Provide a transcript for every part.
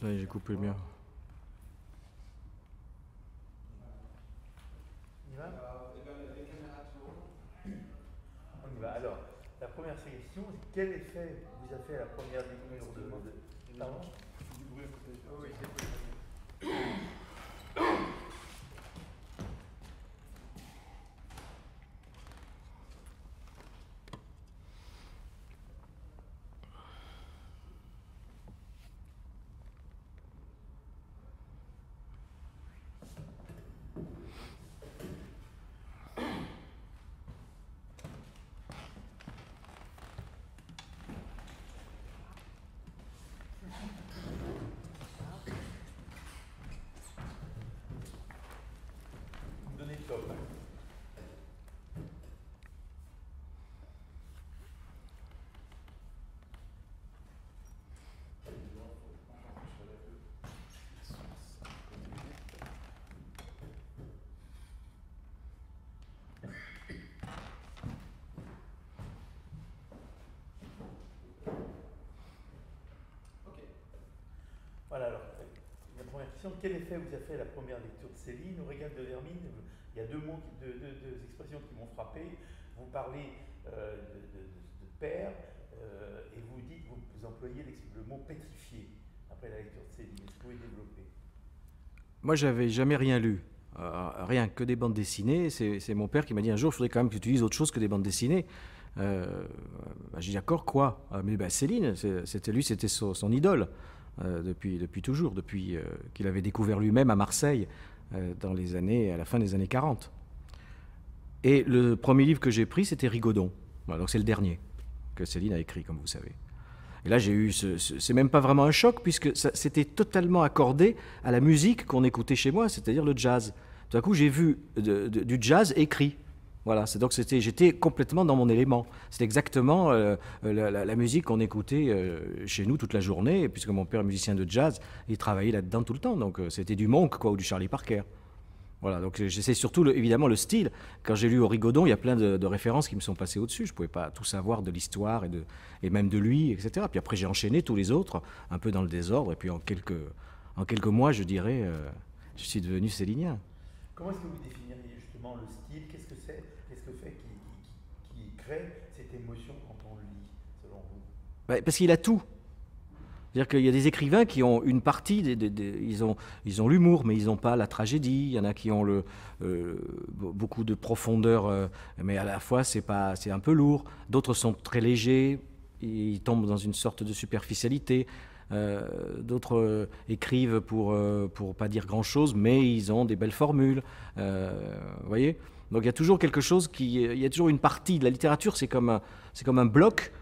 Putain, j'ai coupé le mien. On y va On y va. Alors, la première question, quel effet vous a fait la première découverte Voilà, alors, la première question, quel effet vous a fait la première lecture de Céline Au regard de Vermine, il y a deux mots, deux, expressions qui m'ont frappé. Vous parlez euh, de, père euh, et vous dites, que vous employez le mot pétrifié après la lecture de Céline. Est-ce que vous pouvez développer Moi, j'avais jamais rien lu. Euh, rien que des bandes dessinées. C'est mon père qui m'a dit un jour, il faudrait quand même que tu utilises autre chose que des bandes dessinées. Ben, j'ai dit d'accord, quoi ah, Mais ben, Céline, c'était lui, c'était son, idole. Euh, depuis, depuis toujours, depuis euh, qu'il avait découvert lui-même à Marseille euh, dans les années, à la fin des années 40. Et le premier livre que j'ai pris, c'était Rigaudon. Voilà, donc c'est le dernier que Céline a écrit, comme vous savez. Et là, j'ai eu, c'est même pas vraiment un choc, puisque c'était totalement accordé à la musique qu'on écoutait chez moi, c'est-à-dire le jazz. Tout à coup, j'ai vu du jazz écrit. Voilà, c'est donc c'était, j'étais complètement dans mon élément. C'est exactement euh, la, musique qu'on écoutait euh, chez nous toute la journée, puisque mon père musicien de jazz, il travaillait là-dedans tout le temps. Donc euh, c'était du Monk quoi, ou du Charlie Parker. Voilà, donc j'essaie surtout évidemment le style. Quand j'ai lu Rigaudon, il y a plein de, références qui me sont passées au-dessus. Je ne pouvais pas tout savoir de l'histoire et, de, et même de lui, etc. Puis après j'ai enchaîné tous les autres, un peu dans le désordre, et puis en quelques, en quelques mois, je dirais, je suis devenu célinien. Comment est-ce que vous définiriez justement le style crée cette émotion quand on le lit, selon vous bah, Parce qu'il a tout. C'est-à-dire qu'il y a des écrivains qui ont une partie, ils ont ils ont l'humour, mais ils n'ont pas la tragédie. Il y en a qui ont le, euh, beaucoup de profondeur, euh, mais à la fois c'est pas c'est un peu lourd. D'autres sont très légers, ils tombent dans une sorte de superficialité. Euh, d'autres écrivent pour pour pas dire grand chose, mais ils ont des belles formules. Vous voyez. Donc il y a toujours quelque chose qui. Il y a toujours une partie. de La littérature, c'est comme, un, comme un bloc.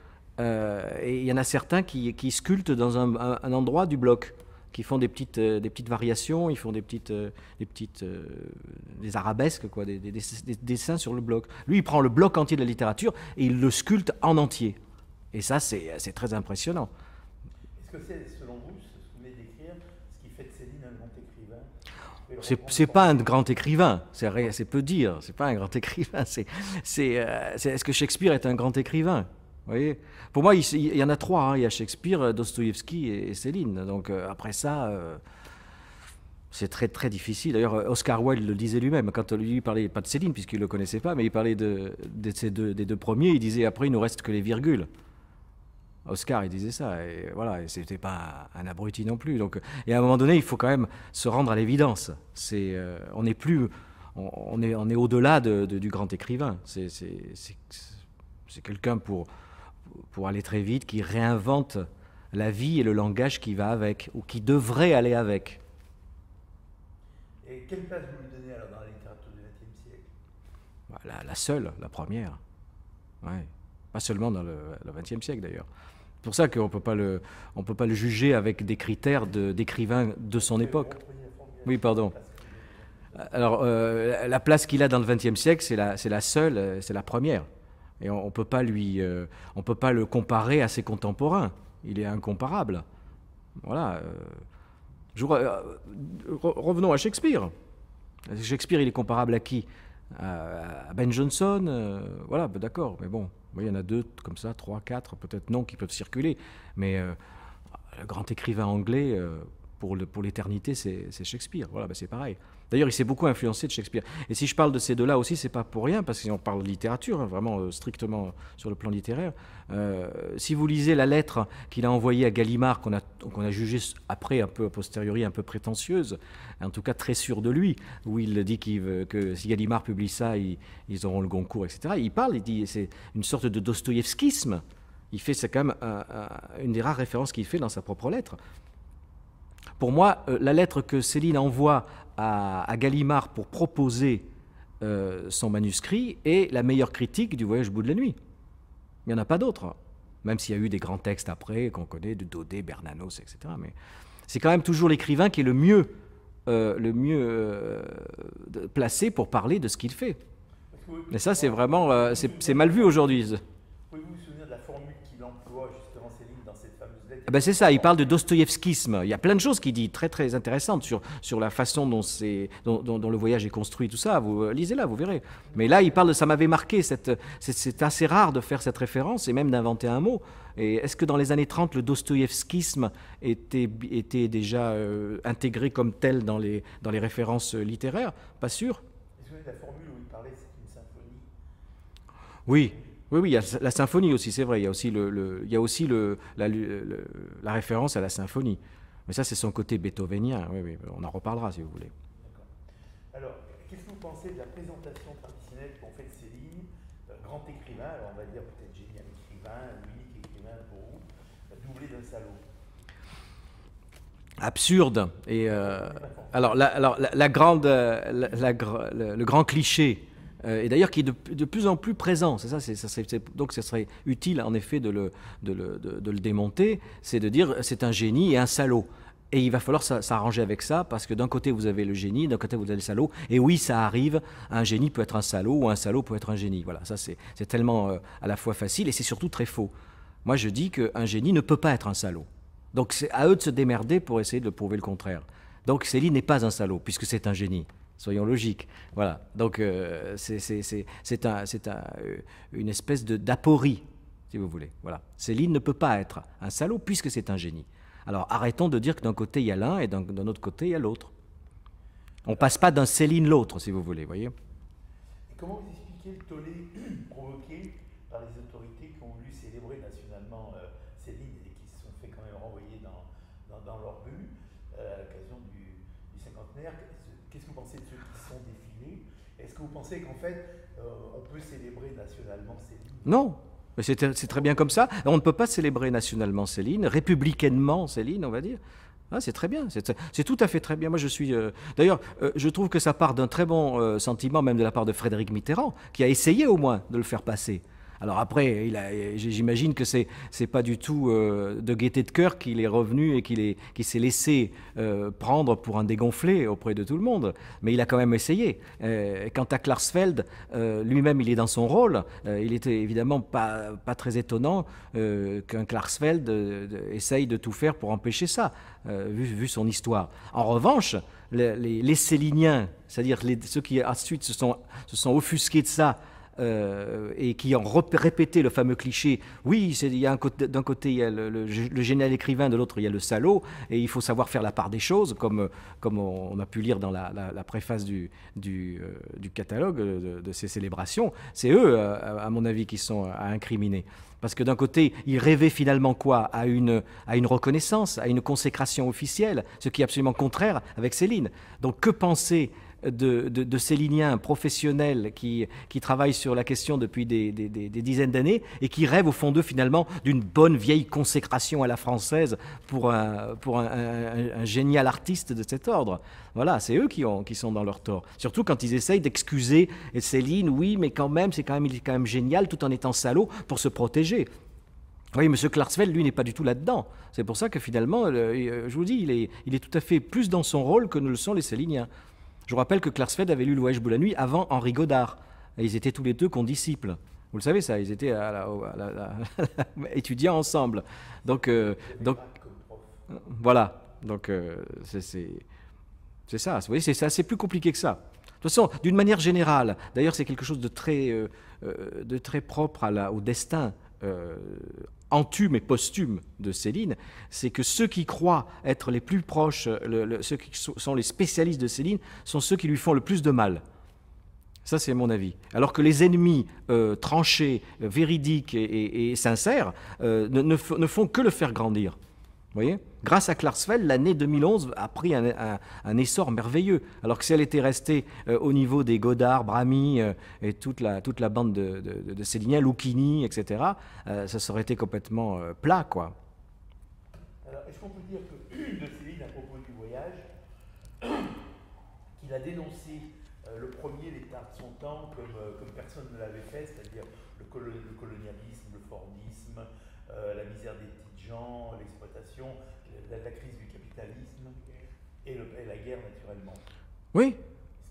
Euh, et il y en a certains qui, qui sculptent dans un, endroit du bloc, qui font des petites, euh, des petites variations, ils font des petites, euh, des petites, des arabesques, quoi, des, des, dessins sur le bloc. Lui, il prend le bloc entier de la littérature et il le sculpte en entier. Et ça, c'est très impressionnant. Est-ce que c'est, selon vous, C'est pas un grand écrivain, c'est peu dire, c'est pas un grand écrivain. C'est est, euh, ce que Shakespeare est un grand écrivain vous voyez Pour moi, il, y en a trois. Hein. Il y a Shakespeare, Dostoïevski et, Céline. Donc euh, après ça, euh, c'est très très difficile. D'ailleurs, Oscar Wilde le disait lui-même quand lui il parlait pas de Céline puisqu'il ne le connaissait pas, mais il parlait des deux premiers. Il disait après, il nous reste que les virgules. Oscar, il disait ça, et voilà, et c'était pas un abruti non plus. Donc, et à un moment donné, il faut quand même se rendre à l'évidence. C'est, euh, on n'est plus, on, est, on est au-delà du grand écrivain. C'est, quelqu'un pour, pour aller très vite, qui réinvente la vie et le langage qui va avec, ou qui devrait aller avec. Et quelle place vous lui donnez alors dans la littérature du XXe siècle bah, la, seule, la première. Ouais pas seulement dans le XXe siècle d'ailleurs. C'est pour ça qu'on ne peut pas le juger avec des critères d'écrivain de, son époque. Oui, pardon. Alors, euh, la place qu'il a dans le XXe siècle, c'est la, seule, euh, c'est la première. Et on ne peut pas euh, peut pas le comparer à ses contemporains. Il est incomparable. Voilà. Je, revenons à Shakespeare. Shakespeare, il est comparable à qui à, Ben Jonson. voilà, bah, d'accord, mais bon il y en a deux comme ça, trois, quatre, peut-être non, qui peuvent circuler. Mais euh, le grand écrivain anglais, euh, pour l'éternité, c'est Shakespeare. Voilà, ben, c'est pareil. D'ailleurs, il s'est beaucoup influencé de Shakespeare. Et si je parle de ces deux-là aussi, c'est pas pour rien, parce qu'on parle de littérature, hein, vraiment euh, strictement euh, sur le plan littéraire. Euh, si vous lisez la lettre qu'il a envoyée à Gallimard, qu'on a, qu'on a jugée après, un peu a posteriori, un peu prétentieuse, en tout cas très sûre de lui, où il dit veut, que si Gallimard publie ça, ils auront le Goncourt, etc. Il parle, il dit, c'est une sorte de dostoïevskisme. Il fait, c'est quand même une des rares références qu'il fait dans sa propre lettre. Pour moi, la lettre que Céline envoie à, Gallimard pour proposer euh, son manuscrit est la meilleure critique du voyage au bout de la nuit. Il n'y en a pas d'autre. Hein. Même s'il y a eu des grands textes après qu'on connaît, de Daudet, Bernanos, etc. Mais c'est quand même toujours l'écrivain qui est le mieux, euh, le mieux euh, placé pour parler de ce qu'il fait. Mais ça, c'est vraiment, c'est mal vu aujourd'hui. Eh ben, c'est ça, il parle de dostoïevskisme. Il y a plein de choses qu'il dit très très intéressantes sur, sur la façon dont, dont, le voyage est construit, tout ça. Vous euh, lisez-la, vous verrez. Mais là, il parle de ça m'avait marqué. C'est assez rare de faire cette référence et même d'inventer un mot. Et est-ce que dans les années 30, le dostoïevskisme était, était déjà euh, intégré comme tel dans les, dans les références euh, littéraires Pas sûr. Est-ce que la formule où il parlait, c'est une symphonie Oui. Oui, oui, il y a la symphonie aussi, c'est vrai. Il y a aussi, le, il y a aussi le, la, la, référence à la symphonie. Mais ça, c'est son côté beethovenien. Oui, oui, on en reparlera si vous voulez. Alors, qu'est-ce que vous pensez de la présentation traditionnelle qu'on fait de Céline, euh, grand écrivain, alors on va dire peut-être génial écrivain, unique écrivain pour vous, euh, doublé d'un salaud Absurde. Et euh, alors, la, alors la grande, euh, la, le grand cliché euh, et d'ailleurs qui est de, plus en plus présent. C'est ça, donc ce serait utile en effet de le, de, le démonter, c'est de dire c'est un génie et un salaud. Et il va falloir s'arranger avec ça, parce que d'un côté vous avez le génie, d'un côté vous avez le salaud. Et oui, ça arrive, un génie peut être un salaud, ou un salaud peut être un génie. Voilà, ça c'est tellement euh, à la fois facile, et c'est surtout très faux. Moi je dis qu'un génie ne peut pas être un salaud. Donc c'est à eux de se démerder pour essayer de prouver le contraire. Donc Céline n'est pas un salaud, puisque c'est un génie. Soyons logiques. Voilà. Donc, euh, c'est un, un, euh, une espèce d'aporie, si vous voulez. Voilà. Céline ne peut pas être un salaud puisque c'est un génie. Alors, arrêtons de dire que d'un côté, il y a l'un et d'un autre côté, il y a l'autre. On passe pas d'un Céline l'autre, si vous voulez, voyez. comment vous expliquez le tollé provoqué par les autorités qui ont voulu célébrer nationalement euh, Céline et qui se sont fait quand même renvoyer dans, dans, leur but à l'occasion du, du, cinquantenaire vous sont Est-ce que vous pensez qu'en fait, euh, on peut célébrer nationalement Céline Non, c'est très bien comme ça. On ne peut pas célébrer nationalement Céline, républicainement Céline, on va dire. Ah, c'est très bien, c'est tout à fait très bien. Moi, je suis. Euh, d'ailleurs, euh, je trouve que ça part d'un très bon sentiment, même de la part de Frédéric Mitterrand, qui a essayé au moins de le faire passer. Alors après, j'imagine que ce n'est pas du tout euh, de gaieté de cœur qu'il est revenu et qu'il s'est laissé euh, prendre pour un dégonflé auprès de tout le monde. Mais il a quand même essayé. Euh, quant à Klarsfeld, lui-même, il est dans son rôle. il était évidemment pas très étonnant qu'un Klarsfeld essaye de tout faire pour empêcher ça, vu, son histoire. En revanche, les, les, c'est-à-dire ceux qui ensuite se se sont offusqués de ça euh, et qui ont répété le fameux cliché, oui, il y a d'un côté il y a le, génial écrivain, de l'autre il y a le salaud, et il faut savoir faire la part des choses, comme, comme on, a pu lire dans la, préface du, du, euh, catalogue euh, de, ces célébrations, c'est eux, à, mon avis, qui sont à incriminer. Parce que d'un côté, ils rêvaient finalement quoi à une, à une reconnaissance, à une consécration officielle, ce qui est absolument contraire avec Céline. Donc que penser de, de, de professionnels qui, qui travaillent sur la question depuis des, dizaines d'années et qui rêvent au fond d'eux finalement d'une bonne vieille consécration à la française pour un, pour un, génial artiste de cet ordre. Voilà, c'est eux qui, sont dans leur tort. Surtout quand ils essayent d'excuser Céline, oui, mais quand même, c'est quand même, il est quand même génial tout en étant salaud pour se protéger. Oui, M. Klarsfeld, lui, n'est pas du tout là-dedans. C'est pour ça que finalement, euh, je vous dis, il est, tout à fait plus dans son rôle que ne le sont les Céliniens. Je vous rappelle que Clarsfeld avait lu Louage la nuit avant Henri Godard. ils étaient tous les deux condisciples. Vous le savez ça, ils étaient à la, étudiants ensemble. Donc, euh, donc voilà. Donc euh, c'est c'est ça. Vous voyez, c'est assez plus compliqué que ça. De toute façon, d'une manière générale, d'ailleurs c'est quelque chose de très, euh, de très propre à la, au destin euh, entume et posthume de Céline, c'est que ceux qui croient être les plus proches, ceux qui sont les spécialistes de Céline, sont ceux qui lui font le plus de mal. Ça, c'est mon avis. Alors que les ennemis euh, tranchés, euh, véridiques et, sincères euh, ne font que le faire grandir. Grâce à Clarsfeld, l'année 2011 a pris un, essor merveilleux. Alors que si elle était restée euh, au niveau des Godard, Brami euh, et toute la, toute la bande de, Céline, Lucchini, etc., euh, ça serait été complètement plat, quoi. Alors, est-ce qu'on peut dire que de Céline, à propos du voyage, qu'il a dénoncé le premier l'état de son temps comme, personne ne l'avait fait, c'est-à-dire le, le, colonialisme, le fordisme, la misère des petites gens, les la, crise du capitalisme et, la guerre naturellement. Oui,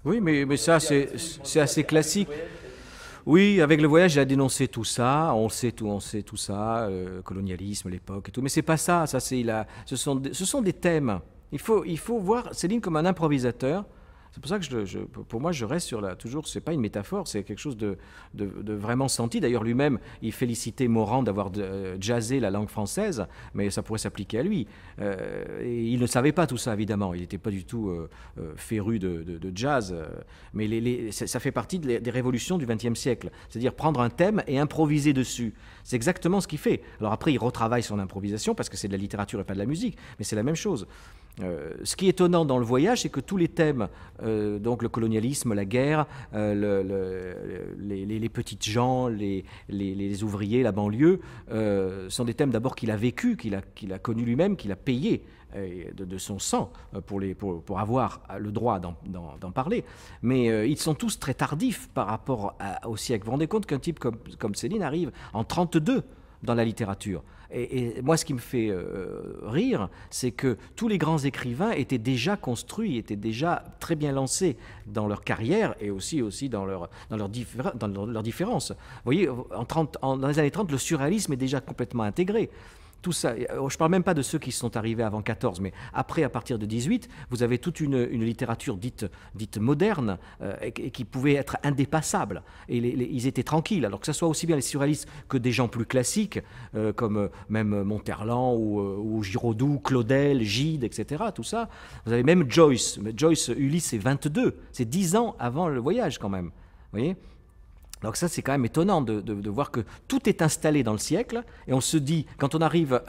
oui, mais, mais ça, c'est assez classique. Oui, avec le voyage, il a dénoncé tout ça. On sait tout, on sait tout ça, colonialisme, l'époque et tout. Mais c'est pas ça. Ça, c'est ce sont, des, ce sont des thèmes. Il faut, il faut voir Céline comme un improvisateur c'est pour ça que pour moi, je reste sur la. Toujours, n'est pas une métaphore, c'est quelque chose de, vraiment senti. D'ailleurs, lui-même, il félicitait Morand d'avoir euh, jazzé la langue française, mais ça pourrait s'appliquer à lui. Euh, et il ne savait pas tout ça, évidemment. Il n'était pas du tout euh, féru de, jazz, mais ça fait partie des, des révolutions du XXe siècle. C'est-à-dire prendre un thème et improviser dessus. C'est exactement ce qu'il fait. Alors après, il retravaille son improvisation parce que c'est de la littérature et pas de la musique, mais c'est la même chose. Euh, ce qui est étonnant dans le voyage, c'est que tous les thèmes, euh, donc le colonialisme, la guerre, euh, les, petites gens, les, ouvriers, la banlieue, sont des thèmes d'abord qu'il a vécu, qu'il a, connu lui-même, qu'il a payé de, son sang pour, avoir le droit d'en, parler. Mais ils sont tous très tardifs par rapport à, au siècle. Vous vous rendez compte qu'un type comme Céline arrive en 32 dans la littérature. Et, moi, ce qui me fait euh, rire, c'est que tous les grands écrivains étaient déjà construits, étaient déjà très bien lancés dans leur carrière et aussi, aussi dans leurs leur dans différences. Vous voyez, dans les années 30, le surréalisme est déjà complètement intégré tout ça, euh, je ne parle même pas de ceux qui sont arrivés avant 14, mais après, à partir de 18, vous avez toute une, littérature dite, moderne euh, et, qui pouvait être indépassable. Et ils étaient tranquilles. Alors que ce soit aussi bien les surréalistes que des gens plus classiques, euh, comme même Monterland ou, Giraudoux, Claudel, Gide, etc., tout ça. Vous avez même Joyce. Joyce, Ulysse, c'est 22. C'est 10 ans avant le voyage quand même. Vous voyez donc ça, c'est quand même étonnant de, voir que tout est installé dans le siècle, et on se dit, quand on arrive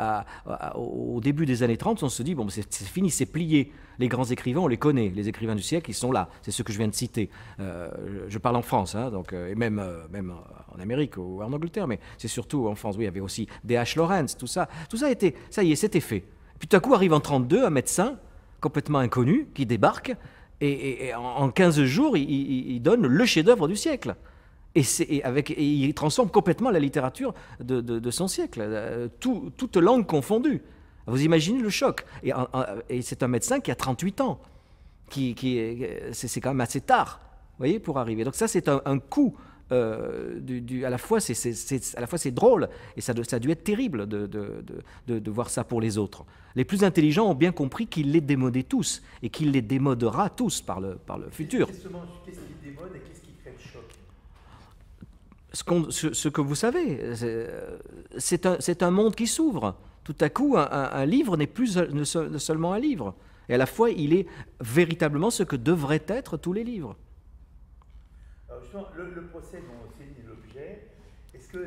au début des années 30, on se dit, bon, c'est fini, c'est plié. Les grands écrivains, on les connaît, les écrivains du siècle, ils sont là, c'est ceux que je viens de citer. Euh, je parle en France, hein, donc, euh, et même, euh, même en Amérique ou en Angleterre, mais c'est surtout en France, oui, il y avait aussi D.H. Lawrence, tout ça. Tout ça, été, ça y est, c'était fait. puis tout à coup arrive en 32 un médecin complètement inconnu qui débarque, et, en 15 jours, il donne le chef-d'œuvre du siècle. Et, avec, il transforme complètement la littérature de, son siècle, euh, toute langue confondue. Vous imaginez le choc. Et, et c'est un médecin qui a 38 ans. Qui, c'est quand même assez tard, voyez, pour arriver. Donc ça, c'est un, coup. Euh, du, à la fois, c'est à la fois c'est drôle et ça, ça, a dû être terrible de, de, de, voir ça pour les autres. Les plus intelligents ont bien compris qu'il les démodait tous et qu'il les démodera tous par le, par le futur. qu'est-ce qu'il démode ce, que vous savez. C'est un, monde qui s'ouvre. Tout à coup, un, livre n'est plus seulement un livre. Et à la fois, il est véritablement ce que devraient être tous les livres. le, procès dont c'est l'objet, est-ce que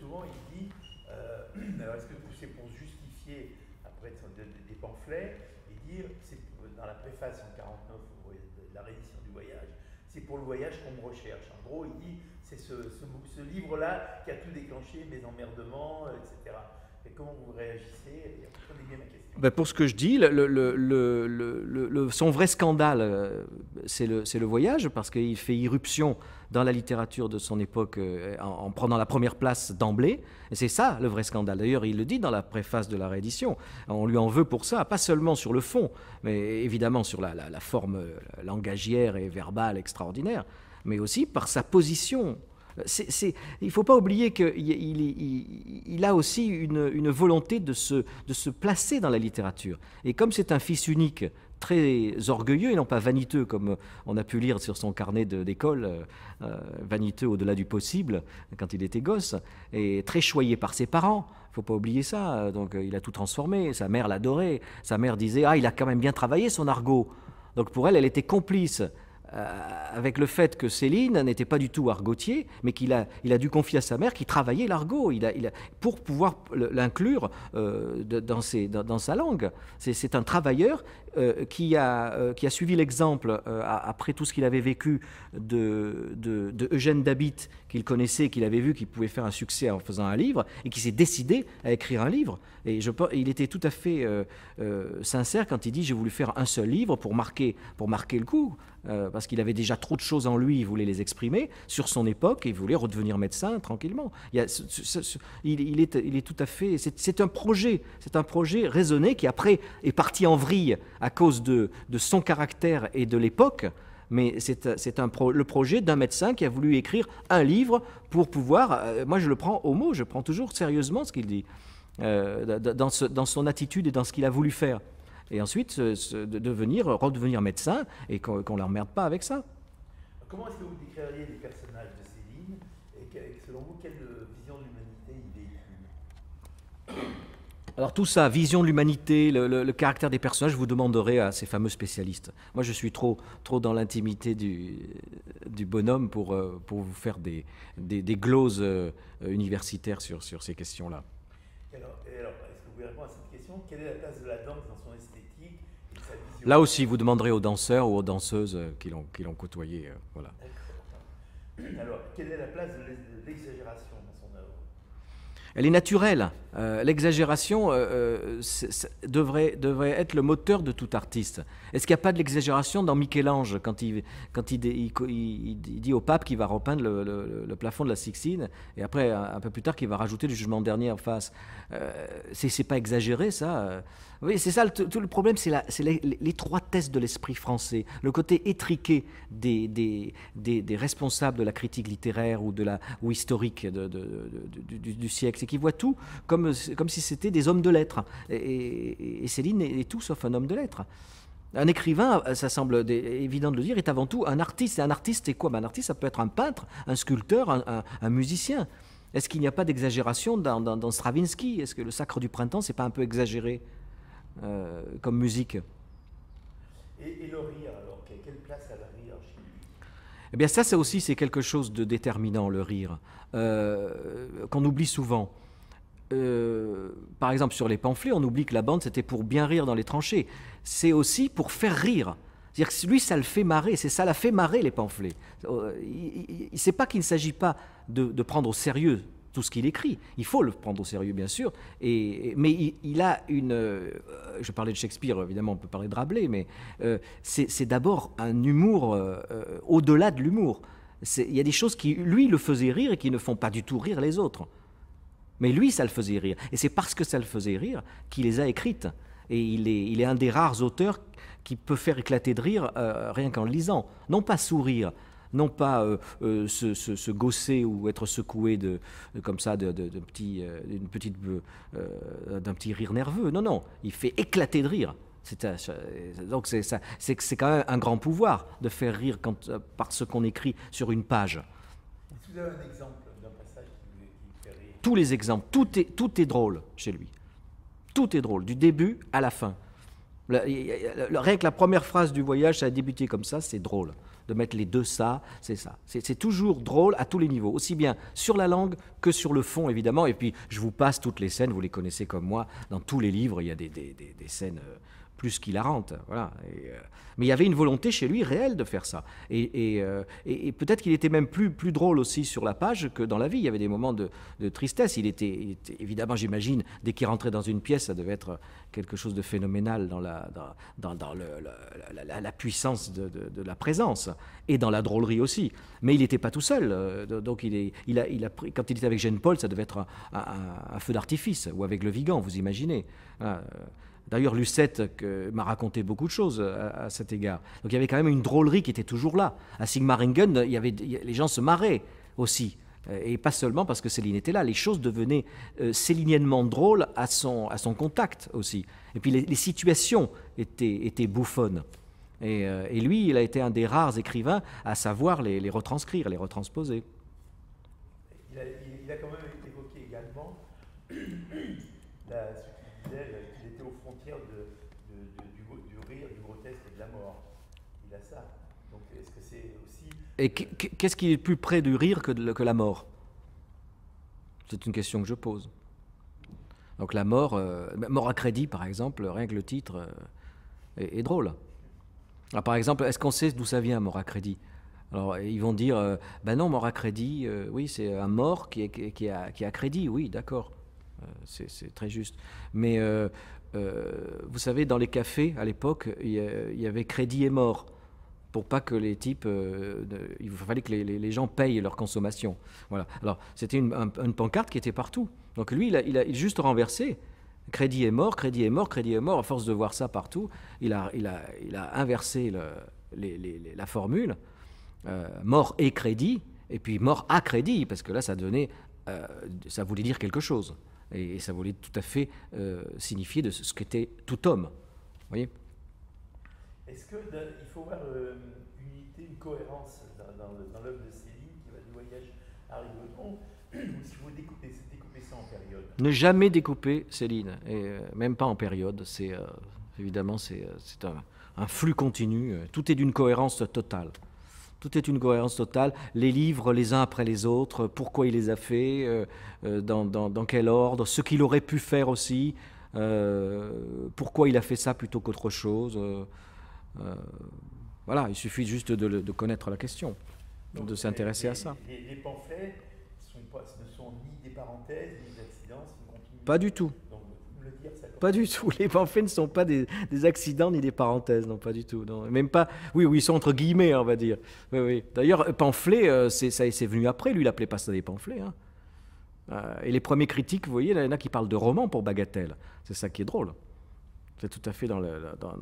souvent il dit, euh, est-ce que c'est pour justifier, après des pamphlets, et dire, c'est dans la préface en 49 de la réédition du voyage, c'est pour le voyage qu'on me recherche. En gros, il dit, c'est ce, ce, livre-là qui a tout déclenché, mes emmerdements, euh, etc. Et comment vous réagissez ben, pour ce que je dis, son vrai scandale, euh, c'est le, voyage, parce qu'il fait irruption dans la littérature de son époque euh, en, prenant la première place d'emblée. c'est ça le vrai scandale. D'ailleurs, il le dit dans la préface de la réédition. On lui en veut pour ça, pas seulement sur le fond, mais évidemment sur la, la forme langagière et verbale extraordinaire mais aussi par sa position. il ne faut pas oublier qu'il a aussi une, volonté de se, placer dans la littérature. Et comme c'est un fils unique, très orgueilleux et non pas vaniteux, comme on a pu lire sur son carnet d'école, euh, euh, vaniteux au-delà du possible quand il était gosse, et très choyé par ses parents, il ne faut pas oublier ça. Donc euh, il a tout transformé. Sa mère l'adorait. Sa mère disait Ah, il a quand même bien travaillé son argot. Donc pour elle, elle était complice. Euh, avec le fait que Céline n'était pas du tout argotier, mais qu'il a, il a dû confier à sa mère qu'il travaillait l'argot il a, il pour pouvoir l'inclure euh, dans, dans, sa langue. C'est un travailleur euh, qui, a, euh, qui a suivi l'exemple, euh, après tout ce qu'il avait vécu, de, de, Eugène Dabit, qu'il connaissait, qu'il avait vu, qu'il pouvait faire un succès en faisant un livre, et qui s'est décidé à écrire un livre. Et je, il était tout à fait sincère quand il dit J'ai voulu faire un seul livre pour marquer, pour marquer le coup, parce qu'il avait déjà trop de choses en lui, il voulait les exprimer sur son époque, et il voulait redevenir médecin tranquillement. Il, il, est, il est tout à fait. C'est un projet, c'est un projet raisonné qui après est parti en vrille à cause de, son caractère et de l'époque, mais c'est le projet d'un médecin qui a voulu écrire un livre pour pouvoir, euh, moi je le prends au mot, je prends toujours sérieusement ce qu'il dit, euh, dans, dans, son attitude et dans ce qu'il a voulu faire. Et ensuite, devenir, redevenir médecin et qu'on ne l'emmerde pas avec ça. Comment est-ce que vous décririez les personnages de Céline et quel Alors tout ça, vision de l'humanité, le, caractère des personnages, vous demanderez à ces fameux spécialistes. Moi, je suis trop, trop dans l'intimité du, bonhomme pour, euh, pour vous faire des, des, des gloses euh, universitaires sur, sur ces questions-là. Alors, est-ce que vous pouvez répondre à cette question Quelle est la place de la danse dans son esthétique Là aussi, vous demanderez aux danseurs ou aux danseuses euh, qui l'ont côtoyé. Voilà. Alors, quelle est la place de l'exagération elle est naturelle. Euh, l'exagération euh, euh, devrait, devrait être le moteur de tout artiste. Est-ce qu'il n'y a pas de l'exagération dans Michel-Ange quand, il, quand il, dit au pape qu'il va repeindre le, plafond de la Sixtine et après, un, peu plus tard, qu'il va rajouter le jugement dernier en face Ce C'est pas exagéré, ça Oui, c'est ça, le, tout le problème, c'est l'étroitesse de l'esprit français, le côté étriqué des, des, responsables de la critique littéraire ou, de la, ou historique de, du siècle et c'est voit tout comme, comme si c'était des hommes de lettres. Et, Céline est, tout sauf un homme de lettres. Un écrivain, ça semble évident de le dire, est avant tout un artiste. Et un artiste, c'est quoi ben, Un artiste, ça peut être un peintre, un sculpteur, un, musicien. Est-ce qu'il n'y a pas d'exagération dans, Stravinsky Est-ce que le Sacre du Printemps, c'est pas un peu exagéré euh, comme musique et, et, le rire, alors, quelle place a le rire eh bien ça, ça aussi, c'est quelque chose de déterminant, le rire, euh, qu'on oublie souvent. Euh, par exemple, sur les pamphlets, on oublie que la bande, c'était pour bien rire dans les tranchées. C'est aussi pour faire rire. C'est-à-dire que lui, ça le fait marrer, c'est ça l'a fait marrer les pamphlets. Euh, il ne sait pas qu'il ne s'agit pas de prendre au sérieux tout ce qu'il écrit. Il faut le prendre au sérieux, bien sûr, mais il, a une... Euh, je parlais de Shakespeare, évidemment, on peut parler de Rabelais, mais euh, c'est d'abord un humour euh, au-delà de l'humour. Il y a des choses qui, lui, le faisaient rire et qui ne font pas du tout rire les autres. Mais lui, ça le faisait rire. Et c'est parce que ça le faisait rire qu'il les a écrites. Et il est, il est un des rares auteurs qui peut faire éclater de rire rien qu'en lisant. Non pas sourire, non pas euh, euh, se, se, gausser ou être secoué de, comme ça de, euh, petite, d'un petit rire nerveux. Non, non, il fait éclater de rire. donc c'est quand même un grand pouvoir de faire rire par ce qu'on écrit sur une page. un exemple d'un passage qui fait rire Tous les exemples, tout est, tout est drôle chez lui. Tout est drôle, du début à la fin. rien que la première phrase du voyage, ça a débuté comme ça, c'est drôle de mettre les deux ça, c'est ça. C'est toujours drôle à tous les niveaux, aussi bien sur la langue que sur le fond, évidemment. Et puis, je vous passe toutes les scènes, vous les connaissez comme moi, dans tous les livres, il y a des, des scènes euh, plus qu'il la rente, euh, mais il y avait une volonté chez lui réelle de faire ça. Et, euh, peut-être qu'il était même plus, drôle aussi sur la page que dans la vie. Il y avait des moments de, tristesse. Il était, évidemment, j'imagine, dès qu'il rentrait dans une pièce, ça devait être quelque chose de phénoménal dans la, puissance de, la présence et dans la drôlerie aussi. Mais il n'était pas tout seul. Euh, donc il, a, il quand il était avec Jeanne Paul, ça devait être un, feu d'artifice ou avec le Vigan, vous imaginez. D'ailleurs, Lucette m'a raconté beaucoup de choses euh, à, cet égard. Donc il y avait quand même une drôlerie qui était toujours là. À Sigmaringen, il y avait, les gens se marraient aussi. Euh, et pas seulement parce que Céline était là, les choses devenaient euh, céliniennement drôles à son, contact aussi. Et puis les, situations étaient, étaient bouffonnes. Et, lui, il a été un des rares écrivains à savoir les, retranscrire, les retransposer. Il a, quand même évoqué également la Et qu'est-ce qui est plus près du rire que, la mort C'est une question que je pose. Donc la mort, euh, mort à crédit par exemple, rien que le titre euh, est, drôle. Alors, par exemple, est-ce qu'on sait d'où ça vient mort à crédit Alors ils vont dire, euh, ben non, mort à crédit, oui, c'est un mort qui, a, crédit, oui, d'accord, c'est très juste. Mais vous savez, dans les cafés à l'époque, il y, avait crédit et mort pour pas que les types, euh, il fallait que les, gens payent leur consommation. Voilà. Alors c'était une, pancarte qui était partout. Donc lui, il a, juste renversé. Crédit est mort, crédit est mort, crédit est mort. À force de voir ça partout, il a, inversé la formule euh, mort et crédit, et puis mort à crédit, parce que là, ça donnait, euh, ça voulait dire quelque chose, et, ça voulait tout à fait signifier de ce qu'était tout homme. Vous voyez est-ce qu'il faut avoir euh, une unité, une cohérence dans, l'œuvre de Céline qui va du voyage à Rigodon ou si vous découpez, découper ça en période Ne jamais découper Céline, et euh, même pas en période. C'est euh, évidemment c'est, un, un, flux continu. Tout est d'une cohérence totale. Tout est une cohérence totale. Les livres, les uns après les autres, pourquoi il les a faits, dans, dans, quel ordre, ce qu'il aurait pu faire aussi, pourquoi il a fait ça plutôt qu'autre chose. Euh, voilà, il suffit juste de, connaître la question, de s'intéresser à ça. Les, pamphlets pas, ne sont ni des parenthèses, ni des accidents, Pas du tout. pas du tout. Les pamphlets ne sont pas des, accidents ni des parenthèses, non, pas du tout. Non. Même pas. Oui, oui, ils sont entre guillemets, on va dire. Oui, D'ailleurs, euh, pamphlet, euh, c'est, ça, c'est venu après. Lui, il appelait pas ça des pamphlets. Hein. Et les premiers critiques, vous voyez, il y en a qui parlent de romans pour bagatelle. C'est ça qui est drôle. C'est tout à fait dans, le, dans la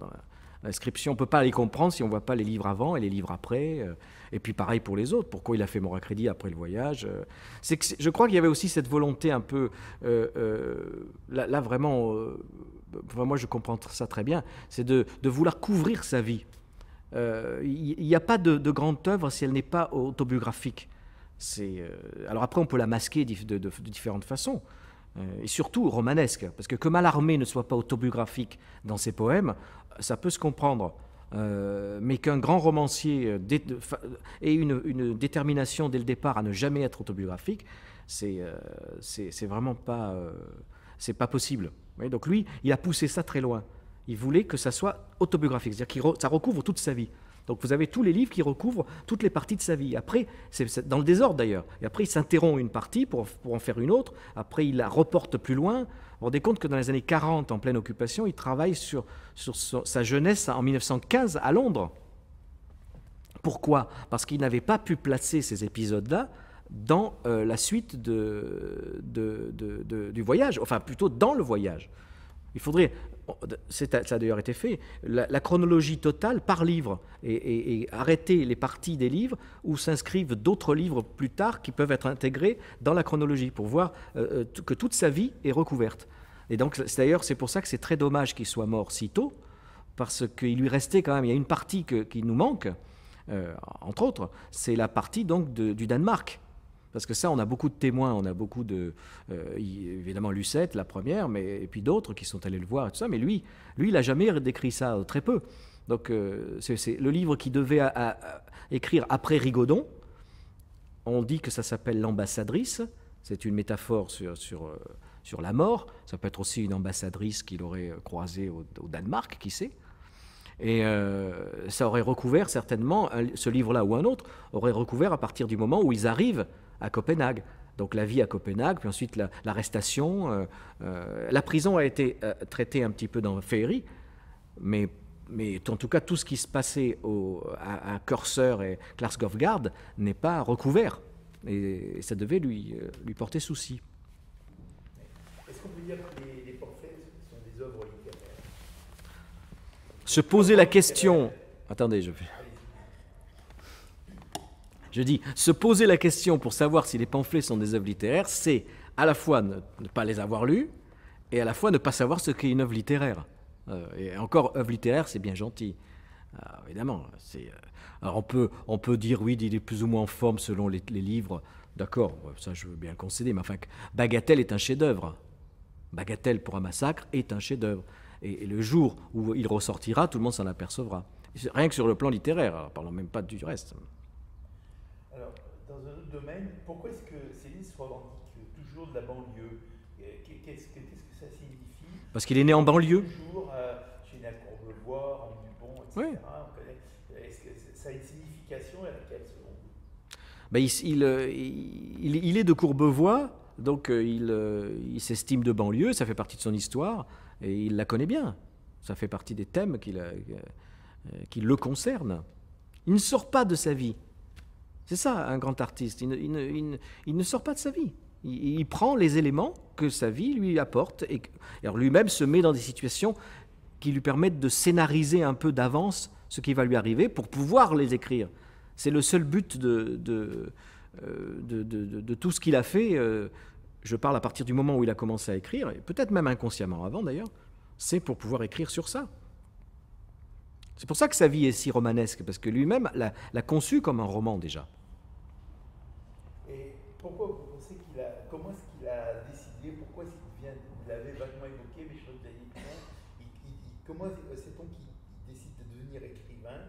L'inscription, on ne peut pas les comprendre si on ne voit pas les livres avant et les livres après. Euh, et puis pareil pour les autres, pourquoi il a fait mon crédit après le voyage. Euh, c'est que je crois qu'il y avait aussi cette volonté un peu, euh, là, vraiment, moi je comprends ça très bien, c'est de, vouloir couvrir sa vie. Il n'y a pas de, grande œuvre si elle n'est pas autobiographique. alors après, on peut la masquer de différentes façons. Euh, et surtout romanesque, parce que que Mallarmé ne soit pas autobiographique dans ses poèmes, ça peut se comprendre. Euh, mais qu'un grand romancier euh, ait une, détermination dès le départ à ne jamais être autobiographique, c'est vraiment pas, c'est pas possible. donc lui, il a poussé ça très loin. Il voulait que ça soit autobiographique, c'est-à-dire que ça recouvre toute sa vie. Donc vous avez tous les livres qui recouvrent toutes les parties de sa vie. Après, c'est dans le désordre d'ailleurs. Et après, il s'interrompt une partie pour, en faire une autre. Après, il la reporte plus loin. Vous vous rendez compte que dans les années 40, en pleine occupation, il travaille sur, sur sa jeunesse en 1915 à Londres. Pourquoi Parce qu'il n'avait pas pu placer ces épisodes-là dans euh, la suite du voyage, enfin plutôt dans le voyage. Il faudrait Oh, ça a d'ailleurs été fait, la, chronologie totale par livre et, arrêter les parties des livres où s'inscrivent d'autres livres plus tard qui peuvent être intégrés dans la chronologie pour voir euh, euh, que toute sa vie est recouverte. Et donc d'ailleurs c'est pour ça que c'est très dommage qu'il soit mort si tôt, parce qu'il lui restait quand même, il y a une partie qui nous manque, euh, entre autres, c'est la partie donc du Danemark. Parce que ça, on a beaucoup de témoins, on a beaucoup de. Euh, évidemment, Lucette, la première, mais, et puis d'autres qui sont allés le voir et tout ça. Mais lui, lui il n'a jamais décrit ça, euh, très peu. Donc, euh, c'est le livre qu'il devait écrire après Rigaudon. On dit que ça s'appelle L'ambassadrice. C'est une métaphore sur, sur, sur, la mort. Ça peut être aussi une ambassadrice qu'il aurait croisée au, Danemark, qui sait. Et ça aurait recouvert certainement, ce livre-là ou un autre, aurait recouvert à partir du moment où ils arrivent à Copenhague. Donc la vie à Copenhague, puis ensuite l'arrestation. Euh, euh, la, prison a été euh, traitée un petit peu dans Ferry, mais mais en tout cas, tout ce qui se passait au, à, à et Klarsgård n'est pas recouvert. Et, ça devait lui, lui porter souci. Est-ce qu'on peut dire que portraits sont des œuvres littéraires Se poser la question. Attendez, je vais. Je dis, se poser la question pour savoir si les pamphlets sont des œuvres littéraires, c'est à la fois ne, pas les avoir lus et à la fois ne pas savoir ce qu'est une œuvre littéraire. Euh, et encore, œuvre littéraire, c'est bien gentil. Ah, évidemment, euh, on peut, on peut dire, oui, il est plus ou moins en forme selon les, livres. D'accord, euh, ça je veux bien le concéder, mais enfin, Bagatelle est un chef-d'œuvre. Bagatelle pour un massacre est un chef-d'œuvre. Et, le jour où il ressortira, tout le monde s'en apercevra. Rien que sur le plan littéraire, alors, parlons même pas du reste domaine, pourquoi est-ce que Céline se revendique toujours de la banlieue Qu'est-ce que, que, ça signifie Parce qu'il est né en banlieue. Toujours euh, chez Nacourbevoie, en Dubon, etc. Est-ce que ça a une signification laquelle, ben, il, il, euh, il, il, est de Courbevoie, donc euh, euh, il s'estime de banlieue, ça fait partie de son histoire, et il la connaît bien. Ça fait partie des thèmes qui le concernent. Il ne sort pas de sa vie. C'est ça, un grand artiste. Il ne, sort pas de sa vie. Il, prend les éléments que sa vie lui apporte. Et, lui-même se met dans des situations qui lui permettent de scénariser un peu d'avance ce qui va lui arriver pour pouvoir les écrire. C'est le seul but de, euh, tout ce qu'il a fait. Euh, je parle à partir du moment où il a commencé à écrire, et peut-être même inconsciemment avant d'ailleurs, c'est pour pouvoir écrire sur ça. C'est pour ça que sa vie est si romanesque, parce que lui-même l'a conçue comme un roman déjà pourquoi vous pensez qu'il a, comment est-ce qu'il a décidé, pourquoi est-ce vient, vous l'avez vaguement évoqué, mais je crois que vous avez comment c'est-on qu'il décide de devenir écrivain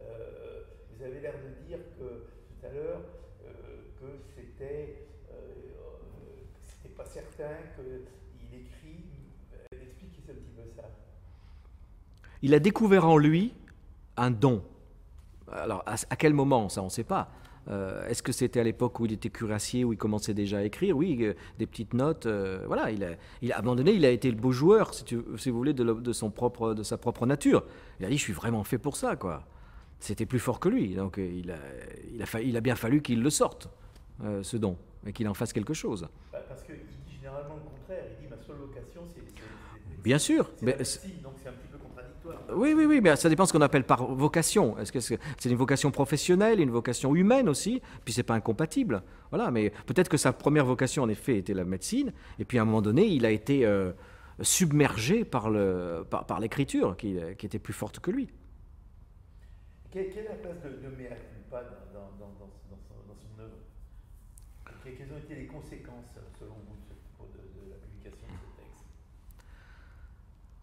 euh, Vous avez l'air de dire que tout à l'heure euh, que c'était, euh, euh c'était pas certain qu'il écrit. Expliquez un petit peu ça. Il a découvert en lui un don. Alors, à quel moment, ça, on ne sait pas. Euh, est-ce que c'était à l'époque où il était cuirassier, où il commençait déjà à écrire Oui, euh, des petites notes. Euh, voilà, il a, il a abandonné, il a été le beau joueur, si, si vous voulez, de, de, son propre, de sa propre nature. Il a dit, je suis vraiment fait pour ça, quoi. C'était plus fort que lui, donc il a, il a, il a bien fallu qu'il le sorte, ce don, et qu'il en fasse quelque chose. Bah, parce qu'il dit généralement le contraire, il dit, ma seule vocation, c'est... Bien sûr, mais... Oui, oui, oui, mais ça dépend de ce qu'on appelle par vocation. Est-ce que c'est une vocation professionnelle, une vocation humaine aussi Puis c'est pas incompatible. Voilà, mais peut-être que sa première vocation en effet était la médecine, et puis à un moment donné, il a été euh, submergé par l'écriture, qui, était plus forte que lui. Quelle, est la place de, Mea Culpa dans, dans, son, œuvre Quelles ont été les conséquences selon vous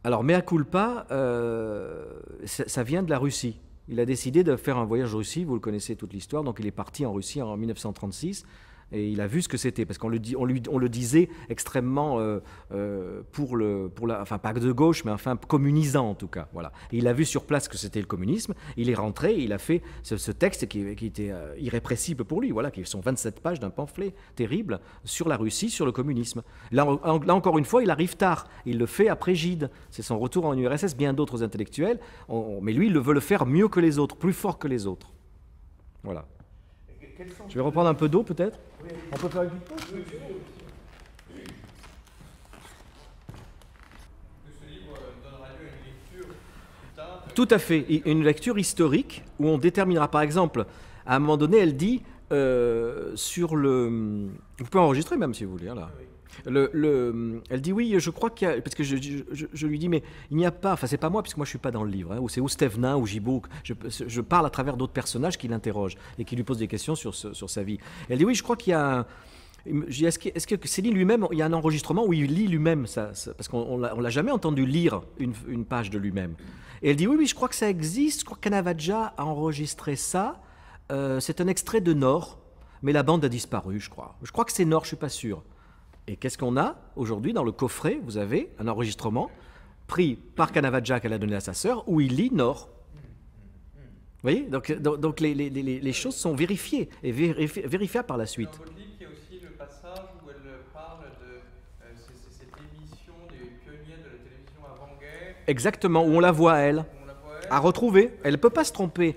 Alors, mea culpa, euh, ça, ça vient de la Russie. Il a décidé de faire un voyage en Russie, vous le connaissez toute l'histoire, donc il est parti en Russie en 1936 et il a vu ce que c'était, parce qu'on le, dit, on on le disait extrêmement euh, euh, pour le, pour la, enfin pas de gauche, mais enfin communisant en tout cas, voilà. Et il a vu sur place que c'était le communisme, il est rentré, il a fait ce, texte qui, qui était euh, irrépressible pour lui, voilà, qui sont 27 pages d'un pamphlet terrible sur la Russie, sur le communisme. Là, encore une fois, il arrive tard, il le fait après Gide, c'est son retour en URSS, bien d'autres intellectuels, mais lui, il veut le faire mieux que les autres, plus fort que les autres. Voilà. Je vais reprendre un peu d'eau peut-être On peut faire une petite pause Tout à fait, une lecture historique où on déterminera par exemple, à un moment donné, elle dit euh, sur le... Vous pouvez enregistrer même si vous voulez, hein, là elle dit oui, je crois qu'il y a, parce que je, lui dis mais il n'y a pas, enfin c'est pas moi puisque moi je suis pas dans le livre, hein, ou c'est ou Stevenin ou Jibouk. je, parle à travers d'autres personnages qui l'interrogent et qui lui posent des questions sur, sa vie. Elle dit oui, je crois qu'il y a est-ce que, c'est que, Céline lui-même, il y a un enregistrement où il lit lui-même ça, Parce qu'on ne l'a jamais entendu lire une, page de lui-même. Et elle dit Oui, oui, je crois que ça existe, je crois que a enregistré ça. Euh, c'est un extrait de Nord, mais la bande a disparu, je crois. Je crois que c'est Nord, je suis pas sûr. Et qu'est-ce qu'on a aujourd'hui dans le coffret Vous avez un enregistrement pris par canavaja qu'elle a donné à sa sœur, où il lit Nord. Vous voyez Donc, euh, donc les, choses sont vérifiées et vérifiables par la suite. il y a aussi le passage où elle parle de euh, cette émission des pionniers de la télévision avant-guerre. Exactement, où on la voit elle. On la voit, elle. À retrouver. Elle ne peut pas se tromper.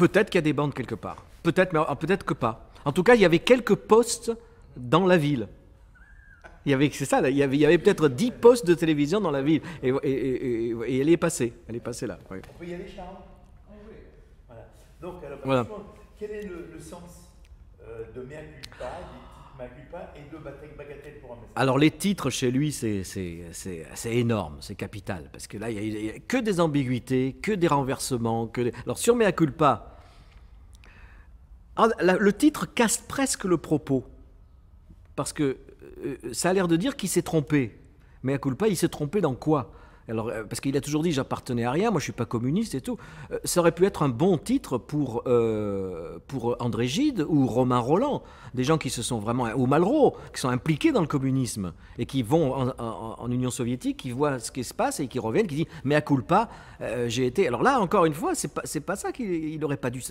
Peut-être qu'il y a des bandes quelque part. Peut-être, mais euh, peut-être que pas. En tout cas, il y avait quelques postes dans la ville. Il y avait, c'est ça, il y avait, peut-être 10 postes de télévision dans la ville. Et, elle est passée. Elle est passée là. On peut y aller, Charles ah oui. Voilà. Donc, alors, quel est le, sens euh, de Mea Culpa, Culpa et de Bagatelle pour un message Alors, les titres chez lui, c'est, c'est, énorme, c'est capital. Parce que là, il n'y a, que des ambiguïtés, que des renversements. Que Alors, sur Mea Culpa, ah, le titre casse presque le propos. Parce que euh, euh, ça a l'air de dire qu'il s'est trompé. Mais à coup culpa, il s'est trompé dans quoi alors, euh, parce qu'il a toujours dit j'appartenais à rien, moi je suis pas communiste et tout. Euh, ça aurait pu être un bon titre euh, pour, André Gide ou Romain Roland, des gens qui se sont vraiment, ou Malraux, qui sont impliqués dans le communisme et qui vont en, Union soviétique, qui voient ce qui se passe et qui reviennent, qui disent mais à culpa, j'ai été. Alors là, encore une fois, c'est pas, pas ça qu'il n'aurait pas dû,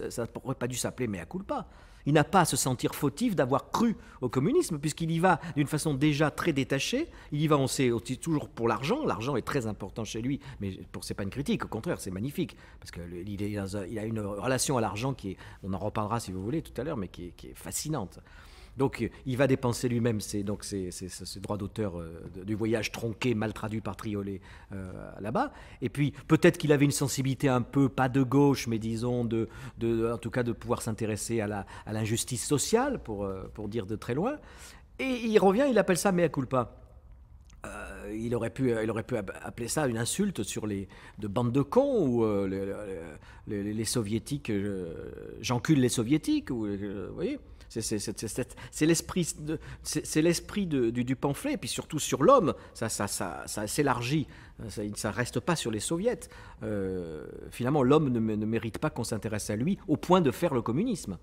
aurait pas dû s'appeler mais à culpa. Il n'a pas à se sentir fautif d'avoir cru au communisme, puisqu'il y va d'une façon déjà très détachée. Il y va, on sait, toujours pour l'argent. L'argent est très important chez lui, mais pour c'est pas une critique, au contraire, c'est magnifique, parce qu'il a une relation à l'argent qui est, on en reparlera si vous voulez tout à l'heure, mais qui est fascinante. Donc il va dépenser lui-même ses, donc droits d'auteur euh, du voyage tronqué, mal traduit par Triolet euh, là-bas. Et puis peut-être qu'il avait une sensibilité un peu, pas de gauche, mais disons, de, de en tout cas de pouvoir s'intéresser à l'injustice sociale, pour, euh, pour dire de très loin. Et il revient, il appelle ça mea culpa. il, aurait pu, il aurait pu appeler ça une insulte sur les de bandes de cons ou les, soviétiques, j'encule les soviétiques, ou, vous voyez. C'est l'esprit c'est du, pamphlet, et puis surtout sur l'homme, ça, s'élargit, ça ne reste pas sur les soviets. Euh, finalement, l'homme ne, mérite pas qu'on s'intéresse à lui au point de faire le communisme.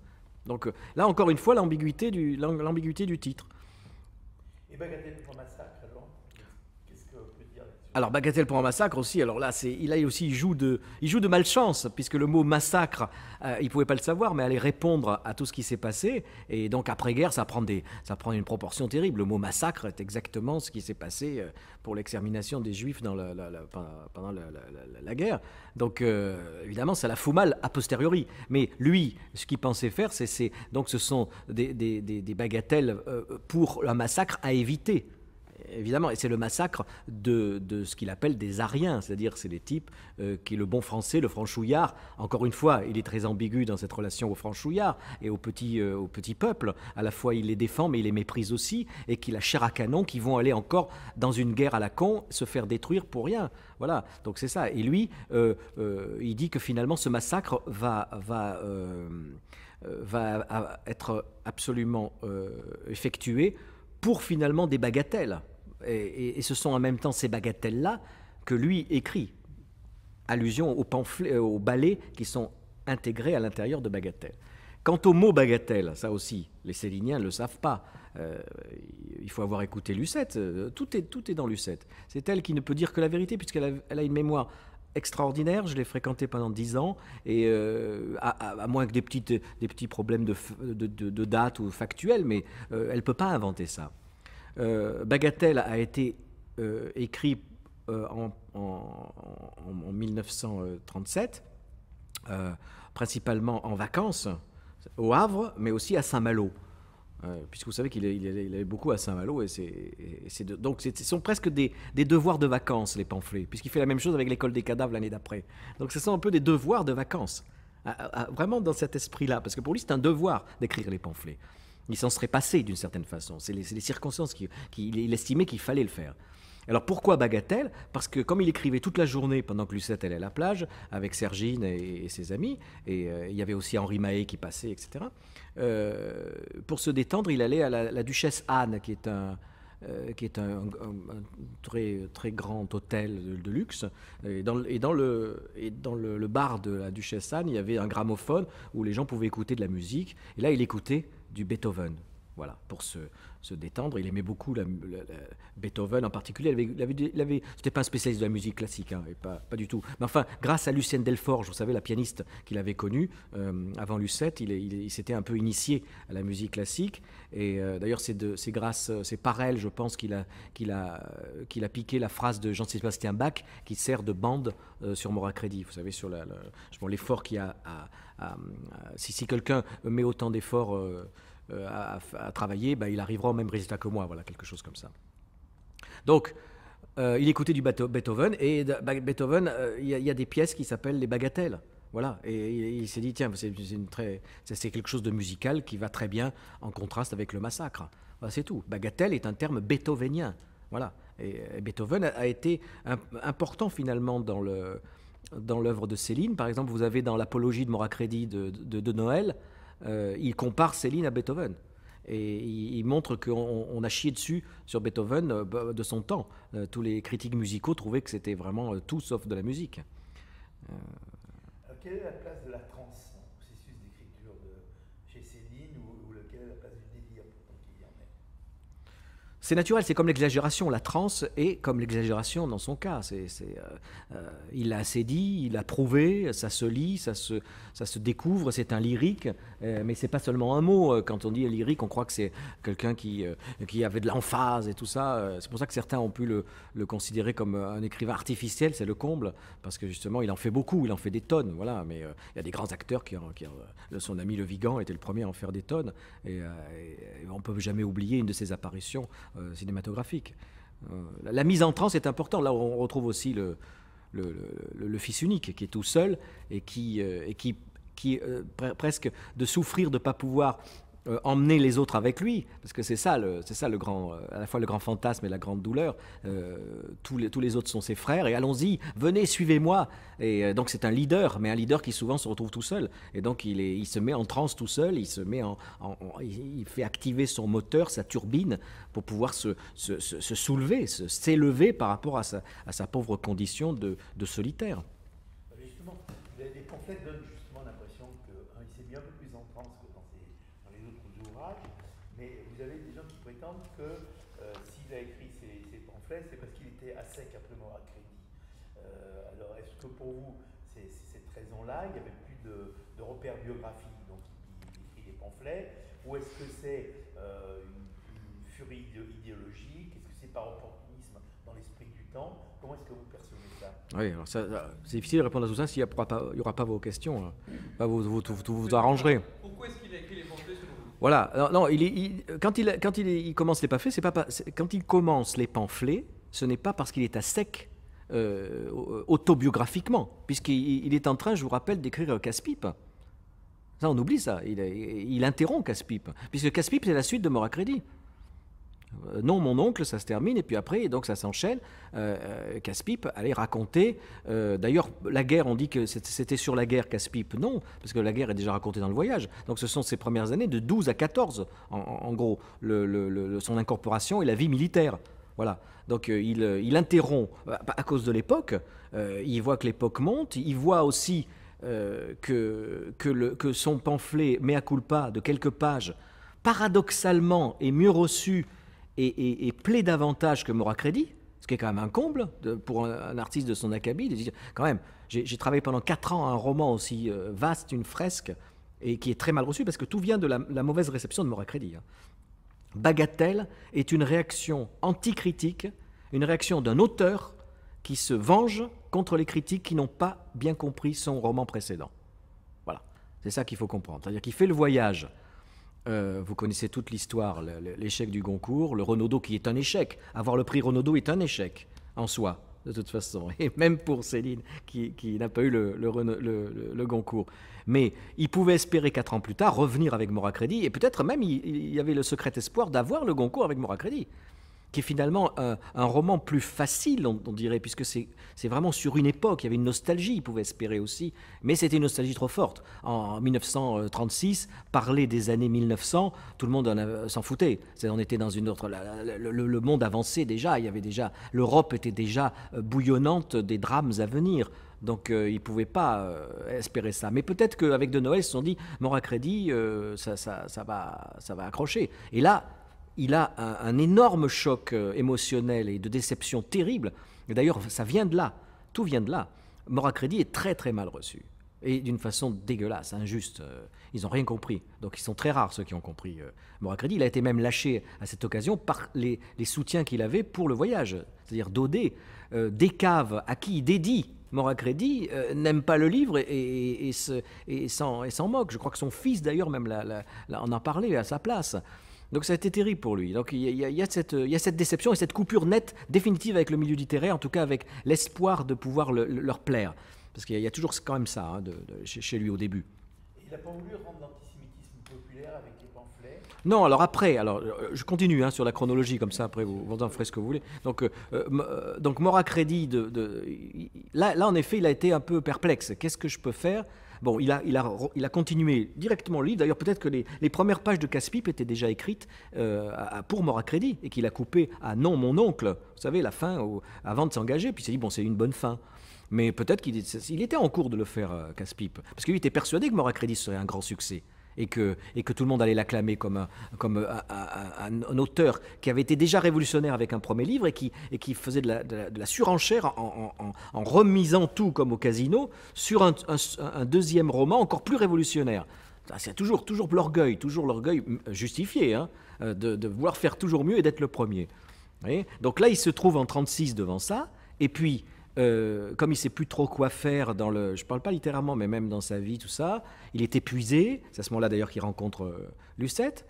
Donc euh, là, encore une fois, l'ambiguïté du, du titre. Et alors Bagatelle pour un massacre aussi. Alors là, c'est il aussi joue de il joue de malchance puisque le mot massacre, il euh, il pouvait pas le savoir, mais aller répondre à tout ce qui s'est passé. Et donc après guerre, ça prend une proportion terrible. Le mot massacre est exactement ce qui s'est passé euh, pour l'extermination des Juifs pendant la, guerre. Donc euh, évidemment, ça la fout mal a posteriori. Mais lui, ce qu'il pensait faire, c'est donc ce sont des, des bagatelles pour un massacre à éviter évidemment, et c'est le massacre de, de ce qu'il appelle des Ariens, c'est-à-dire c'est des types euh, qui, le bon français, le franchouillard, encore une fois, il est très ambigu dans cette relation au franchouillard et au petit, euh, au petit peuple, à la fois il les défend mais il les méprise aussi, et qui la chair à canon, qui vont aller encore dans une guerre à la con, se faire détruire pour rien. Voilà, donc c'est ça. Et lui, euh, il dit que finalement ce massacre va... va va être absolument effectué pour finalement des bagatelles et, ce sont en même temps ces bagatelles-là que lui écrit, allusion aux, pamphlets, euh, aux qui sont intégrés à l'intérieur de bagatelles. Quant au mot bagatelle, ça aussi, les Céliniens ne le savent pas. Euh, il faut avoir écouté Lucette. Euh, tout est, dans Lucette. C'est elle qui ne peut dire que la vérité, puisqu'elle a, une mémoire extraordinaire. Je l'ai fréquentée pendant dix ans, et à, moins que des, petits problèmes de, date ou factuels, mais elle ne peut pas inventer ça. Euh, Bagatelle a été euh, écrit euh, en, 1937, principalement en vacances au Havre, mais aussi à Saint-Malo. puisque vous savez qu'il allait beaucoup à Saint-Malo. Et, donc, ce sont presque des, devoirs de vacances, les pamphlets, puisqu'il fait la même chose avec l'école des cadavres l'année d'après. Donc, ce sont un peu des devoirs de vacances, vraiment dans cet esprit-là, parce que pour lui, c'est un devoir d'écrire les pamphlets. Il s'en serait passé d'une certaine façon. C'est les, circonstances qu'il qui, il estimait qu'il fallait le faire. Alors pourquoi Bagatelle Parce que comme il écrivait toute la journée pendant que Lucette allait à la plage avec Sergine et, ses amis, et euh, il y avait aussi Henri Mahé qui passait, etc., euh, pour se détendre, il allait à la, Duchesse Anne, qui est un, euh, qui est un, très, très grand hôtel de, luxe. Et dans, le, et dans le, bar de la Duchesse Anne, il y avait un gramophone où les gens pouvaient écouter de la musique. Et là, il écoutait du Beethoven. Voilà, pour se, détendre. Il aimait beaucoup la, Beethoven en particulier. Il avait, il avait c'était pas un spécialiste de la musique classique, hein, pas, du tout. Mais enfin, grâce à Lucienne Delforge, vous savez, la pianiste qu'il avait connue euh, avant Lucette, il, s'était un peu initié à la musique classique. Et euh, d'ailleurs, c'est de' grâce, euh, c'est par elle, je pense, qu'il a, qu'il a, qu'il a piqué la phrase de Jean-Sébastien Bach qui sert de bande sur Mora Crédit. Vous savez, sur l'effort qu'il y a si, si quelqu'un met autant d'efforts euh, à, travailler, ben, il arrivera au même résultat que moi, voilà, quelque chose comme ça. Donc, euh, il écoutait du Beethoven, et bah, Beethoven, euh, il y, a des pièces qui s'appellent les bagatelles. Voilà, et il, s'est dit, tiens, c'est quelque chose de musical qui va très bien en contraste avec le massacre. Voilà, bah, c'est tout. Bagatelle est un terme beethovenien. Voilà, et, Beethoven a, été important finalement dans le, dans l'œuvre de Céline. Par exemple, vous avez dans l'apologie de Moracredi de Noël, euh, il compare Céline à Beethoven. Et il montre qu'on a chié dessus sur Beethoven euh, bah, de son temps. Euh, tous les critiques musicaux trouvaient que c'était vraiment tout sauf de la musique. Quelle est la place de la C'est naturel, c'est comme l'exagération. La transe est comme l'exagération dans son cas. C'est, euh, euh, il l'a assez dit, il l'a prouvé, ça se lit, ça se, ça se découvre, c'est un lyrique, Mais euh, mais c'est pas seulement un mot. Quand on dit lyrique, on croit que c'est quelqu'un qui, qui avait de l'emphase et tout ça. C'est pour ça que certains ont pu le, considérer comme un écrivain artificiel, c'est le comble, parce que justement, il en fait beaucoup, il en fait des tonnes. Voilà. Mais il y a des grands acteurs qui, qui Son ami Le Vigan était le premier à en faire des tonnes, et, et on ne peut jamais oublier une de ses apparitions euh, cinématographique. Euh, la, mise en transe est importante. Là, on retrouve aussi le, fils unique qui est tout seul et qui, euh, et qui, qui presque de souffrir de ne pas pouvoir euh, emmener les autres avec lui, parce que c'est ça, c'est ça le grand, euh, à la fois le grand fantasme et la grande douleur. Euh, tous, les, tous les autres sont ses frères, et allons-y, venez, suivez-moi. Et donc c'est un leader, mais un leader qui souvent se retrouve tout seul. Et donc il, est, il se met en transe tout seul, il se met en, il fait activer son moteur, sa turbine, pour pouvoir se, soulever, s'élever par rapport à sa, à sa pauvre condition de, solitaire. Bah, justement, prophètes il n'y avait plus de, repères biographiques, donc il, écrit des pamphlets, ou est-ce que c'est euh, une, furie idéologique, est-ce que c'est par opportunisme dans l'esprit du temps Comment est-ce que vous percevez ça Oui, alors c'est difficile de répondre à tout ça s'il n'y aura, pas vos questions, hein. vous, vous, arrangerez. Pourquoi est-ce qu'il a écrit les pamphlets voilà, non, non quand, il, quand il, il commence les pamphlets, c'est quand il commence les pamphlets, ce n'est pas parce qu'il est à sec euh, autobiographiquement, puisqu'il est en train, je vous rappelle, d'écrire Casse-Pipe. Ça, on oublie ça. Il, interrompt Casse-Pipe, puisque Casse-Pipe, c'est la suite de Moracredi. Euh, non, mon oncle, ça se termine, et puis après, donc ça s'enchaîne. Euh, casse pipe allait raconter. D'ailleurs, la guerre, on dit que c'était sur la guerre pipe Non, parce que la guerre est déjà racontée dans le voyage. Donc ce sont ses premières années, de 12 à 14, en, gros, son incorporation et la vie militaire. Voilà. Donc euh, euh, il, interrompt euh, bah, à cause de l'époque. il voit que l'époque monte. Il voit aussi que, son pamphlet Mea culpa de quelques pages, paradoxalement, est mieux reçu et, plaît davantage que Mora ce qui est quand même un comble pour un, artiste de son acabit. dire, quand même, j'ai travaillé pendant quatre ans un roman aussi vaste, une fresque, et qui est très mal reçu parce que tout vient de la, mauvaise réception de Mora bagatelle est une réaction anticritique, une réaction d'un auteur qui se venge contre les critiques qui n'ont pas bien compris son roman précédent. Voilà, c'est ça qu'il faut comprendre. C'est-à-dire qu'il fait le voyage. Euh, vous connaissez toute l'histoire, l'échec du Goncourt, le Renaudot qui est un échec. Avoir le prix Renaudot est un échec en soi de toute façon, et même pour Céline, qui, n'a pas eu le, Goncourt. Mais il pouvait espérer quatre ans plus tard revenir avec Mora Crédit, et peut-être même il, y avait le secret espoir d'avoir le Goncourt avec Mora Crédit qui est finalement un, roman plus facile, on, dirait, puisque c'est vraiment sur une époque, il y avait une nostalgie, il pouvait espérer aussi, mais c'était une nostalgie trop forte. En 1936, parler des années 1900, tout le monde euh, s'en foutait. On était dans une autre... le, monde avançait déjà, il y avait déjà... L'Europe était déjà euh, bouillonnante des drames à venir. Donc il euh, ils ne pouvaient pas espérer ça. Mais peut-être qu'avec De Noël, ils se sont dit, Moracredi, ça, ça, ça, va, ça va accrocher. Et là, il a un, énorme choc euh, émotionnel et de déception terrible. d'ailleurs, ça vient de là. Tout vient de là. Moracredi est très très mal reçu. Et d'une façon dégueulasse, injuste. Euh, ils n'ont rien compris. Donc ils sont très rares ceux qui ont compris euh, Moracredi. Il a été même lâché à cette occasion par les, soutiens qu'il avait pour le voyage. C'est-à-dire Dodé, des caves à qui il dédie Moracredi, n'aime pas le livre et, s'en moque. Je crois que son fils d'ailleurs même en a parlé à sa place. Donc ça a été terrible pour lui. Donc il y, a, cette, déception et cette coupure nette, définitive avec le milieu littéraire, en tout cas avec l'espoir de pouvoir leur plaire. Parce qu'il y, a toujours quand même ça hein, de, chez, lui au début. Il n'a pas voulu rendre l'antisémitisme populaire avec les pamphlets Non, alors après, alors, euh, je continue hein, sur la chronologie, comme ça après vous, en ferez ce que vous voulez. Donc, euh, euh, donc Mora Crédit, de, là en effet, il a été un peu perplexe. Qu'est-ce que je peux faire Bon, il a, continué directement le livre. D'ailleurs, peut-être que les, premières pages de Caspip étaient déjà écrites euh, pour Moracredi et qu'il a coupé à non, mon oncle. Vous savez, la fin, avant de s'engager. Puis il s'est dit, bon, c'est une bonne fin. Mais peut-être qu'il était en cours de le faire, euh, Caspip, parce qu'il était persuadé que Moracredi serait un grand succès et que, tout le monde allait l'acclamer comme, un, auteur qui avait été déjà révolutionnaire avec un premier livre et qui, faisait de la, surenchère en, remisant tout comme au casino sur un, deuxième roman encore plus révolutionnaire. C'est toujours, toujours l'orgueil, toujours l'orgueil justifié hein, de, vouloir faire toujours mieux et d'être le premier. Donc là, il se trouve en 36 devant ça, et puis euh, comme il sait plus trop quoi faire dans le, je parle pas littéralement, mais même dans sa vie, tout ça, il est épuisé. C'est à ce moment-là d'ailleurs qu'il rencontre euh, Lucette.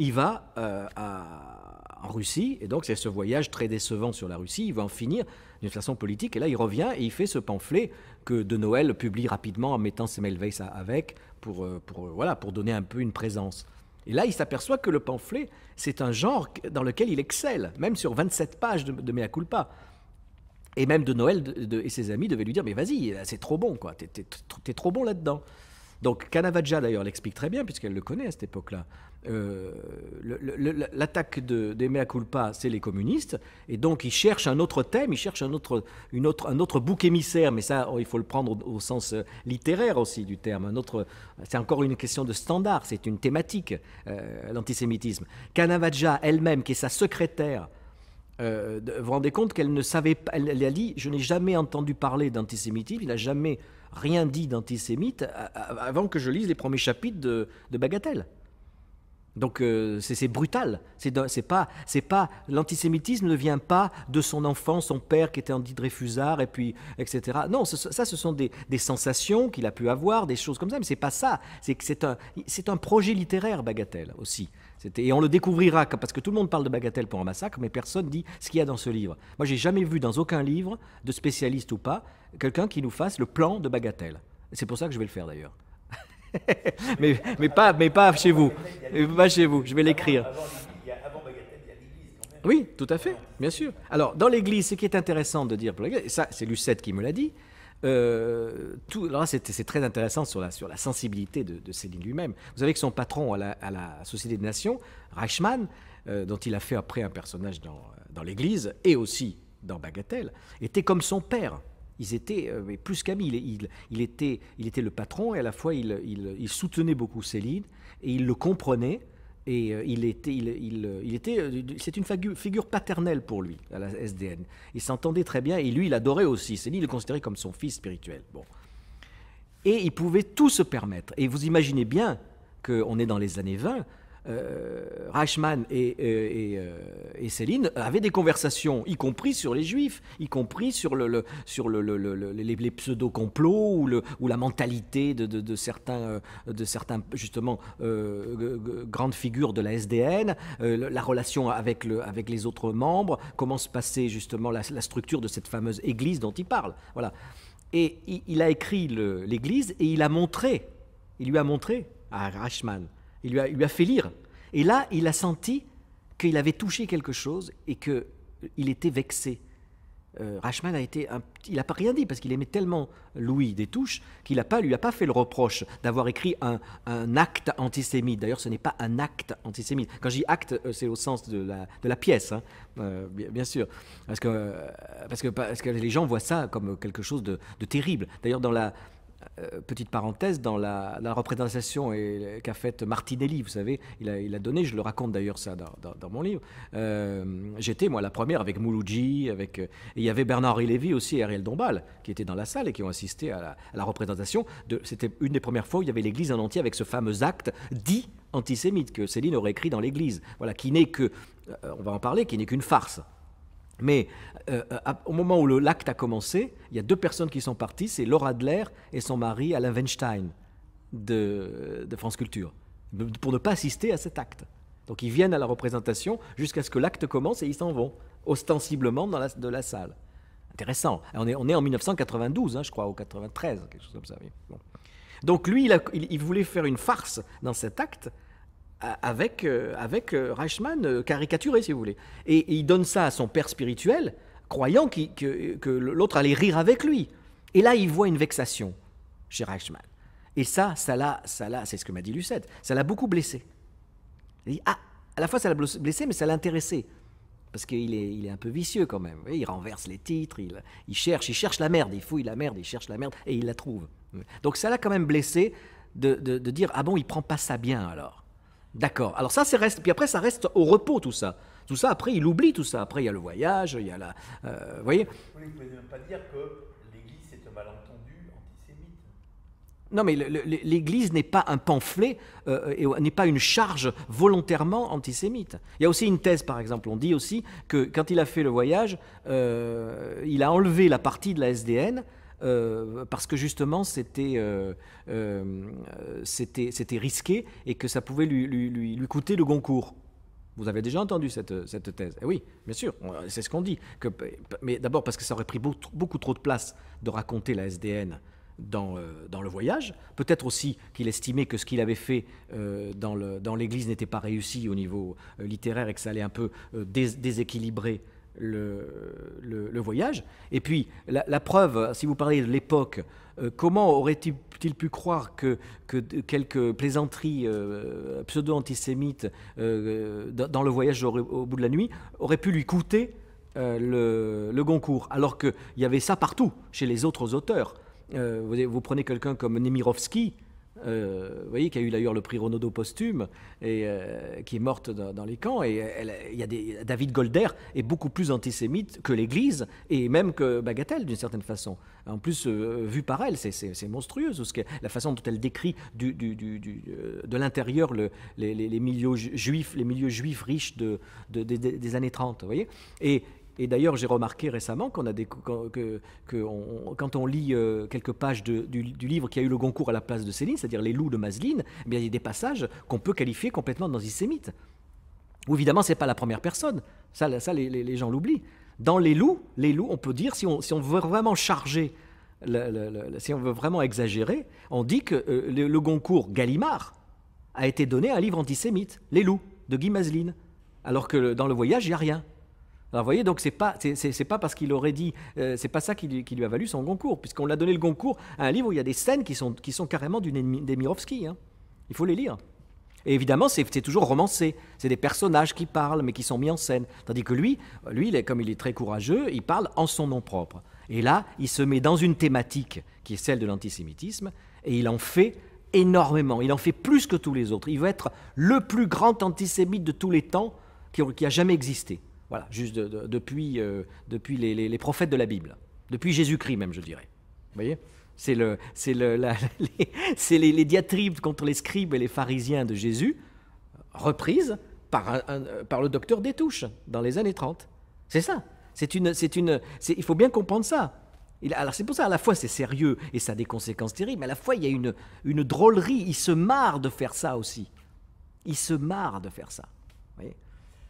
Il va euh, en Russie, et donc c'est ce voyage très décevant sur la Russie. Il va en finir d'une façon politique, et là il revient et il fait ce pamphlet que De Noël publie rapidement en mettant ses Semmelweis avec pour, pour, voilà, pour donner un peu une présence. Et là, il s'aperçoit que le pamphlet, c'est un genre dans lequel il excelle, même sur 27 pages de, de Mea Culpa. Et même de Noël de, et ses amis devaient lui dire Mais vas-y, euh, c'est trop bon, quoi. T'es, es, es trop bon là-dedans. Donc Kanavadja, d'ailleurs, l'explique très bien, puisqu'elle le connaît à cette époque-là. Euh, l'attaque de, de culpa, c'est les communistes. Et donc, ils cherchent un autre thème, ils cherchent un autre, une autre, un autre bouc émissaire. Mais ça, il faut le prendre au, sens euh, littéraire aussi du terme. Un autre, c'est encore une question de standard, c'est une thématique, l'antisémitisme. Kanavadja, elle-même, qui est sa secrétaire, vous euh, vous rendez compte qu'elle ne savait pas, elle, a dit, je n'ai jamais entendu parler d'antisémitisme, il n'a jamais rien dit d'antisémite avant que je lise les premiers chapitres de, Bagatelle. Donc euh, c'est brutal. C'est pas, L'antisémitisme ne vient pas de son enfant, son père qui était Andy Dreyfusard et puis etc. Non, ça, ce sont des, sensations qu'il a pu avoir, des choses comme ça. Mais c'est pas ça. C'est que c'est un projet littéraire, Bagatelle aussi. Et on le découvrira, parce que tout le monde parle de Bagatelle pour un massacre, mais personne dit ce qu'il y a dans ce livre. Moi, j'ai jamais vu dans aucun livre, de spécialiste ou pas, quelqu'un qui nous fasse le plan de Bagatelle. C'est pour ça que je vais le faire d'ailleurs. mais, mais, pas, mais pas chez vous. Pas chez vous, je vais l'écrire. Oui, tout à fait, bien sûr. Alors, dans l'Église, ce qui est intéressant de dire, ça c'est Lucette qui me l'a dit, euh, tout, c'est très intéressant sur la, sur la sensibilité de, Céline lui-même. Vous savez que son patron à la, Société des Nations, Reichmann, euh, dont il a fait après un personnage euh, dans, l'Église et aussi dans Bagatelle, était comme son père. Ils étaient plus qu'amis. Il, il, était, il était le patron et à la fois il, il, il soutenait beaucoup Céline et il le comprenait. Et euh, il était, il, euh, était, euh, c'est une figure paternelle pour lui, à la SDN. Il s'entendait très bien et lui, il adorait aussi. lui, il le considérait comme son fils spirituel. Bon. Et il pouvait tout se permettre. Et vous imaginez bien qu'on est dans les années 20, euh, Reichmann et, euh, euh, et, Céline avaient des conversations, y compris sur les juifs, y compris sur, le, sur les, pseudo-complots ou, la mentalité de, certains, de certains, justement, grandes figures de la SDN, la relation avec, les autres membres, comment se passait justement la, structure de cette fameuse église dont il parle. Voilà. Et il, a écrit l'église et il a montré, il lui a montré à Reichmann il lui a, fait lire. Et là, il a senti qu'il avait touché quelque chose et qu'il euh, était vexé. Euh, Rachman a été il n'a pas rien dit parce qu'il aimait tellement Louis des Touches qu'il n'a pas lui a pas fait le reproche d'avoir écrit un, acte antisémite. D'ailleurs, ce n'est pas un acte antisémite. Quand je dis acte, euh, c'est au sens de la, pièce, hein. bien, sûr, parce que, parce que parce que les gens voient ça comme quelque chose de, de terrible. D'ailleurs, dans la euh, petite parenthèse, dans la, représentation qu'a faite Martinelli, vous savez, il a, donné, je le raconte d'ailleurs ça dans, mon livre, euh, j'étais moi la première avec Mouloudji, avec, euh, il y avait Bernard-Henri Lévy aussi et Ariel Dombal qui étaient dans la salle et qui ont assisté à la, à la représentation. C'était une des premières fois où il y avait l'Église en entier avec ce fameux acte dit antisémite que Céline aurait écrit dans l'Église, voilà, qui n'est que, on va en parler, qui n'est qu'une farce. Mais euh, euh, au moment où l'acte a commencé, il y a deux personnes qui sont parties, c'est Laura Adler et son mari Alain Weinstein de, France Culture, pour ne pas assister à cet acte. Donc ils viennent à la représentation jusqu'à ce que l'acte commence et ils s'en vont, ostensiblement dans la, de la salle. Intéressant. On est, en 1992, hein, je crois, ou 93, quelque chose comme ça. Donc lui, il, voulait faire une farce dans cet acte, avec, euh, avec euh, Reichmann euh, caricaturé, si vous voulez. Et, il donne ça à son père spirituel, croyant que, l'autre allait rire avec lui. Et là, il voit une vexation chez Reichmann. Et ça, ça l'a, c'est ce que m'a dit Lucette, ça l'a beaucoup blessé. Il dit, ah, à la fois ça l'a blessé, mais ça l'a intéressé. Parce qu'il est, un peu vicieux quand même. Il renverse les titres, il, cherche, il cherche la merde, il fouille la merde, il cherche la merde, et il la trouve. Donc ça l'a quand même blessé de, de dire, ah bon, il prend pas ça bien alors. D'accord. Alors ça, ça reste. Puis après, ça reste au repos tout ça. Tout ça, après, il oublie tout ça. Après, il y a le voyage, il y a la. Euh, vous voyez pouvez pas dire que l'Église est un malentendu antisémite. Non, mais l'Église n'est pas un pamphlet, euh, n'est pas une charge volontairement antisémite. Il y a aussi une thèse, par exemple. On dit aussi que quand il a fait le voyage, euh, il a enlevé la partie de la SDN euh, parce que justement euh, euh, c'était c'était risqué et que ça pouvait lui, lui, lui, coûter le Goncourt. Vous avez déjà entendu cette, cette thèse eh Oui, bien sûr, c'est ce qu'on dit. mais d'abord parce que ça aurait pris beaucoup, trop de place de raconter la SDN dans, dans le voyage. Peut-être aussi qu'il estimait que ce qu'il avait fait dans l'Église n'était pas réussi au niveau littéraire et que ça allait un peu déséquilibrer le, le, voyage. Et puis, la, preuve, si vous parlez de l'époque, euh, comment aurait-il pu croire que, que quelques plaisanteries euh, pseudo-antisémites euh, dans le voyage au, bout de la nuit auraient pu lui coûter le, le, Goncourt, alors qu'il y avait ça partout, chez les autres auteurs. Vous, vous, prenez quelqu'un comme Nemirovski, euh, vous voyez, qui a eu d'ailleurs le prix Renaudot posthume et euh, qui est morte dans, les camps. Et euh, il y David Golder est beaucoup plus antisémite que l'Église et même que Bagatelle d'une certaine façon. En plus, vu par elle, c'est monstrueux la façon dont elle décrit de l'intérieur les, milieux juifs, les milieux juifs riches des années 30. Vous voyez et et d'ailleurs, j'ai remarqué récemment qu'on a des, que, quand on lit euh, quelques pages du, livre qui a eu le Goncourt à la place de Céline, c'est-à-dire Les loups de Maseline, eh bien, il y a des passages qu'on peut qualifier complètement d'antisémites. Ou évidemment, ce n'est pas la première personne. Ça, les, gens l'oublient. Dans Les loups, les loups, on peut dire, si on, veut vraiment charger, si on veut vraiment exagérer, on dit que euh, le, Goncourt Gallimard a été donné à un livre antisémite, Les loups, de Guy Maseline. Alors que dans le voyage, il n'y a rien. Alors, vous voyez, donc c'est pas, pas parce qu'il aurait dit, euh, c'est pas ça qui lui, a valu son Goncourt, puisqu'on l'a donné le Goncourt à un livre où il y a des scènes qui sont, carrément du Hein. Il faut les lire. Et évidemment, c'est, toujours romancé. C'est des personnages qui parlent, mais qui sont mis en scène. Tandis que lui, lui, est comme il est très courageux, il parle en son nom propre. Et là, il se met dans une thématique qui est celle de l'antisémitisme, et il en fait énormément. Il en fait plus que tous les autres. Il veut être le plus grand antisémite de tous les temps qui, qui a jamais existé. Voilà, juste depuis, euh, depuis les, prophètes de la Bible, depuis Jésus-Christ même, je dirais. Vous voyez C'est le, les, diatribes contre les scribes et les pharisiens de Jésus, reprises par, euh, par le docteur Détouche dans les années 30. C'est ça. C'est une, c'est une, il faut bien comprendre ça. alors c'est pour ça, à la fois c'est sérieux et ça a des conséquences terribles, mais à la fois il y a une, une drôlerie, il se marre de faire ça aussi. Il se marre de faire ça. Vous voyez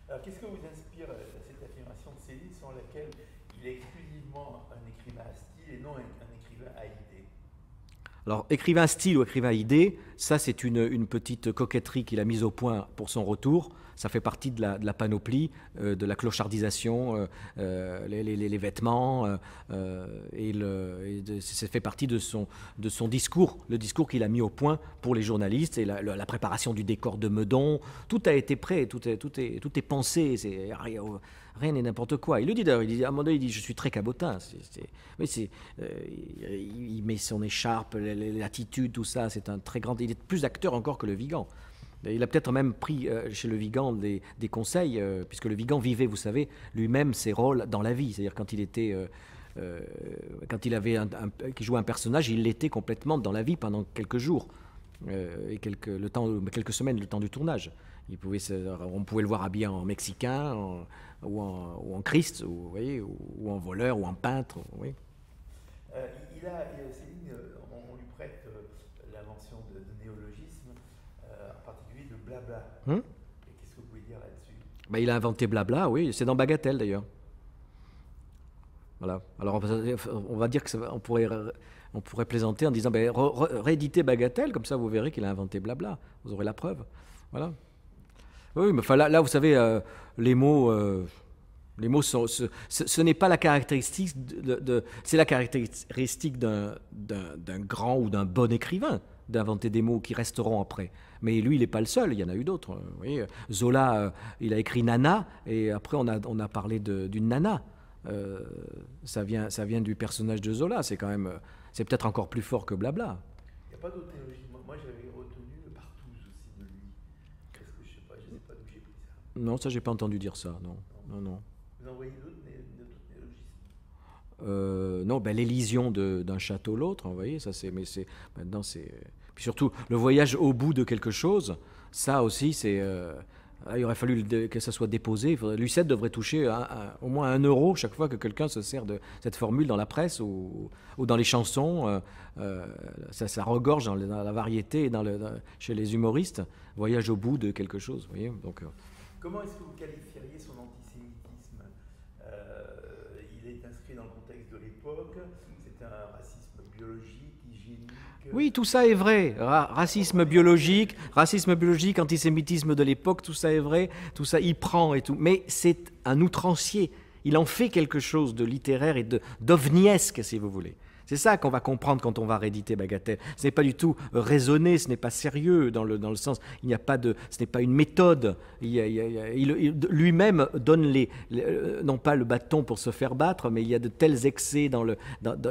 Alors, Qu'est-ce que vous inspire euh, Alors, écrivain style ou écrivain idée, ça c'est une, petite coquetterie qu'il a mise au point pour son retour. Ça fait partie de la, panoplie, euh, de la clochardisation, euh, euh, les, vêtements, et, le, ça fait partie de son, de son discours, le discours qu'il a mis au point pour les journalistes et la, préparation du décor de Meudon. Tout a été prêt, tout est, tout est, tout est pensé. C'est, rien et n'importe quoi. Il le dit d'ailleurs, il dit, à un moment donné, il dit Je suis très cabotin. mais euh, il, met son écharpe, l'attitude, tout ça, c'est un très grand. Il est plus acteur encore que le Vigan. Il a peut-être même pris euh, chez le Vigan des, conseils, euh, puisque le Vigan vivait, vous savez, lui-même ses rôles dans la vie. C'est-à-dire quand il était. quand il avait jouait un personnage, il l'était complètement dans la vie pendant quelques jours et quelques, le temps, quelques semaines, le temps du tournage on pouvait le voir habillé en mexicain, ou, en, Christ, ou, vous voyez, ou, en voleur, ou en peintre. Euh, il a, on, lui prête euh, l'invention de, de, néologisme, euh, en particulier de blabla. Hmm? Et Qu'est-ce que vous pouvez dire là-dessus bah, Il a inventé blabla, oui, c'est dans Bagatelle d'ailleurs. Voilà. Alors on va dire que on pourrait plaisanter en disant bah, rééditez Bagatelle, comme ça vous verrez qu'il a inventé blabla. Vous aurez la preuve. Voilà. Oui, mais là, vous savez, euh, les mots. Euh, les mots Ce, n'est pas la caractéristique de. c'est la caractéristique d'un, grand ou d'un bon écrivain d'inventer des mots qui resteront après. Mais lui, il n'est pas le seul, il y en a eu d'autres. Hein. Zola, euh, il a écrit Nana, et après, on a, parlé d'une Nana. ça, vient, ça vient du personnage de Zola, c'est quand même. C'est peut-être encore plus fort que Blabla. Il n'y a pas d'autre théologie. Non, ça, j'ai pas entendu dire ça, non. Non, non. Vous envoyez d'autres euh, non, ben, l'élision d'un château l'autre, vous voyez, ça c'est, mais c'est maintenant c'est, puis surtout le voyage au bout de quelque chose, ça aussi c'est, euh, il aurait fallu que ça soit déposé. Lucette devrait toucher au moins un euro chaque fois que quelqu'un se sert de cette formule dans la presse ou, ou dans les chansons. Euh, euh, ça, ça regorge dans, la variété dans le, chez les humoristes. Voyage au bout de quelque chose, vous voyez, donc. Comment est-ce que vous qualifieriez son antisémitisme euh, il est inscrit dans le contexte de l'époque, c'est un racisme biologique, hygiénique. Oui, tout ça est vrai. racisme biologique, racisme biologique, antisémitisme de l'époque, tout ça est vrai, tout ça y prend et tout. Mais c'est un outrancier. Il en fait quelque chose de littéraire et d'ovniesque, si vous voulez. C'est ça qu'on va comprendre quand on va rééditer Bagatelle. Ce n'est pas du tout raisonné, ce n'est pas sérieux dans le, dans le sens, il n'y a pas de, ce n'est pas une méthode. Il, il, lui-même donne les, euh, non pas le bâton pour se faire battre, mais il y a de tels excès dans le,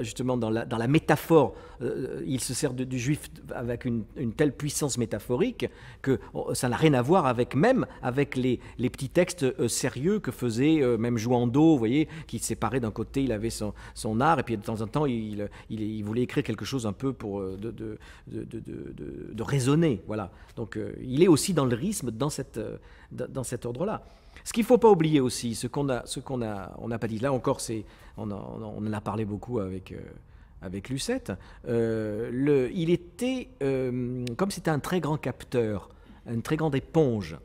justement dans la, dans la métaphore. Euh, euh, il se sert du juif avec une, une, telle puissance métaphorique que oh, ça n'a rien à voir avec même avec les, les petits textes sérieux que faisait même Jouando, vous voyez, qui séparait d'un côté, il avait son, son art, et puis de temps en temps, il euh, il, voulait écrire quelque chose un peu pour euh, de, raisonner. Voilà. Donc euh, il est aussi dans le rythme, dans, cet ordre-là. Ce qu'il ne faut pas oublier aussi, ce qu'on n'a pas dit, là encore, c'est, on, en a parlé beaucoup avec, Lucette, il était, comme c'était un très grand capteur, une très grande éponge,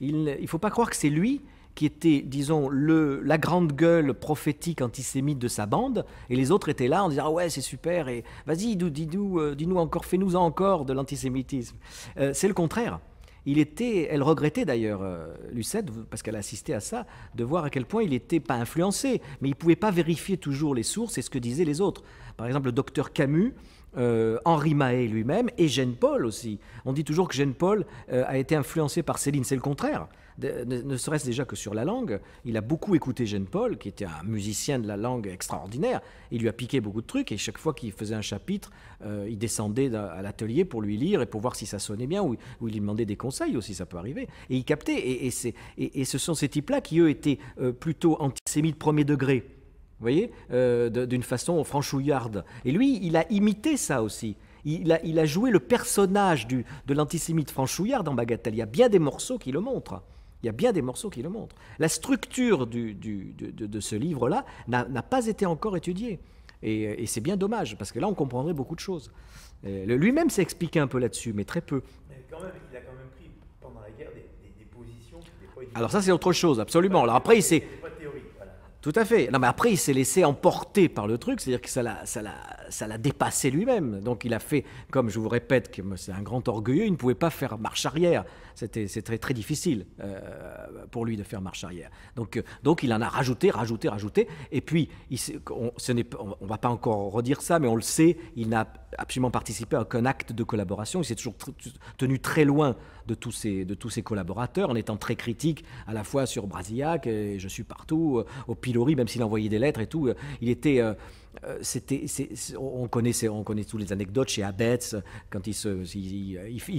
il ne faut pas croire que c'est lui qui était, disons, le, la grande gueule prophétique antisémite de sa bande, et les autres étaient là en disant ah ouais c'est super et vas-y dis-nous dis-nous euh, encore fais-nous encore de l'antisémitisme. Euh, c'est le contraire. Il était, elle regrettait d'ailleurs euh, Lucette parce qu'elle assistait à ça, de voir à quel point il n'était pas influencé, mais il pouvait pas vérifier toujours les sources et ce que disaient les autres. Par exemple, le docteur Camus, Henri Mahé lui-même et Jeanne Paul aussi. On dit toujours que Jeanne Paul a été influencée par Céline, c'est le contraire ne, serait-ce déjà que sur la langue. Il a beaucoup écouté Jean Paul, qui était un musicien de la langue extraordinaire. Il lui a piqué beaucoup de trucs et chaque fois qu'il faisait un chapitre, euh, il descendait à l'atelier pour lui lire et pour voir si ça sonnait bien ou, il lui demandait des conseils aussi, ça peut arriver. Et il captait. Et, et, et, ce sont ces types-là qui, eux, étaient euh, plutôt antisémites premier degré. Vous voyez, euh, d'une façon franchouillarde. Et lui, il a imité ça aussi. Il a, joué le personnage de l'antisémite franchouillard dans Bagatelle. Il y a bien des morceaux qui le montrent. Il y a bien des morceaux qui le montrent. La structure du, de, ce livre-là n'a pas été encore étudiée. Et, c'est bien dommage, parce que là, on comprendrait beaucoup de choses. Euh, lui-même s'est expliqué un peu là-dessus, mais très peu. Mais quand même, il a quand même pris, pendant la guerre, des, positions Alors ça, c'est autre chose, absolument. Alors après, il s'est... Tout à fait. Non, mais après, il s'est laissé emporter par le truc, c'est-à-dire que ça l'a, ça dépassé lui-même. Donc, il a fait, comme je vous répète, que c'est un grand orgueilleux, il ne pouvait pas faire marche arrière c'était très, difficile euh, pour lui de faire marche arrière. Donc, euh, donc il en a rajouté, rajouté, rajouté. Et puis, il, on ne va pas encore redire ça, mais on le sait, il n'a absolument participé à aucun acte de collaboration. Il s'est toujours tenu très loin de tous, ses, de tous collaborateurs, en étant très critique à la fois sur Brasillac, et Je suis partout, euh, au pilori, même s'il envoyait des lettres et tout. il était... Euh, on, connaissait, on connaît tous les anecdotes chez Abetz, quand il, se,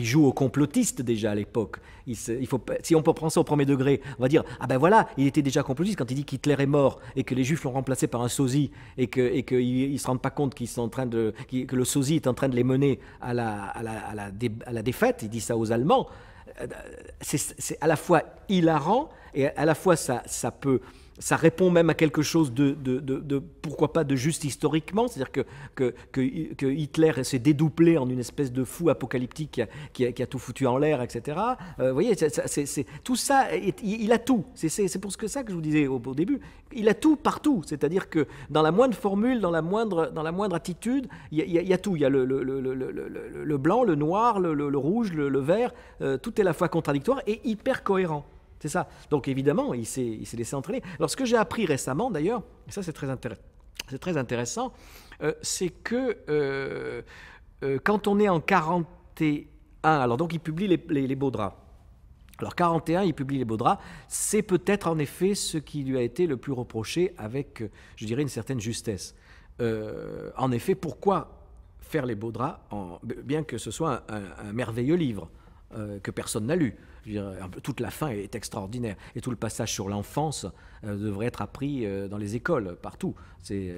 joue au complotiste déjà à l'époque. si on peut prendre ça au premier degré, on va dire Ah ben voilà, il était déjà complotiste quand il dit qu'Hitler est mort et que les Juifs l'ont remplacé par un sosie et qu'ils que ne se rendent pas compte qu'ils sont en train de, que le sosie est en train de les mener à la, défaite. Il dit ça aux Allemands. Euh, c'est, à la fois hilarant et à la fois ça peut ça répond même à quelque chose de, de, de, pourquoi pas, de juste historiquement, c'est-à-dire que, que, que, Hitler s'est dédouplé en une espèce de fou apocalyptique qui a, tout foutu en l'air, etc. Euh, vous voyez, tout ça, il, a tout. C'est pour ce que ça que je vous disais au, début. Il a tout partout, c'est-à-dire que dans la moindre formule, dans la moindre, dans la moindre attitude, il y, a, tout. Il y a le, le, le, le blanc, le noir, le, rouge, le, vert, euh, tout est à la fois contradictoire et hyper cohérent. C'est ça. Donc évidemment, il s'est laissé entraîner. Alors ce que j'ai appris récemment d'ailleurs, et ça c'est très, intéressant, euh, c'est que euh, euh, quand on est en 41, alors donc il publie les, les, Alors 41, il publie les beaux C'est peut-être en effet ce qui lui a été le plus reproché avec, je dirais, une certaine justesse. en effet, pourquoi faire les beaux bien que ce soit un, merveilleux livre que personne n'a lu euh, toute la fin est extraordinaire. Et tout le passage sur l'enfance euh, devrait être appris euh, dans les écoles, partout. et,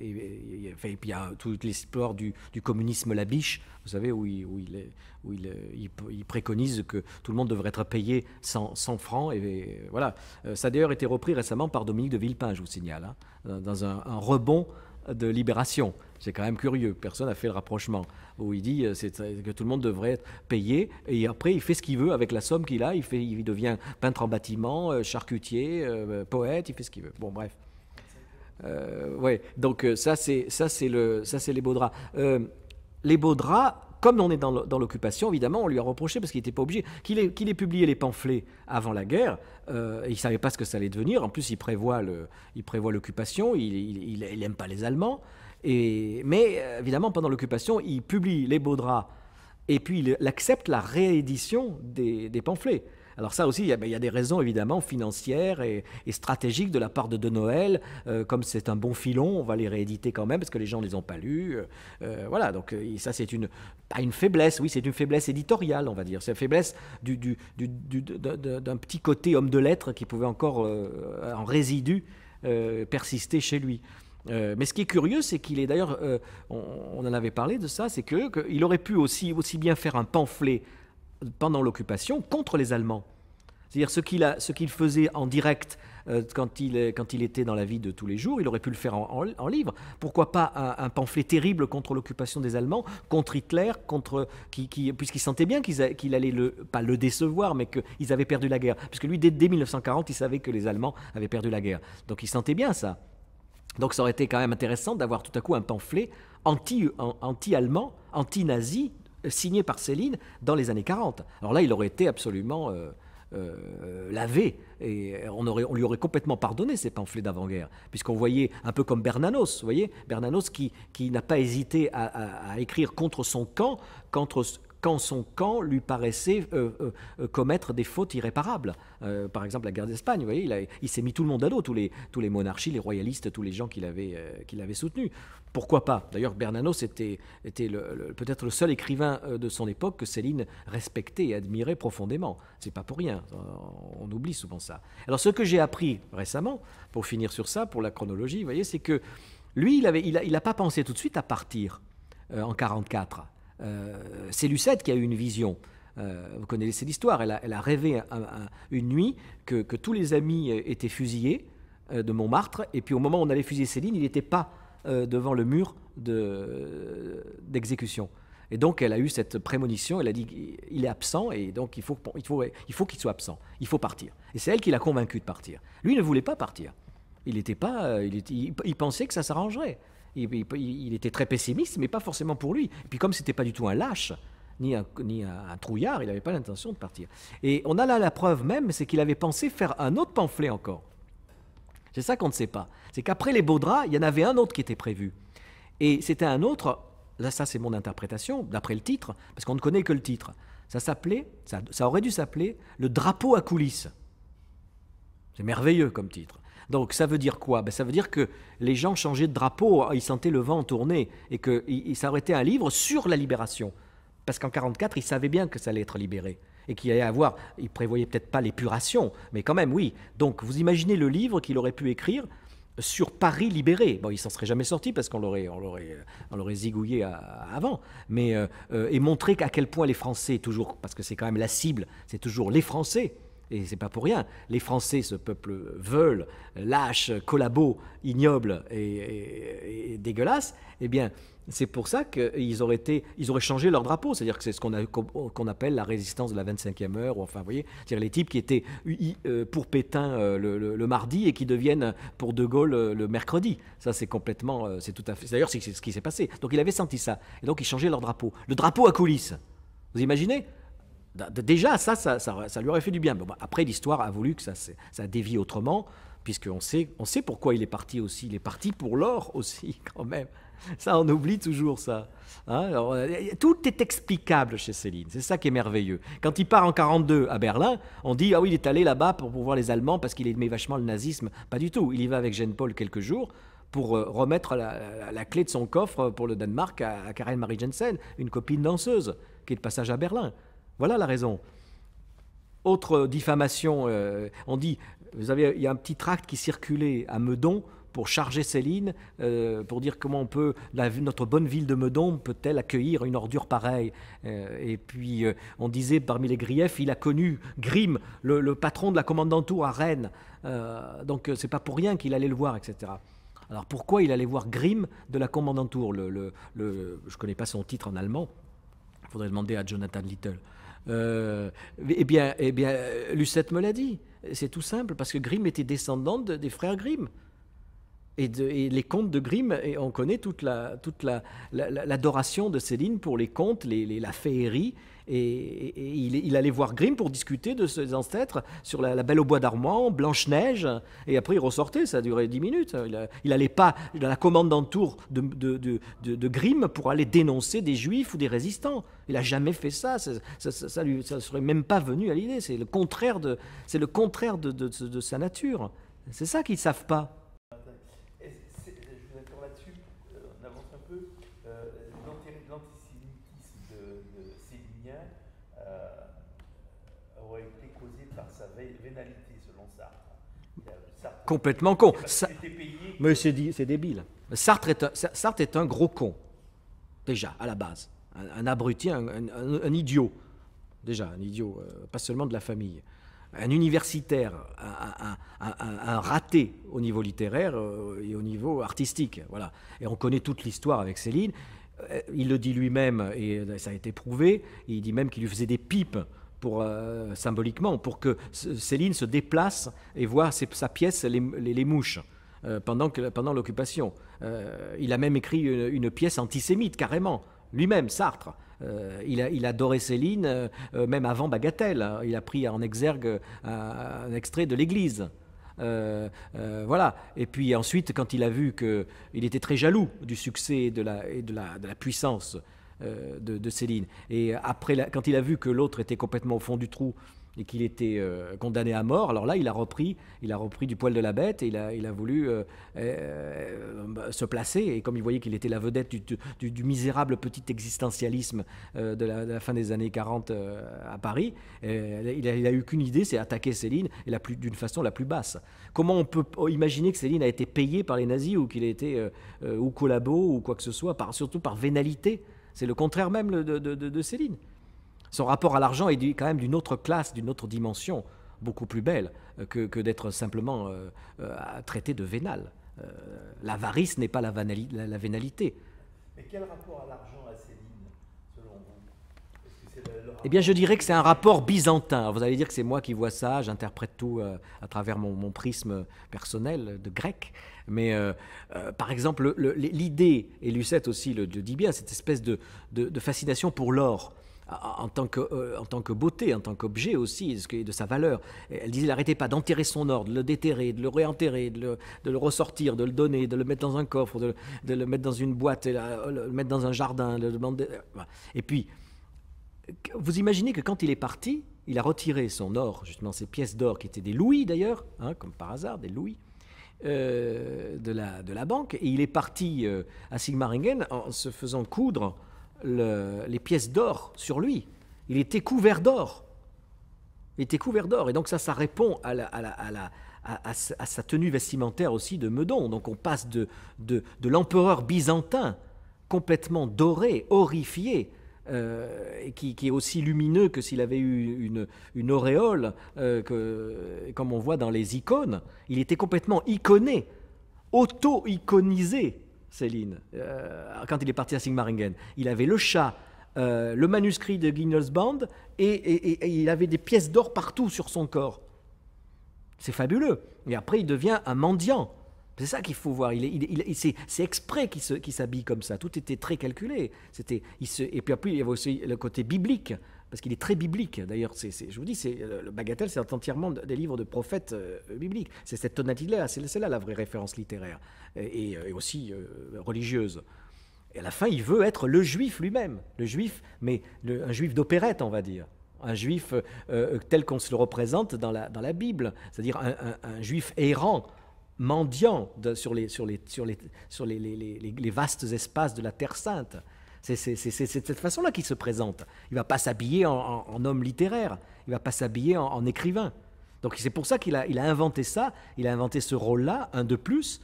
puis il y a toute l'histoire du, du, communisme la biche, vous savez, où, il, préconise que tout le monde devrait être payé 100, francs. voilà. ça a d'ailleurs été repris récemment par Dominique de Villepin, je vous signale, hein, dans un rebond de libération. C'est quand même curieux. Personne n'a fait le rapprochement où il dit euh, que tout le monde devrait être payé. Et après, il fait ce qu'il veut avec la somme qu'il a. Il, fait, il devient peintre en bâtiment, euh, charcutier, euh, poète. Il fait ce qu'il veut. Bon, bref. ouais. Donc ça, c'est ça, c'est le ça, c'est les beaux draps. les beaux draps. Comme on est dans l'occupation, évidemment, on lui a reproché, parce qu'il n'était pas obligé, qu'il ait, ait, publié les pamphlets avant la guerre, il ne savait pas ce que ça allait devenir, en plus il prévoit l'occupation, il, il, il, il aime pas les Allemands, mais euh, évidemment, pendant l'occupation, il publie les beaux draps et puis il accepte la réédition des, pamphlets. Alors ça aussi, ben, il y, a, des raisons évidemment financières et, stratégiques de la part de De Noël. Euh, comme c'est un bon filon, on va les rééditer quand même parce que les gens ne les ont pas lus. Euh, voilà, donc ça c'est une faiblesse, oui, c'est une faiblesse éditoriale, on va dire. C'est une faiblesse d'un petit côté homme de lettres qui pouvait encore en résidu persister chez lui. Euh, mais ce qui est curieux, c'est qu'il est, d'ailleurs, euh, on, en avait parlé de ça, c'est qu'il aurait pu aussi, bien faire un pamphlet pendant l'occupation contre les Allemands. C'est-à-dire ce qu'il faisait en direct euh, quand, il, était dans la vie de tous les jours, il aurait pu le faire en, livre. Pourquoi pas un, pamphlet terrible contre l'occupation des Allemands, contre Hitler, puisqu'il sentait bien qu'il allait, pas le décevoir, mais qu'ils avaient perdu la guerre. Puisque lui, dès 1940, il savait que les Allemands avaient perdu la guerre. Donc il sentait bien ça. Donc ça aurait été quand même intéressant d'avoir tout à coup un pamphlet anti-allemand, anti allemand anti nazi euh, signé par Céline dans les années 40. Alors là, il aurait été absolument euh, euh, lavé et on, lui aurait complètement pardonné ces pamphlets d'avant-guerre, puisqu'on voyait un peu comme Bernanos, vous voyez, Bernanos qui, n'a pas hésité à, à, écrire contre son camp, contre, quand son camp lui paraissait euh, euh, euh, commettre des fautes irréparables. par exemple, la guerre d'Espagne, vous voyez, il, s'est mis tout le monde à dos, tous les, les monarchies, les royalistes, tous les gens qui l'avaient soutenu. Pourquoi pas D'ailleurs, Bernanos était, peut-être le seul écrivain de son époque que Céline respectait et admirait profondément. C'est pas pour rien, on oublie souvent ça. Alors, ce que j'ai appris récemment, pour finir sur ça, pour la chronologie, vous voyez, c'est que lui, il n'a pas pensé tout de suite à partir en 1944. Euh, c'est Lucette qui a eu une vision. Euh, vous connaissez l'histoire, elle, a, rêvé une nuit que, tous les amis euh, étaient fusillés de Montmartre, et puis au moment où on allait fusiller Céline, il n'était pas devant le mur d'exécution. et donc, elle a eu cette prémonition, elle a dit il est absent et donc il faut, qu'il soit absent, il faut partir. Et c'est elle qui l'a convaincu de partir. Lui ne voulait pas partir. Il était pas, il pensait que ça s'arrangerait il, était très pessimiste, mais pas forcément pour lui. Et puis comme c'était pas du tout un lâche, ni un, trouillard, il n'avait pas l'intention de partir. Et on a là la preuve même, c'est qu'il avait pensé faire un autre pamphlet encore. C'est ça qu'on ne sait pas. C'est qu'après les beaux draps, il y en avait un autre qui était prévu. Et c'était un autre, là ça c'est mon interprétation, d'après le titre, parce qu'on ne connaît que le titre. Ça s'appelait, ça aurait dû s'appeler Le drapeau à coulisses. C'est merveilleux comme titre. Donc ça veut dire quoi ben, Ça veut dire que les gens changeaient de drapeau, ah, ils sentaient le vent tourner et que ça aurait été un livre sur la libération. Parce qu'en 1944, ils savaient bien que ça allait être libéré et qu'il allait avoir, il prévoyaient peut-être pas l'épuration, mais quand même oui. Donc vous imaginez le livre qu'il aurait pu écrire sur Paris libéré. Bon, il s'en serait jamais sorti parce qu'on l'aurait, on l'aurait, on l'aurait zigouillé euh, avant, mais euh, euh, et montrer à quel point les Français toujours, parce que c'est quand même la cible, c'est toujours les Français et c'est pas pour rien. Les Français, ce peuple veulent, lâche, collabo, ignoble et, dégueulasses. Eh bien, c'est pour ça qu'ils auraient, été, ils changé leur drapeau. C'est-à-dire que c'est ce qu'on appelle la résistance de la 25e heure, ou enfin, vous voyez, c'est-à-dire les types qui étaient euh, pour Pétain euh, le, mardi et qui deviennent pour De Gaulle euh, le mercredi. Ça, c'est complètement, c'est tout à fait. D'ailleurs, c'est ce qui s'est passé. Donc, il avait senti ça. Et donc, ils changeaient leur drapeau. Le drapeau à coulisses. Vous imaginez Déjà, ça ça, lui aurait fait du bien. Bah, après, l'histoire a voulu que ça, ça dévie autrement, puisqu'on sait, on sait pourquoi il est parti aussi. Il est parti pour l'or aussi, quand même. Ça, on oublie toujours ça. Hein. Euh, tout est explicable chez Céline. C'est ça qui est merveilleux. Quand il part en 42 à Berlin, on dit ah oui, il est allé là-bas pour, voir les Allemands parce qu'il aimait vachement le nazisme. Pas du tout. Il y va avec jean paul quelques jours pour euh, remettre la, la, clé de son coffre pour le Danemark à Karen Marie Jensen, une copine danseuse qui est de passage à Berlin. Voilà la raison. Autre diffamation, euh, on dit, vous avez, il y a un petit tract qui circulait à Meudon pour charger Céline, euh, pour dire comment on peut, notre bonne ville de Meudon peut-elle accueillir une ordure pareille euh, Et puis on disait parmi les griefs, il a connu Grimm, le, patron de la Commandantour à Rennes, donc c'est pas pour rien qu'il allait le voir, etc. Alors pourquoi il allait voir Grimm de la Commandantour Je le, le, connais pas son titre en allemand, il faudrait demander à Jonathan Little. Euh, eh bien, eh bien, Lucette me l'a dit. C'est tout simple, parce que Grimm était descendante des frères Grimm. Et, les contes de Grimm, et on connaît toute l'adoration la, toute la, de Céline pour les contes, la féerie et, il, allait voir Grimm pour discuter de ses ancêtres sur la, Belle au bois dormant, Blanche-Neige, et après il ressortait, ça durait dix minutes. Il n'allait pas dans la commande d'entour de, Grimm pour aller dénoncer des juifs ou des résistants. Il n'a jamais fait ça, ça ne serait même pas venu à l'idée, c'est le contraire de, le contraire de sa nature. C'est ça qu'ils ne savent pas. complètement con. mais c'est débile. Sartre est, un, est, un, gros con, déjà, à la base. Un, abruti, un, idiot. Déjà, un idiot, euh, pas seulement de la famille. Un universitaire, un, raté au niveau littéraire euh, et au niveau artistique. Voilà. Et on connaît toute l'histoire avec Céline. Euh, il le dit lui-même, et ça a été prouvé. Il dit même qu'il lui faisait des pipes pour, euh, symboliquement, pour que Céline se déplace et voit sa pièce Les, les, Mouches euh, pendant, pendant l'occupation. Euh, il a même écrit une, pièce antisémite, carrément, lui-même, Sartre. il, a, il, adorait Céline, même avant Bagatelle. Hein. Il a pris en exergue un, extrait de l'Église. voilà. Et puis ensuite, quand il a vu qu'il était très jaloux du succès et de la, et de la, de la puissance euh, de, Céline. Et après, quand il a vu que l'autre était complètement au fond du trou et qu'il était euh, condamné à mort, alors là, il a repris, il a repris du poil de la bête et il a, voulu euh, bah, se placer. Et comme il voyait qu'il était la vedette du, misérable petit existentialisme de la, fin des années 40 à Paris, il a, eu qu'une idée, c'est attaquer Céline d'une façon la plus basse. Comment on peut imaginer que Céline a été payée par les nazis ou qu'il a été ou collabo ou quoi que ce soit, surtout par vénalité c'est le contraire même de, Céline. Son rapport à l'argent est quand même d'une autre classe, d'une autre dimension, beaucoup plus belle euh, que, d'être simplement euh, euh, traité de vénal. l'avarice n'est pas la, la, vénalité. Mais quel rapport à l'argent à Céline, selon vous eh bien, je dirais que c'est un rapport byzantin. vous allez dire que c'est moi qui vois ça, j'interprète tout euh, à travers mon, prisme personnel de grec. Mais euh, euh, par exemple, l'idée, et Lucette aussi le, dit bien, cette espèce de, fascination pour l'or. En tant, que, beauté, en tant qu'objet aussi, de sa valeur. Elle disait, n'arrêtez pas d'enterrer son or, de le déterrer, de le réenterrer, de le, ressortir, de le donner, de le mettre dans un coffre, de, le mettre dans une boîte, de le mettre dans un jardin. Et puis, vous imaginez que quand il est parti, il a retiré son or, justement ses pièces d'or qui étaient des louis d'ailleurs, hein, comme par hasard, des louis. Euh, de, la, banque et il est parti euh, à Sigmaringen en se faisant coudre les pièces d'or sur lui. Il était couvert d'or. Il était couvert d'or. Et donc ça, ça répond à, à, sa tenue vestimentaire aussi de Meudon. Donc on passe de l'empereur byzantin complètement doré, horrifié, euh, qui, est aussi lumineux que s'il avait eu une, auréole, euh, que, comme on voit dans les icônes. Il était complètement iconé, auto-iconisé, Céline, euh, quand il est parti à Sigmaringen. Il avait le chat, le manuscrit de Guinness Band, et il avait des pièces d'or partout sur son corps. C'est fabuleux. Et après, il devient un mendiant. C'est ça qu'il faut voir. Il, c'est exprès qu'il s'habille comme ça. Tout était très calculé. C'était, et puis après, il y avait aussi le côté biblique, parce qu'il est très biblique. D'ailleurs, je vous dis, euh, le Bagatelle, c'est entièrement des livres de prophètes euh, bibliques. C'est cette tonalité-là, c'est là la vraie référence littéraire, euh, et, aussi religieuse. Et à la fin, il veut être le juif lui-même. Le juif, mais un juif d'opérette, on va dire un juif tel qu'on se le représente dans la, Bible, c'est-à-dire un, juif errant, mendiant sur, les, vastes espaces de la Terre Sainte. C'est de cette façon-là qu'il se présente. Il ne va pas s'habiller en, homme littéraire, il ne va pas s'habiller en, écrivain. Donc c'est pour ça qu'il a, inventé ça, il a inventé ce rôle-là, un de plus,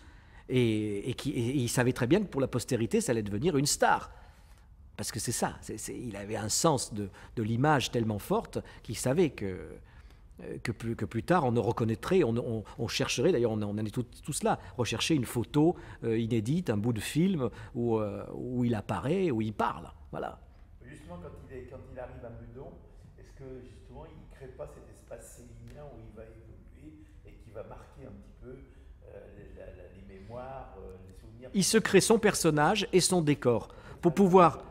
et, qui, il savait très bien que pour la postérité, ça allait devenir une star. Parce que c'est ça, il avait un sens de l'image tellement forte qu'il savait que euh, que plus, que plus tard on ne reconnaîtrait, on, on, on chercherait, d'ailleurs on, en est tous tout là, rechercher une photo euh, inédite, un bout de film où, euh, où, il apparaît, où il parle. Voilà. Justement, quand il, est, quand il arrive à Meudon, est-ce que justement il ne crée pas cet espace sélinien où il va évoluer et qui va marquer un petit peu la, les mémoires, les souvenirs Il se crée son personnage et son décor. Pour pouvoir.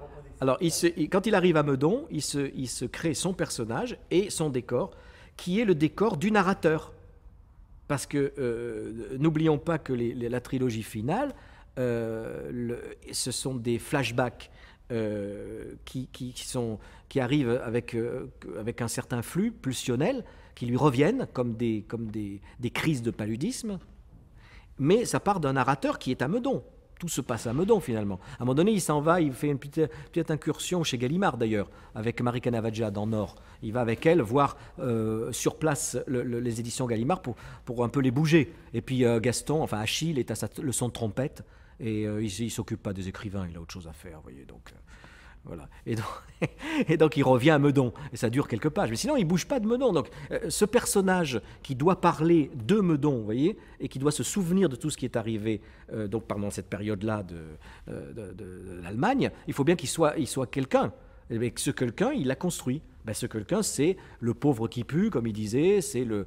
Alors, il se, quand il arrive à Meudon, il se, il se crée son personnage et son décor qui est le décor du narrateur. Parce que euh, n'oublions pas que la trilogie finale, euh, ce sont des flashbacks euh, qui, arrivent avec, un certain flux pulsionnel, qui lui reviennent comme des, des crises de paludisme. Mais ça part d'un narrateur qui est à Meudon, tout se passe à Meudon finalement. À un moment donné, il s'en va, il fait une petite, incursion chez Gallimard d'ailleurs, avec Marie Canavaggia dans Nord. Il va avec elle voir euh, sur place les éditions Gallimard pour, un peu les bouger. Et puis euh, Gaston, enfin Achille, est à sa, le son de trompette et euh, il, ne s'occupe pas des écrivains, il a autre chose à faire, vous voyez donc. Et, donc, et il revient à Meudon, et ça dure quelques pages. Mais sinon, il bouge pas de Meudon. Donc euh, ce personnage qui doit parler de Meudon, vous voyez, et qui doit se souvenir de tout ce qui est arrivé euh, donc pendant cette période-là euh, de, l'Allemagne, il faut bien qu'il soit, quelqu'un. Et eh ce quelqu'un, il l'a construit. Ben, ce quelqu'un, c'est le pauvre qui pue, comme il disait, c'est le,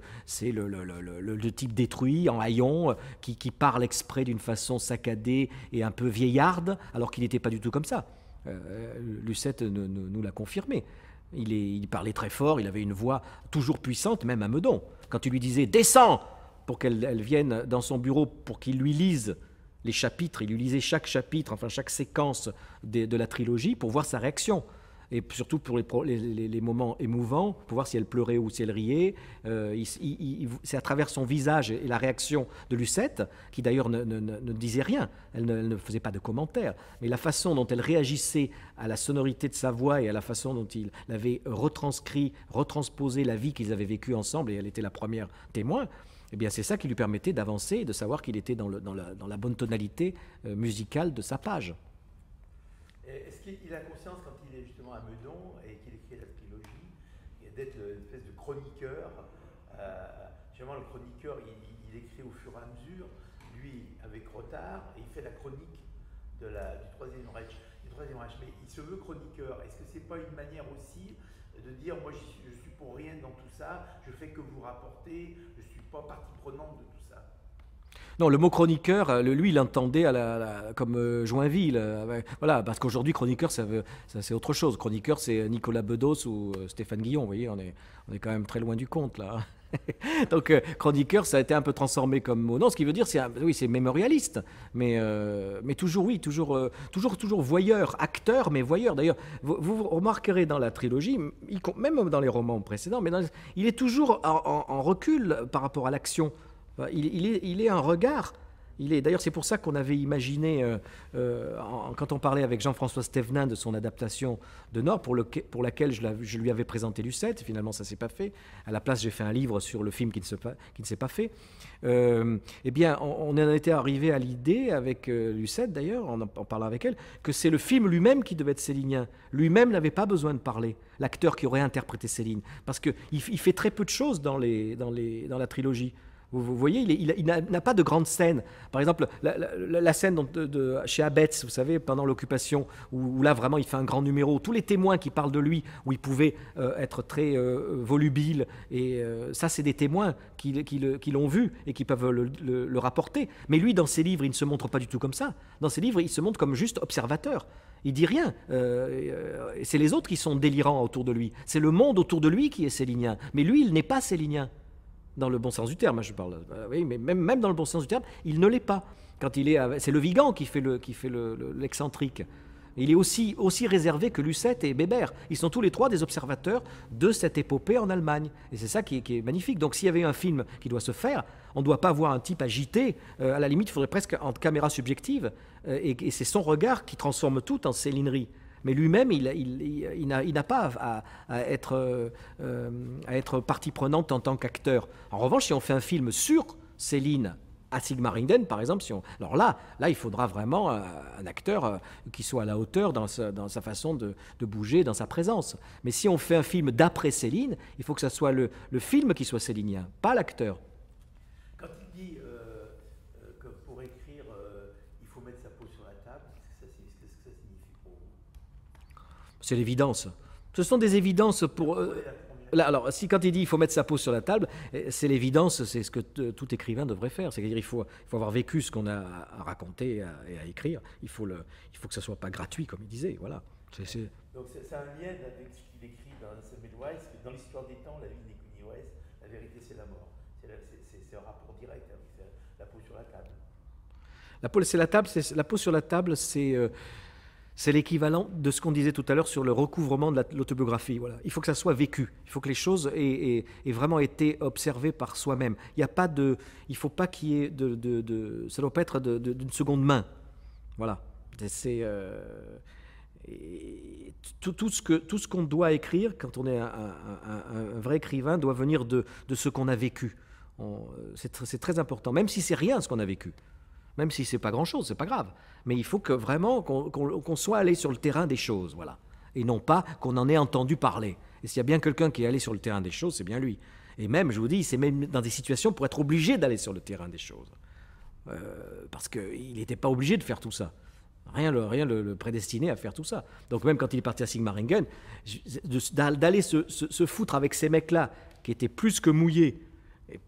type détruit en haillons qui parle exprès d'une façon saccadée et un peu vieillarde, alors qu'il n'était pas du tout comme ça. Euh, Lucette nous, l'a confirmé. Il, parlait très fort, il avait une voix toujours puissante, même à Meudon. Quand tu lui disais Descends pour qu'elle vienne dans son bureau pour qu'il lui lise les chapitres, il lui lisait chaque chapitre, enfin chaque séquence de la trilogie pour voir sa réaction et surtout pour les, les, moments émouvants, pour voir si elle pleurait ou si elle riait. Euh, c'est à travers son visage et la réaction de Lucette, qui d'ailleurs ne, disait rien, elle ne, faisait pas de commentaires, mais la façon dont elle réagissait à la sonorité de sa voix et à la façon dont il avait retranscrit, retransposé la vie qu'ils avaient vécue ensemble, et elle était la première témoin. Eh bien, c'est ça qui lui permettait d'avancer et de savoir qu'il était dans, le, dans, la, bonne tonalité euh, musicale de sa page. Est-ce qu'il a conscience le chroniqueur, il, écrit au fur et à mesure, lui avec retard, et il fait la chronique de la, du Troisième Reich. Mais il se veut chroniqueur. Est-ce que c'est pas une manière aussi de dire, moi, je suis pour rien dans tout ça, je fais que vous rapporter, je suis pas partie prenante de tout ça non, le mot chroniqueur, euh, lui, il l'entendait la, comme euh, Joinville. Euh, voilà, parce qu'aujourd'hui, chroniqueur, ça, ça c'est autre chose. Chroniqueur, c'est Nicolas Bedos ou Stéphane Guillon. Vous voyez, on est, on est quand même très loin du compte, là. Donc, chroniqueur, ça a été un peu transformé comme mot. Non, ce qui veut dire, c'est oui, c'est mémorialiste, mais, euh, mais toujours, oui, toujours, euh, toujours, toujours voyeur, acteur, mais voyeur. D'ailleurs, vous, remarquerez dans la trilogie, même dans les romans précédents, mais il est toujours en, recul par rapport à l'action. il, est, il est un regard il est. D'ailleurs, c'est pour ça qu'on avait imaginé, euh, euh, quand on parlait avec Jean-François Stevenin de son adaptation de Nord, pour, laquelle je, lui avais présenté Lucette, finalement ça ne s'est pas fait. À la place, j'ai fait un livre sur le film qui ne, s'est pas fait. Euh, eh bien, on, en était arrivé à l'idée, avec Lucette d'ailleurs, en, parlant avec elle, que c'est le film lui-même qui devait être Célinien. Lui-même n'avait pas besoin de parler, l'acteur qui aurait interprété Céline. Parce qu'il fait très peu de choses dans la trilogie. Vous, voyez, il, n'a pas de grande scène. Par exemple, la, scène chez Abetz, vous savez, pendant l'occupation, où, là vraiment il fait un grand numéro. Tous les témoins qui parlent de lui, où il pouvait euh, être très euh, volubile, et euh, ça, c'est des témoins qui, l'ont vu et qui peuvent le, rapporter. Mais lui, dans ses livres, il ne se montre pas du tout comme ça. Dans ses livres, il se montre comme juste observateur. Il dit rien. c'est les autres qui sont délirants autour de lui. C'est le monde autour de lui qui est sélinien. Mais lui, il n'est pas sélinien dans le bon sens du terme, hein, je parle. Euh, oui, mais même, même dans le bon sens du terme, il ne l'est pas. Quand il est, c'est le Vigan qui fait le qui fait l'excentrique. Le, il est aussi aussi réservé que Lucette et Bébert. Ils sont tous les trois des observateurs de cette épopée en Allemagne. Et c'est ça qui est, qui est, magnifique. Donc s'il y avait un film qui doit se faire, on ne doit pas voir un type agité. Euh, à la limite, il faudrait presque en caméra subjective. Euh, et, et c'est son regard qui transforme tout en célinerie mais lui-même, il, n'a pas euh, à, être, partie prenante en tant qu'acteur. En revanche, si on fait un film sur Céline, à Sigmaringen, par exemple, alors là, là, il faudra vraiment euh, un acteur euh, qui soit à la hauteur dans sa, façon de, bouger, dans sa présence. Mais si on fait un film d'après Céline, il faut que ce soit le, le film qui soit célinien, pas l'acteur. C'est l'évidence. Ce sont des évidences pour... Euh, alors, si quand il dit qu'il faut mettre sa peau sur la table, euh, c'est l'évidence, c'est ce que euh, tout écrivain devrait faire. C'est-à-dire il faut, il faut avoir vécu ce qu'on a à raconter et à, écrire. Il faut, le, il faut que ça soit pas gratuit, comme il disait. Voilà. Donc c'est un lien avec ce qu'il écrit dans Samuel Weiss, que dans l'histoire des temps, la vie des Wise, la vérité c'est la mort. C'est un rapport direct avec la peau sur la table. La peau, la table, la peau sur la table, c'est... Euh, c'est l'équivalent de ce qu'on disait tout à l'heure sur le recouvrement de l'autobiographie. Voilà. Il faut que ça soit vécu. Il faut que les choses aient, vraiment été observées par soi-même. Il n'y a pas de, il faut pas qu'il y ait de, de, ça doit pas être d'une seconde main. Voilà. C'est euh, tout, ce que tout ce qu'on doit écrire quand on est un, vrai écrivain doit venir de, ce qu'on a vécu. Euh, c'est très important, même si c'est rien ce qu'on a vécu, même si c'est pas grand chose, c'est pas grave mais il faut que vraiment qu'on soit allé sur le terrain des choses, voilà, et non pas qu'on en ait entendu parler. Et s'il y a bien quelqu'un qui est allé sur le terrain des choses, c'est bien lui. Et même, je vous dis, c'est même dans des situations pour être obligé d'aller sur le terrain des choses. Euh, parce qu'il n'était pas obligé de faire tout ça. Rien le, rien le, le, à faire tout ça. Donc même quand il est parti à Sigmaringen, d'aller se, foutre avec ces mecs-là, qui étaient plus que mouillés,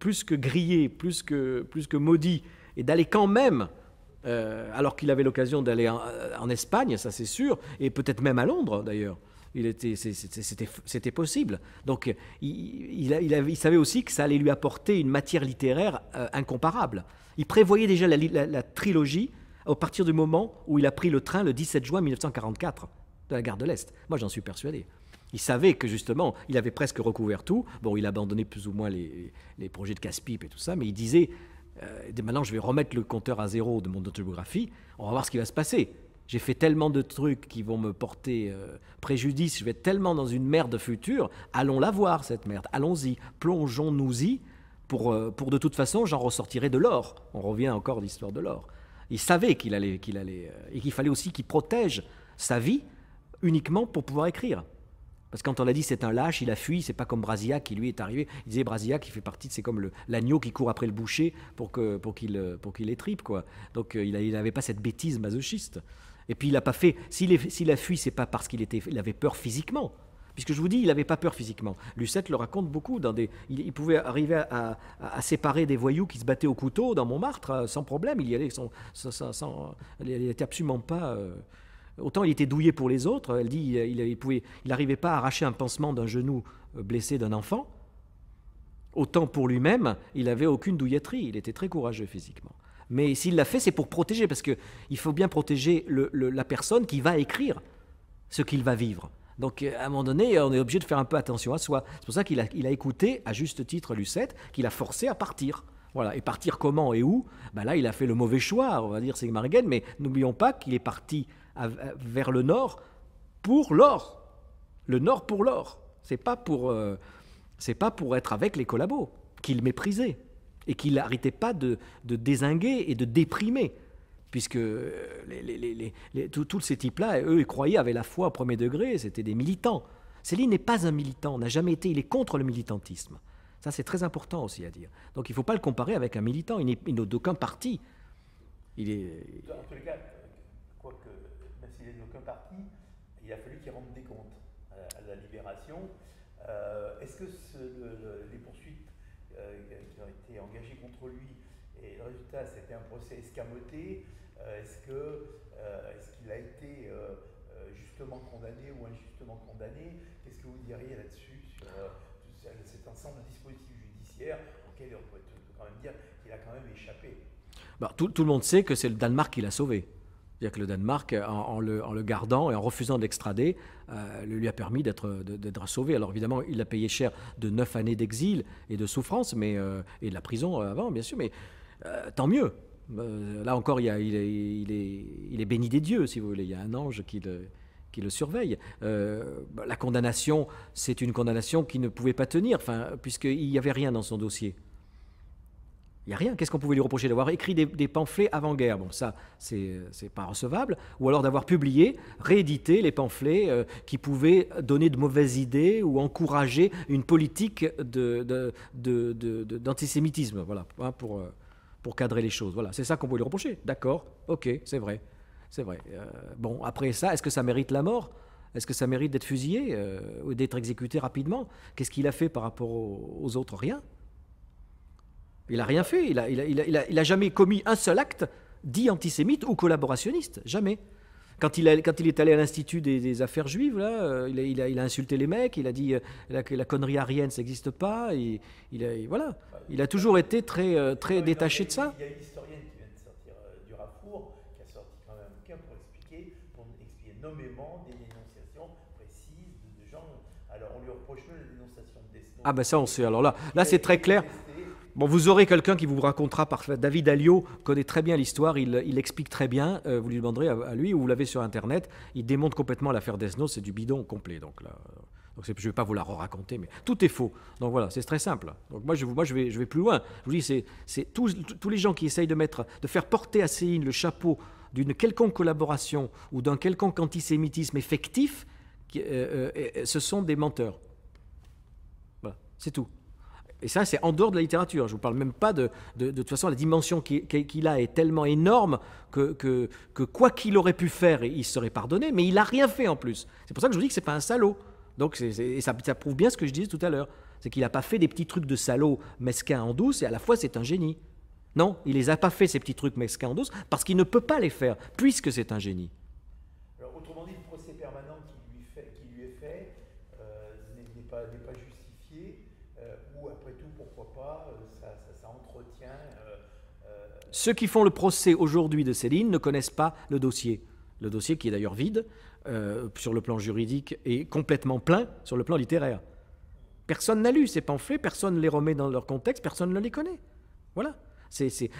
plus que grillés, plus plus que maudits, et d'aller quand même euh, alors qu'il avait l'occasion d'aller euh, en, Espagne, ça c'est sûr, et peut-être même à Londres d'ailleurs. Il était, c'était possible. Donc il, savait aussi que ça allait lui apporter une matière littéraire euh, incomparable. Il prévoyait déjà la, trilogie au partir du moment où il a pris le train le 17 juin 1944 de la gare de l'Est. Moi j'en suis persuadé. Il savait que justement, il avait presque recouvert tout. Bon, il a abandonné plus ou moins les, projets de casse-pipe et tout ça, mais il disait euh, maintenant je vais remettre le compteur à zéro de mon autobiographie, on va voir ce qui va se passer. J'ai fait tellement de trucs qui vont me porter euh, préjudice, je vais être tellement dans une merde future, allons la voir cette merde, allons-y, plongeons-nous-y, pour, euh, pour de toute façon j'en ressortirai de l'or. On revient encore à l'histoire de l'or. Il savait qu'il allait, qu'il allait, et qu'il fallait aussi qu'il protège sa vie uniquement pour pouvoir écrire. Parce que quand on l'a dit c'est un lâche, il a fui, c'est pas comme Brasillac qui lui est arrivé. Il disait Brasillac qui fait partie, c'est comme l'agneau qui court après le boucher pour qu'il pour qu'il euh, Quoi. Donc euh, il n'avait pas cette bêtise masochiste. Et puis il n'a pas fait. S'il a fui, c'est pas parce qu'il était, il avait peur physiquement. Puisque je vous dis, il n'avait pas peur physiquement. Lucette le raconte beaucoup. Dans des, il, pouvait arriver à, séparer des voyous qui se battaient au couteau dans Montmartre hein, sans problème. Il y allait, sans, il était absolument pas. Euh, Autant il était douillé pour les autres, elle dit il n'arrivait il pas à arracher un pansement d'un genou euh, blessé d'un enfant, autant pour lui-même, il n'avait aucune douilletterie, il était très courageux physiquement. Mais s'il l'a fait, c'est pour protéger, parce qu'il faut bien protéger la personne qui va écrire ce qu'il va vivre. Donc euh, à un moment donné, on est obligé de faire un peu attention à soi. C'est pour ça qu'il a, écouté, à juste titre, Lucette, qu'il a forcé à partir. Voilà. Et partir comment et où ben Là, il a fait le mauvais choix, on va dire, c'est Marguerite, mais n'oublions pas qu'il est parti vers le nord pour l'or. Le nord pour l'or. C'est pas pour euh, c'est pas pour être avec les collabos qu'il méprisait et qu'il n'arrêtait pas de, désinguer et de déprimer puisque euh, tous ces types-là, eux, ils croyaient, avaient la foi au premier degré, c'était des militants. Céline n'est pas un militant, n'a jamais été, il est contre le militantisme. Ça, c'est très important aussi à dire. Donc il ne faut pas le comparer avec un militant, il n'est d'aucun parti. Il est s'il n'est d'aucun parti, il a fallu qu'il rende des comptes à, la libération. Euh, est-ce que les poursuites euh, qui ont été engagées contre lui et le résultat, c'était un procès escamoté euh, Est-ce qu'il est a été justement condamné ou injustement condamné Qu'est-ce que vous diriez là-dessus sur cet ensemble de dispositifs judiciaires auquel on peut quand même dire qu'il a quand même échappé bah, tout, le monde sait que c'est le Danemark qui l'a sauvé. C'est-à-dire que le Danemark, en, le, gardant et en refusant de l'extrader, euh, lui a permis d'être sauvé. Alors évidemment, il a payé cher de neuf années d'exil et de souffrance, mais, euh, et de la prison euh, avant, bien sûr, mais tant mieux. là encore, il, il, est, il, est, béni des dieux, si vous voulez. Il y a un ange qui le, qui le surveille. Bah, la condamnation, c'est une condamnation qui ne pouvait pas tenir, puisqu'il n'y avait rien dans son dossier. Il n'y a rien. Qu'est-ce qu'on pouvait lui reprocher D'avoir écrit des, pamphlets avant-guerre. Bon, ça, c'est pas recevable. Ou alors d'avoir publié, réédité les pamphlets euh, qui pouvaient donner de mauvaises idées ou encourager une politique d'antisémitisme. De, de, voilà, hein, pour, euh, pour cadrer les choses. Voilà, c'est ça qu'on pouvait lui reprocher. D'accord, ok, c'est vrai. C'est vrai. Euh, bon, après ça, est-ce que ça mérite la mort est-ce que ça mérite d'être fusillé ou d'être exécuté rapidement Qu'est-ce qu'il a fait par rapport aux autres Rien. Il n'a rien fait. Il n'a il a, il a, il a, jamais commis un seul acte dit antisémite ou collaborationniste. Jamais. Quand il, a, quand il est allé à l'Institut des, affaires juives, là, euh, il, a, insulté les mecs, il a dit euh, la, la connerie arienne, ça n'existe pas. Et, il, a, voilà. il a toujours été très, euh, très détaché de ça. Il y a une historienne qui vient de sortir du Rafour, qui a sorti quand même un bouquin pour expliquer, pour expliquer nommément des dénonciations précises de, gens. Alors on lui reproche la dénonciation de décès. Ah ben ça on sait. Alors là, là c'est très clair. Bon, vous aurez quelqu'un qui vous racontera parfait. David Alliot connaît très bien l'histoire, il, il, explique très bien. Euh, vous lui demanderez à, lui, ou vous l'avez sur Internet. Il démonte complètement l'affaire Desnos, c'est du bidon complet. Donc là, euh, donc je ne vais pas vous la raconter, mais tout est faux. Donc voilà, c'est très simple. Donc moi, je, moi je, vais, je vais plus loin. Je vous dis, c'est, tous, les gens qui essayent de, mettre, de faire porter à Céline le chapeau d'une quelconque collaboration ou d'un quelconque antisémitisme effectif, euh, ce sont des menteurs. Voilà, c'est tout. Et ça, c'est en dehors de la littérature. Je ne vous parle même pas de, de, toute façon, la dimension qu'il a est tellement énorme que, quoi qu'il aurait pu faire, il serait pardonné, mais il n'a rien fait en plus. C'est pour ça que je vous dis que ce n'est pas un salaud. Donc, et ça, prouve bien ce que je disais tout à l'heure. C'est qu'il n'a pas fait des petits trucs de salaud mesquin en douce, et à la fois, c'est un génie. Non, il les a pas fait, ces petits trucs mesquins en douce, parce qu'il ne peut pas les faire, puisque c'est un génie. Ceux qui font le procès aujourd'hui de Céline ne connaissent pas le dossier. Le dossier qui est d'ailleurs vide euh, sur le plan juridique et complètement plein sur le plan littéraire. Personne n'a lu ces pamphlets, personne ne les remet dans leur contexte, personne ne les connaît. Voilà.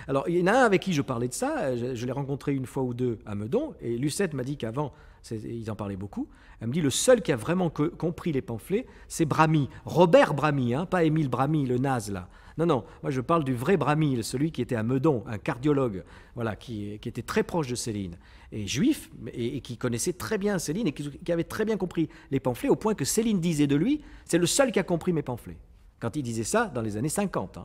Alors, il y en a un avec qui je parlais de ça, euh, je, l'ai rencontré une fois ou deux à Meudon, et Lucette m'a dit qu'avant, ils en parlaient beaucoup. Elle me dit le seul qui a vraiment compris les pamphlets, c'est Brami, Robert Brami, hein, pas Émile Brami, le naze là. Non, non, moi je parle du vrai Brami, celui qui était à Meudon, un cardiologue, voilà, qui, était très proche de Céline, et juif, et, qui connaissait très bien Céline, et qui, avait très bien compris les pamphlets, au point que Céline disait de lui, c'est le seul qui a compris mes pamphlets. Quand il disait ça, dans les années 50.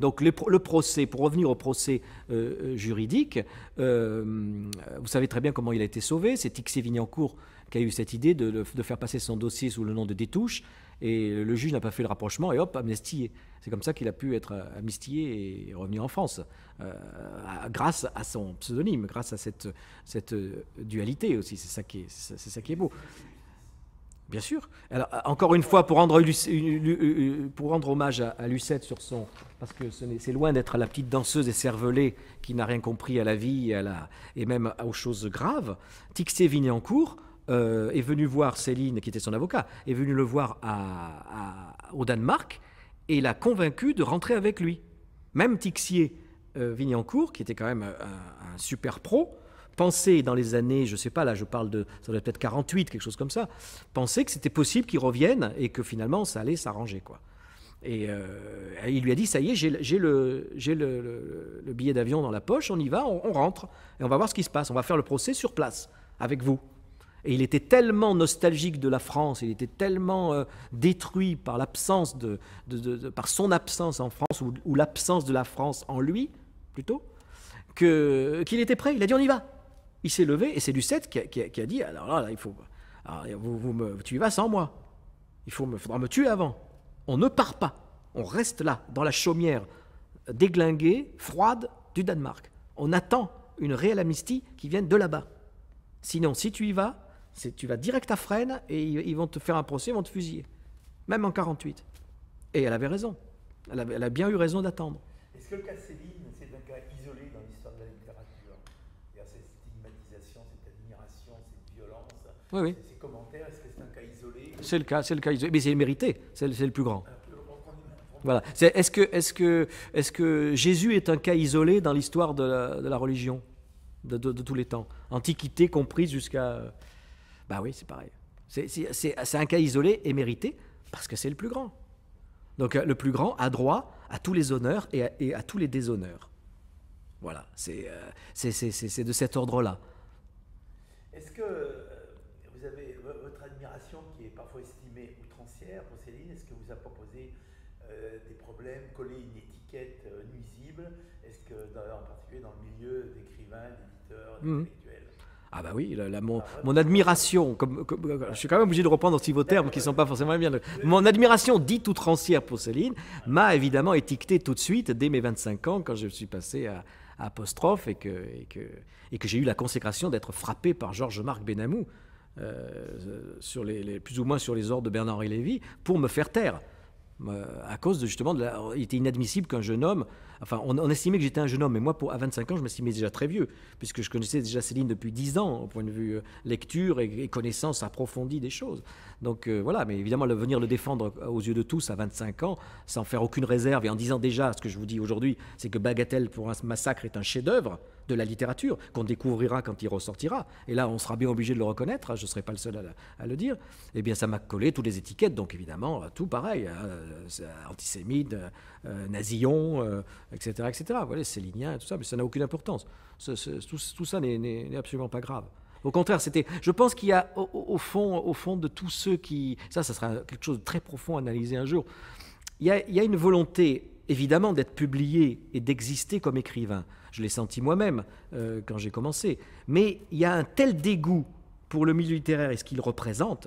Donc le procès, pour revenir au procès euh, euh, juridique, euh, vous savez très bien comment il a été sauvé. C'est Tixé qui a eu cette idée de, faire passer son dossier sous le nom de Détouche, et le juge n'a pas fait le rapprochement, et hop, amnistié. C'est comme ça qu'il a pu être amnistié et revenir en France, grâce à son pseudonyme, grâce à cette, dualité aussi. c'est ça qui est beau. Bien sûr. Euh, encore une fois, pour rendre, euh, euh, hommage à, Lucette sur son... Parce que c'est loin d'être la petite danseuse et cervelée qui n'a rien compris à la vie et, même aux choses graves. Tixier Vignancourt est venu voir Céline, qui était son avocat, est venu le voir au Danemark et l'a convaincu de rentrer avec lui. Même Tixier euh, Vignancourt, qui était quand même un super pro, penser dans les années, je ne sais pas, là je parle de, ça doit être 48, quelque chose comme ça, penser que c'était possible qu'il revienne et que finalement ça allait s'arranger. quoi. Et euh, il lui a dit, ça y est, j'ai le, le, billet d'avion dans la poche, on y va, on, rentre, et on va voir ce qui se passe, on va faire le procès sur place, avec vous. Et il était tellement nostalgique de la France, il était tellement euh, détruit par l'absence de, par son absence en France, ou, l'absence de la France en lui, plutôt, qu'il était prêt, il a dit on y va, il s'est levé et c'est Lucette qui a, qui, a, dit alors là, il faut, vous, me, tu y vas sans moi. Il faut, me, faudra me tuer avant. On ne part pas. On reste là, dans la chaumière déglinguée, froide du Danemark. On attend une réelle amnistie qui vienne de là-bas. Sinon, si tu y vas, tu vas direct à Fresnes et ils, vont te faire un procès, ils vont te fusiller. Même en 48. Et elle avait raison. Elle, a bien eu raison d'attendre. Est-ce que le Oui, est-ce que c'est le cas, c'est le cas isolé. Mais c'est mérité, c'est le, plus grand. Voilà. Est-ce que, Jésus est un cas isolé dans l'histoire de, la, religion de, tous les temps Antiquité comprise jusqu'à. Euh, bah oui, c'est pareil. C'est un cas isolé et mérité parce que c'est le plus grand. Donc euh, le plus grand a droit à tous les honneurs et et à tous les déshonneurs. Voilà, c'est euh, de cet ordre-là. Est-ce que Mmh. Ah bah oui, mon, admiration, comme, euh, je suis quand même obligé de reprendre aussi vos termes qui ne sont pas forcément bien Mon admiration dite outrancière pour Céline m'a évidemment étiqueté tout de suite dès mes 25 ans quand je suis passé à, apostrophe et que, j'ai eu la consécration d'être frappé par Georges-Marc Benamou, euh, sur les, plus ou moins sur les ordres de Bernard-Henri Lévy, pour me faire taire. Euh, à cause de justement, de il était inadmissible qu'un jeune homme Enfin, on, estimait que j'étais un jeune homme, mais moi, pour, à 25 ans, je m'estimais déjà très vieux, puisque je connaissais déjà Céline depuis 10 ans, au point de vue euh, lecture et, connaissance approfondie des choses. Donc euh, voilà, mais évidemment, le, venir le défendre euh, aux yeux de tous à 25 ans, sans faire aucune réserve et en disant déjà ce que je vous dis aujourd'hui, c'est que Bagatelle pour un massacre est un chef-d'œuvre de la littérature, qu'on découvrira quand il ressortira, et là, on sera bien obligé de le reconnaître, hein, je ne serai pas le seul à, le dire, eh bien, ça m'a collé toutes les étiquettes, donc évidemment, tout pareil, hein, antisémite, euh, Nazillon, etc., etc. Voilà, c'est et tout ça, mais ça n'a aucune importance. tout, ça n'est absolument pas grave. Au contraire, c'était. Je pense qu'il y a au, fond, au fond de tous ceux qui, ça, ça sera quelque chose de très profond à analyser un jour. Il y a, une volonté, évidemment, d'être publié et d'exister comme écrivain. Je l'ai senti moi-même euh, quand j'ai commencé. Mais il y a un tel dégoût pour le milieu littéraire et ce qu'il représente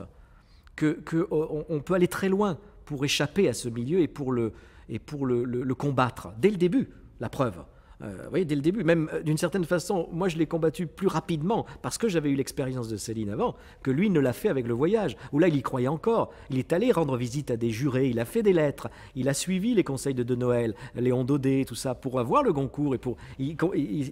que, oh, peut aller très loin pour échapper à ce milieu et pour le, et pour le, combattre, dès le début, la preuve. Euh, vous voyez, dès le début. Même euh, d'une certaine façon, moi je l'ai combattu plus rapidement parce que j'avais eu l'expérience de Céline avant que lui ne l'a fait avec le voyage, où là il y croyait encore. Il est allé rendre visite à des jurés, il a fait des lettres, il a suivi les conseils de De Noël, Léon Daudet, tout ça, pour avoir le Goncourt. Et pour,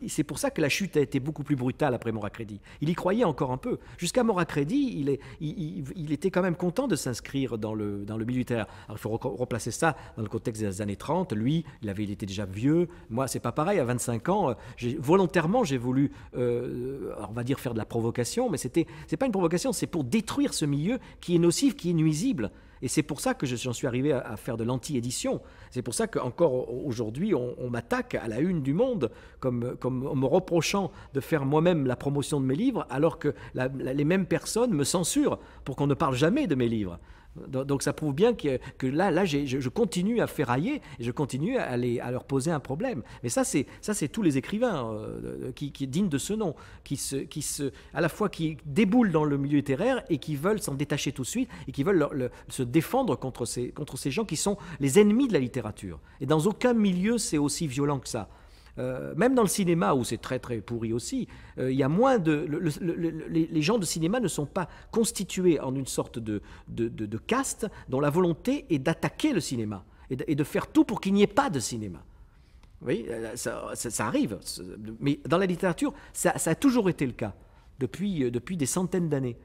c'est pour ça que la chute a été beaucoup plus brutale après Moracredi. Il y croyait encore un peu. Jusqu'à Moracredi, il, est, il, était quand même content de s'inscrire dans le, dans le militaire. Alors il faut replacer ça dans le contexte des années 30. Lui, il avait il était déjà vieux. Moi, c'est pas pareil à 25 ans, euh, volontairement, j'ai voulu, euh, on va dire, faire de la provocation, mais c'était, c'est pas une provocation, c'est pour détruire ce milieu qui est nocif, qui est nuisible. Et c'est pour ça que j'en suis arrivé à, faire de l'anti-édition. C'est pour ça qu'encore aujourd'hui, on, m'attaque à la une du monde, comme, en me reprochant de faire moi-même la promotion de mes livres, alors que les mêmes personnes me censurent pour qu'on ne parle jamais de mes livres. Donc, ça prouve bien que, là, là je, continue à ferrailler, je continue à, leur poser un problème. Mais ça, c'est, tous les écrivains euh, qui, qui dignes de ce nom, qui, à la fois qui déboulent dans le milieu littéraire et qui veulent s'en détacher tout de suite et qui veulent se défendre contre ces gens qui sont les ennemis de la littérature. Et dans aucun milieu, c'est aussi violent que ça. Euh, même dans le cinéma, où c'est très très pourri aussi, euh, il y a moins de. les gens de cinéma ne sont pas constitués en une sorte de, de, de, caste dont la volonté est d'attaquer le cinéma et de, faire tout pour qu'il n'y ait pas de cinéma. Oui, euh, ça, ça, arrive. Mais dans la littérature, ça, a toujours été le cas, depuis, depuis des centaines d'années.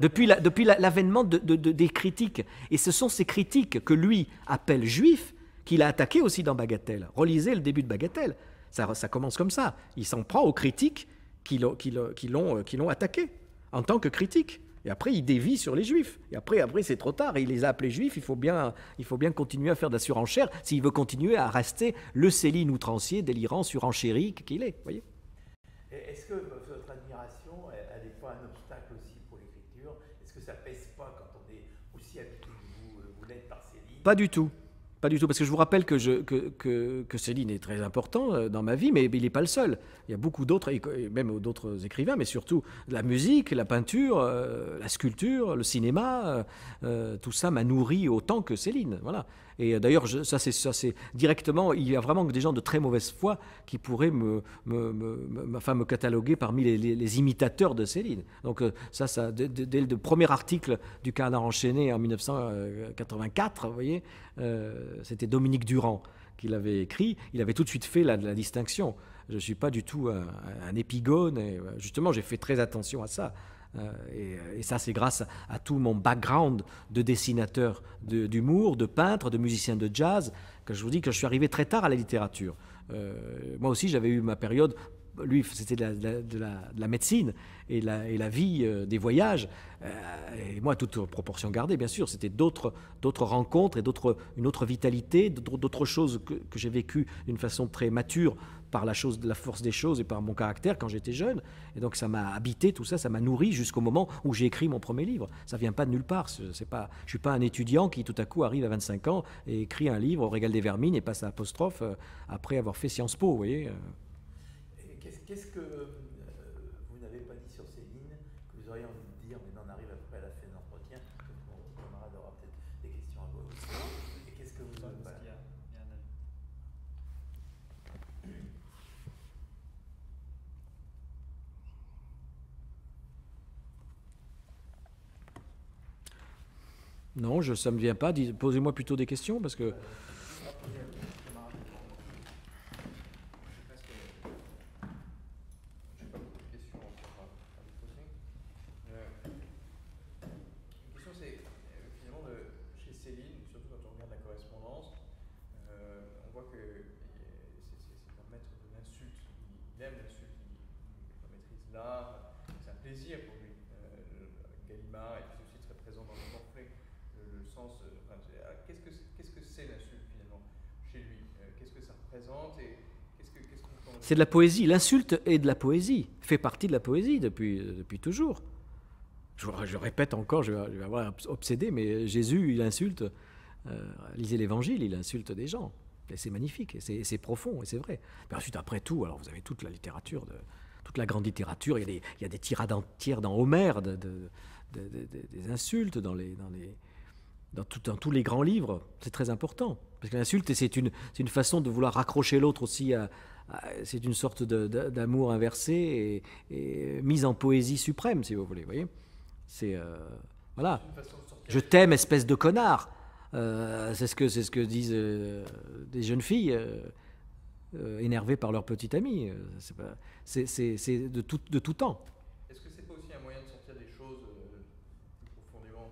depuis l'avènement des critiques. Et ce sont ces critiques que lui appelle juifs qu'il a attaqué aussi dans Bagatelle. Relisez le début de Bagatelle. Ça, ça commence comme ça. Il s'en prend aux critiques qui l'ont euh, attaqué en tant que critique. Et après, il dévie sur les juifs. Et après, après c'est trop tard. Il les a appelés juifs. Il faut bien, il faut bien continuer à faire de la surenchère s'il veut continuer à rester le Céline outrancier, délirant, surenchérique qu'il est. Voyez Est-ce que votre admiration, n'est pas un obstacle aussi pour l'écriture Est-ce que ça pèse pas quand on est aussi habitué vous, euh, vous par Céline Pas du tout. Pas du tout, parce que je vous rappelle que, je, que, Céline est très important euh, dans ma vie, mais il n'est pas le seul. Il y a beaucoup d'autres, même d'autres écrivains, mais surtout la musique, la peinture, euh, la sculpture, le cinéma, euh, tout ça m'a nourri autant que Céline. Voilà. Et euh, d'ailleurs, ça c'est directement, il y a vraiment des gens de très mauvaise foi qui pourraient me, me, cataloguer parmi les, imitateurs de Céline. Donc euh, ça, dès, le premier article du Canard enchaîné en 1984, vous voyez, euh, c'était Dominique Durand qui l'avait écrit, il avait tout de suite fait la, distinction. Je ne suis pas du tout un, un épigone, et justement j'ai fait très attention à ça. Euh, euh, et, ça, c'est grâce à tout mon background de dessinateur d'humour, de, peintre, de musicien de jazz, que je vous dis que je suis arrivé très tard à la littérature. Euh, moi aussi, j'avais eu ma période lui, c'était de, la, médecine et la, vie euh, des voyages. Euh, et moi, toute proportion gardée, bien sûr, c'était d'autres rencontres et une autre vitalité, d'autres choses que, j'ai vécues d'une façon très mature par la, force des choses et par mon caractère quand j'étais jeune. Et donc ça m'a habité, tout ça, ça m'a nourri jusqu'au moment où j'ai écrit mon premier livre. Ça vient pas de nulle part. C'est pas, je suis pas un étudiant qui tout à coup arrive à 25 ans et écrit un livre au régal des vermines et passe à apostrophe euh, après avoir fait Sciences Po, vous voyez. Qu'est-ce que euh, vous n'avez pas dit sur Céline que vous auriez envie de dire, mais on arrive après à la fin de l'entretien, mon camarade aura peut-être des questions à vous Et qu'est-ce que vous avez pas Non, je, ça ne me vient pas. Posez-moi plutôt des questions parce que. Euh, C'est de la poésie. L'insulte est de la poésie, fait partie de la poésie depuis, euh, depuis toujours. Je, répète encore, je vais, je vais, avoir obsédé, mais Jésus, il insulte, euh, lisez l'évangile, il insulte des gens. c'est magnifique, et c'est profond, et c'est vrai. Mais ensuite, après tout, alors vous avez toute la littérature, de, toute la grande littérature, il y a des, il des tirades entières dans Homère, de, des insultes dans les... dans, tout, tous les grands livres. C'est très important. Parce que l'insulte, c'est une, une, façon de vouloir raccrocher l'autre aussi à, ah, c'est une sorte d'amour inversé et, mise en poésie suprême, si vous voulez. Voyez, c'est euh, voilà. Je t'aime, espèce de connard. Euh, c'est ce que c'est ce que disent euh, des jeunes filles énervées par leur petit amie. C'est de tout de temps. Est-ce que c'est pas aussi un moyen de sortir des choses plus profondément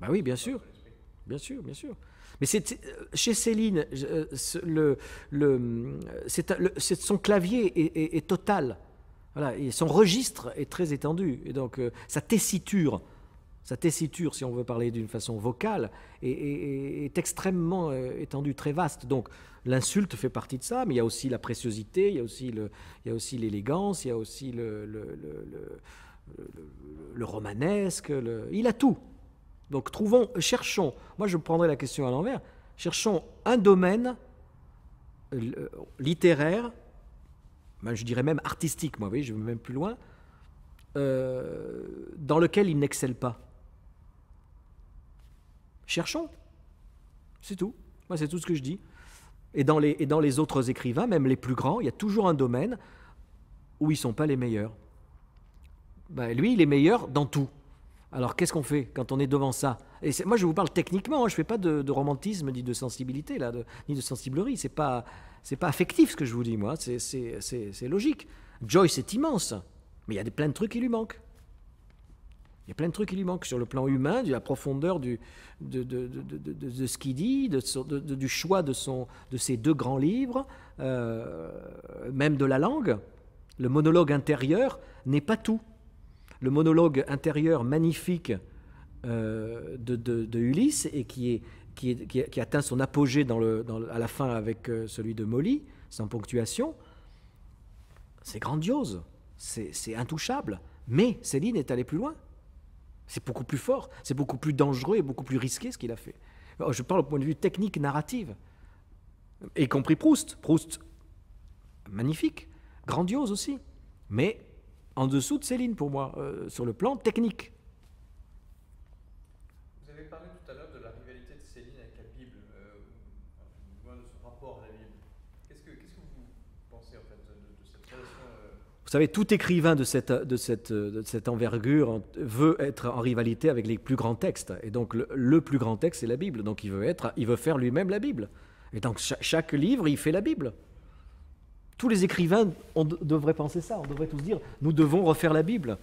Bah oui, bien sûr, bien sûr, bien sûr. Mais c'est, euh, chez Céline, euh, son clavier est, total. son registre est très étendu. Et donc, euh, sa tessiture, sa tessiture, si on veut parler d'une façon vocale, est, extrêmement étendue, très vaste. Donc, l'insulte fait partie de ça, mais il y a aussi la préciosité, il y a aussi, il y a aussi l'élégance, il y a aussi le romanesque. il a tout. Donc trouvons, cherchons, moi je prendrai la question à l'envers, cherchons un domaine euh, littéraire, ben, je dirais même artistique, moi, oui, je vais même plus loin, euh, dans lequel il n'excelle pas. Cherchons. C'est tout. Moi, c'est tout ce que je dis. Et dans, les, dans les autres écrivains, même les plus grands, il y a toujours un domaine où ils ne sont pas les meilleurs. Ben, lui, il est meilleur dans tout. Alors qu'est-ce qu'on fait quand on est devant ça Et moi je vous parle techniquement, hein, je ne fais pas de, romantisme ni de sensibilité, là, ni de sensiblerie, ce n'est pas, pas affectif ce que je vous dis, moi, c'est logique. Joyce est immense, mais il y a des, plein de trucs qui lui manquent. Il y a plein de trucs qui lui manquent sur le plan humain, de la profondeur du, de, de, de, ce qu'il dit, du choix de, son, de ses deux grands livres, euh, même de la langue. Le monologue intérieur n'est pas tout le monologue intérieur magnifique euh, de, Ulysse et qui, atteint son apogée dans le, à la fin avec euh, celui de Molly, sans ponctuation, c'est grandiose, c'est intouchable. Mais Céline est allé plus loin. C'est beaucoup plus fort, c'est beaucoup plus dangereux et beaucoup plus risqué ce qu'il a fait. Oh, je parle au point de vue technique, narrative, y compris Proust. Proust, magnifique, grandiose aussi. Mais en dessous de Céline pour moi, euh, sur le plan technique. Vous avez parlé tout à l'heure de la rivalité de Céline avec la Bible, euh, de son rapport à la Bible. Qu'est-ce que, vous pensez en fait de, cette relation euh, Vous savez, tout écrivain de cette, de cette, de cette envergure veut être en rivalité avec les plus grands textes. Et donc le, plus grand texte, c'est la Bible. Donc il veut, être, il veut faire lui-même la Bible. Et donc chaque livre, il fait la Bible. Tous les écrivains, on devrait penser ça, on devrait tous dire, nous devons refaire la Bible.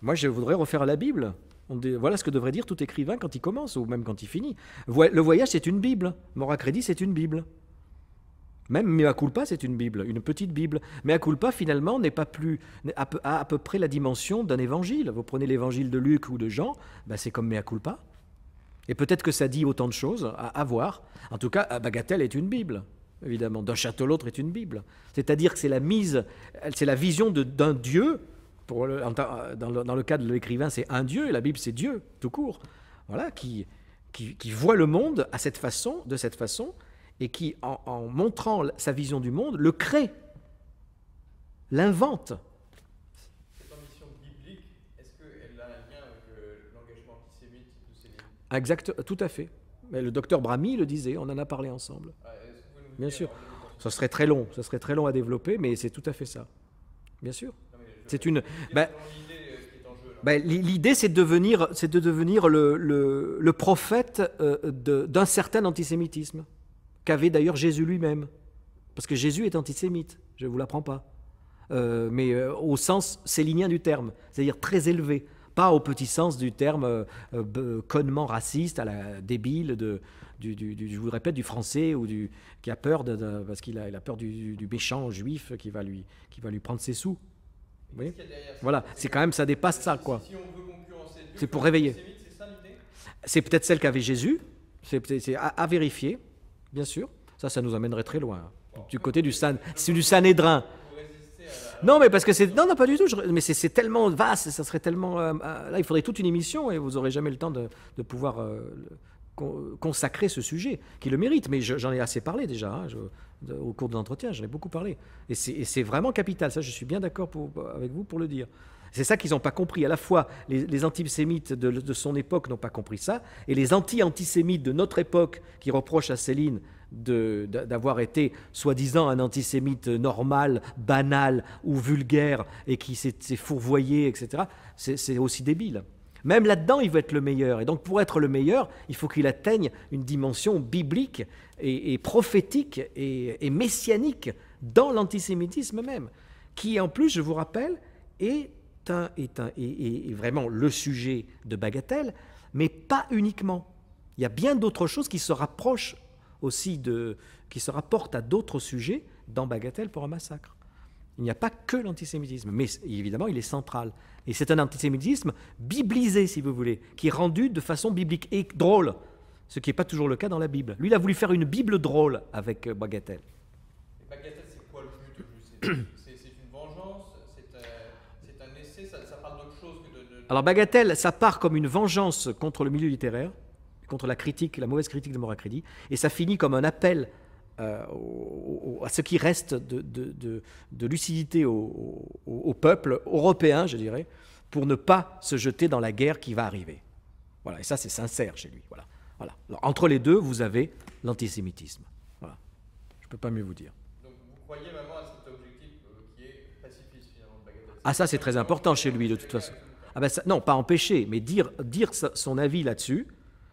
Moi, je voudrais refaire la Bible. Voilà ce que devrait dire tout écrivain quand il commence ou même quand il finit. Le voyage, c'est une Bible. Mora Crédit, c'est une Bible. Même Mea culpa, c'est une Bible, une petite Bible. Mea culpa, finalement, n'est pas plus à peu, peu près la dimension d'un évangile. Vous prenez l'évangile de Luc ou de Jean, ben, c'est comme Mea culpa. Et peut-être que ça dit autant de choses à, à voir. En tout cas, Bagatelle est une Bible évidemment, d'un château l'autre est une Bible. C'est-à-dire que c'est la mise, c'est la vision d'un Dieu. dans, le, cas de l'écrivain, c'est un Dieu, et la Bible, c'est Dieu, tout court. Voilà, qui, voit le monde à cette façon, de cette façon, et qui, en, montrant sa vision du monde, le crée, l'invente. Cette ambition biblique, est-ce qu'elle a lien avec l'engagement Exact, tout à fait. Mais le docteur Brami le disait, on en a parlé ensemble bien sûr. Ça serait très long, ça serait très long à développer, mais c'est tout à fait ça. Bien sûr. C'est une. Ben, ben, l'idée, c'est de devenir, le, prophète euh, d'un certain antisémitisme, qu'avait d'ailleurs Jésus lui-même. Parce que Jésus est antisémite, je ne vous l'apprends pas. Euh, mais euh, au sens sélinien du terme, c'est-à-dire très élevé, pas au petit sens du terme connement raciste, à la débile de, du, je vous le répète, du français ou du, qui a peur de, parce qu'il a, il peur du, méchant juif qui va lui, qui va lui prendre ses sous. Vous voyez voilà, c'est quand même, ça dépasse ça, quoi. Si c'est pour réveiller. C'est peut-être celle qu'avait Jésus, c'est à, vérifier, bien sûr. Ça, ça nous amènerait très loin, hein. du côté du, San, du Non, mais parce que c'est. Non, non, pas du tout. Mais c'est tellement vaste, ça serait tellement. Euh, euh, là, il faudrait toute une émission et vous n'aurez jamais le temps de, pouvoir euh, consacrer ce sujet, qui le mérite. Mais j'en ai assez parlé déjà hein, au cours de l'entretien, j'en ai beaucoup parlé. Et c'est vraiment capital, ça je suis bien d'accord avec vous pour le dire. C'est ça qu'ils n'ont pas compris. À la fois, les, antisémites de, de, son époque n'ont pas compris ça, et les anti-antisémites de notre époque qui reprochent à Céline d'avoir été soi-disant un antisémite normal, banal ou vulgaire, et qui s'est fourvoyé, etc., c'est aussi débile. Même là-dedans, il veut être le meilleur. Et donc, pour être le meilleur, il faut qu'il atteigne une dimension biblique et, prophétique et, messianique dans l'antisémitisme même, qui, en plus, je vous rappelle, est, est, vraiment le sujet de Bagatelle, mais pas uniquement. Il y a bien d'autres choses qui se rapprochent aussi qui se rapportent à d'autres sujets dans Bagatelle pour un massacre. Il n'y a pas que l'antisémitisme, mais évidemment, il est central. Et c'est un antisémitisme biblisé, si vous voulez, qui est rendu de façon biblique et drôle, ce qui n'est pas toujours le cas dans la Bible. Lui, il a voulu faire une Bible drôle avec euh, Bagatelle. Et Bagatelle, c'est quoi le but C'est une vengeance C'est euh, un, essai ça, parle d'autre chose que de, Alors Bagatelle, ça part comme une vengeance contre le milieu littéraire, contre la critique, la mauvaise critique de Moracredi, et ça finit comme un appel euh, à ce qui reste de, lucidité au, peuple européen, je dirais, pour ne pas se jeter dans la guerre qui va arriver. Voilà, et ça c'est sincère chez lui. Voilà. Voilà. entre les deux, vous avez l'antisémitisme. Voilà. Je ne peux pas mieux vous dire. Donc vous croyez vraiment à cet objectif euh, qui est pacifiste finalement Ah ça c'est très important chez lui de toute façon. Ah ben ça, non, pas empêcher, mais dire, dire son avis là-dessus,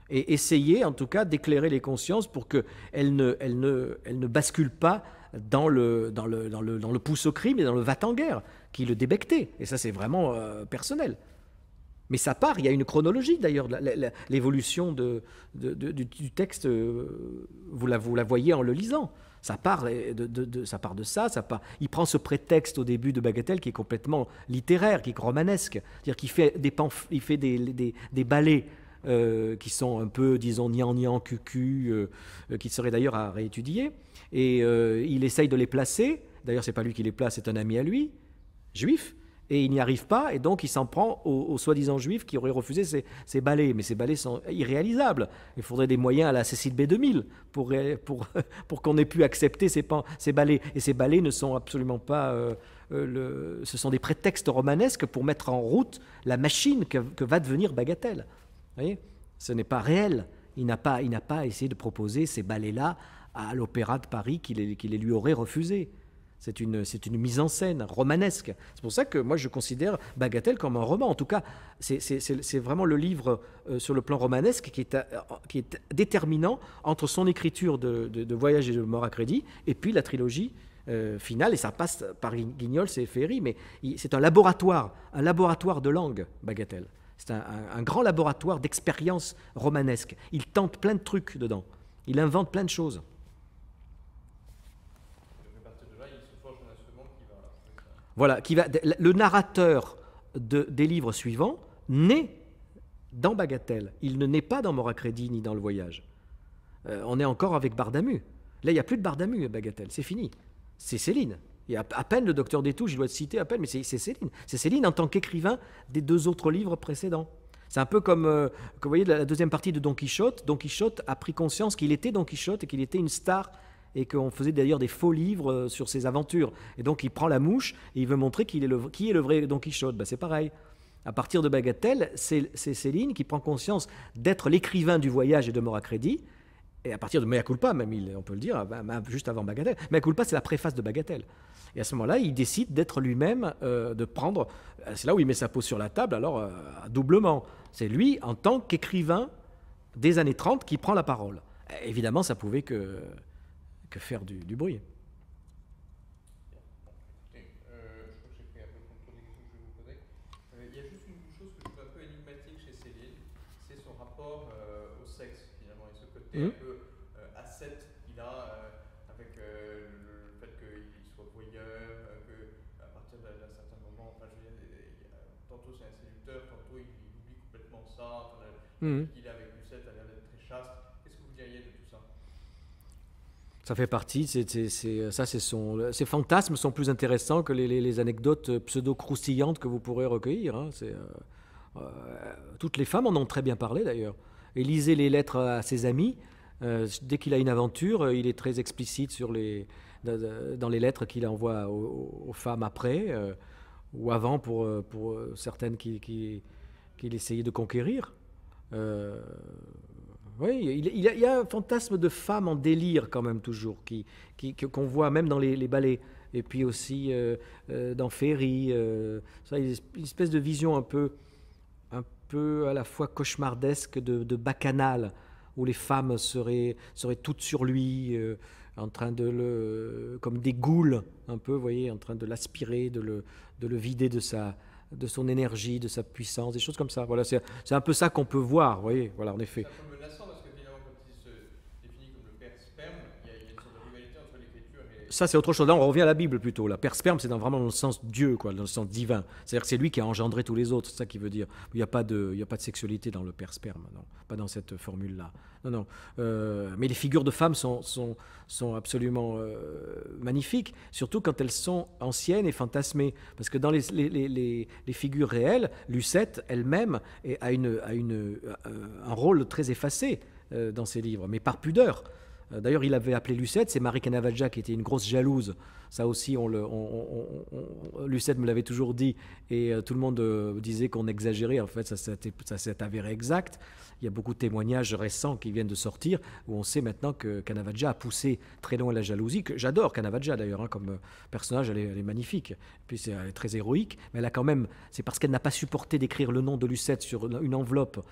et essayer en tout cas d'éclairer les consciences pour qu'elles ne, elle ne, elle ne basculent pas dans le, dans, le, dans, le, dans le pouce au crime et dans le vat- en guerre qui le débectait. Et ça, c'est vraiment euh, personnel. Mais ça part, il y a une chronologie d'ailleurs, l'évolution de, de, du, texte, euh, vous la, vous la voyez en le lisant. Ça part euh, de, ça part de, ça ça, part, il prend ce prétexte au début de Bagatelle qui est complètement littéraire, qui est romanesque, c'est-à-dire qu'il fait des, il fait des, des, des ballets euh, qui sont un peu, disons, nian-nian, cucu, euh, euh, qui seraient d'ailleurs à réétudier. Et il essaye de les placer. D'ailleurs, c'est pas lui qui les place, c'est un ami à lui, juif. Et il n'y arrive pas, et donc il s'en prend aux, soi-disant juifs qui auraient refusé ces, ces, balais. Mais ces balais sont irréalisables. Il faudrait des moyens à la Cécile B2000 pour, pour, pour qu'on ait pu accepter ces, ces balais. Et ces balais ne sont absolument pas. le, ce sont des prétextes romanesques pour mettre en route la machine que va devenir Bagatelle voyez Ce n'est pas réel. Il n'a pas, essayé de proposer ces ballets-là à l'Opéra de Paris qui les, lui aurait refusés. C'est une, mise en scène romanesque. C'est pour ça que moi je considère Bagatelle comme un roman. En tout cas, c'est, vraiment le livre euh, sur le plan romanesque euh, qui est, déterminant entre son écriture de, Voyage et de Mort à Crédit et puis la trilogie euh, finale. Et ça passe par Guignol, c'est Ferry, mais c'est un laboratoire, un laboratoire de langue, Bagatelle. C'est un, grand laboratoire d'expérience romanesque. Il tente plein de trucs dedans. Il invente plein de choses. Voilà, qui va, le narrateur des livres suivants naît dans Bagatelle. Il ne naît pas dans Moracredi ni dans Le Voyage. Euh, on est encore avec Bardamu. Là, il n'y a plus de Bardamu à Bagatelle, c'est fini. C'est Céline. Et à, peine le docteur Détouche, je dois le citer à peine, mais c'est Céline. C'est Céline en tant qu'écrivain des deux autres livres précédents. C'est un peu comme, euh, vous voyez, la, deuxième partie de Don Quichotte. Don Quichotte a pris conscience qu'il était Don Quichotte et qu'il était une star et qu'on faisait d'ailleurs des faux livres euh, sur ses aventures. Et donc il prend la mouche et il veut montrer qui est le vrai Don Quichotte. Ben, c'est pareil. À partir de Bagatelle, c'est Céline qui prend conscience d'être l'écrivain du voyage et de mort à crédit, et à partir de Mea culpa, même il, on peut le dire, juste avant Bagatelle. Mea culpa, c'est la préface de Bagatelle. Et à ce moment-là, il décide d'être lui-même, euh, de prendre. Euh, c'est là où il met sa peau sur la table, alors euh, doublement. C'est lui, en tant qu'écrivain des années 30, qui prend la parole. évidemment, ça pouvait que, que faire du, du bruit. un Mhm. Il est avec Lucette, elle très Qu'est-ce que vous diriez de tout ça ça fait partie, euh, ça, son, ces fantasmes sont plus intéressants que les, anecdotes euh, pseudo-croustillantes que vous pourrez recueillir. Hein. Euh, toutes les femmes en ont très bien parlé d'ailleurs. Et lisez les lettres à ses amis. dès qu'il a une aventure, il est très explicite sur les, dans les lettres qu'il envoie aux, femmes après ou avant pour, pour certaines qu'il essayait de conquérir. Euh, il, y a un fantasme de femme en délire quand même toujours, qui qu'on voit même dans les, ballets, et puis aussi euh, euh, dans Ferry. ça, une espèce de vision un peu, un peu à la fois cauchemardesque de, bacchanal, où les femmes seraient, seraient toutes sur lui, en train de le, comme des goules, un peu, voyez, en train de l'aspirer, de le, de le vider de sa, de son énergie, de sa puissance, des choses comme ça. Voilà, c'est un peu ça qu'on peut voir, vous voyez, voilà, en effet. ça, c'est autre chose. Là, on revient à la Bible plutôt. La persperme, c'est vraiment dans le sens Dieu, quoi, dans le sens divin. C'est-à-dire que c'est lui qui a engendré tous les autres. C'est ça qui veut dire. Il n'y a, pas de, a pas de sexualité dans le persperme, non. Pas dans cette formule-là. Non, non. Euh, mais les figures de femmes sont, sont, absolument euh, magnifiques, surtout quand elles sont anciennes et fantasmées. Parce que dans les, les, figures réelles, Lucette elle-même a, une, une, a euh, un rôle très effacé dans ses livres, mais par pudeur. Euh, d'ailleurs, il avait appelé Lucette, c'est Marie Canavaggia qui était une grosse jalouse. Ça aussi, on le, on, Lucette me l'avait toujours dit, et euh, tout le monde euh, disait qu'on exagérait. En fait, ça, s'est avéré exact. Il y a beaucoup de témoignages récents qui viennent de sortir, où on sait maintenant que Canavaggia a poussé très loin la jalousie. J'adore Canavaggia d'ailleurs, hein, comme personnage, elle est, elle est magnifique. Puis c'est très héroïque, mais elle a quand même. C'est parce qu'elle n'a pas supporté d'écrire le nom de Lucette sur une enveloppe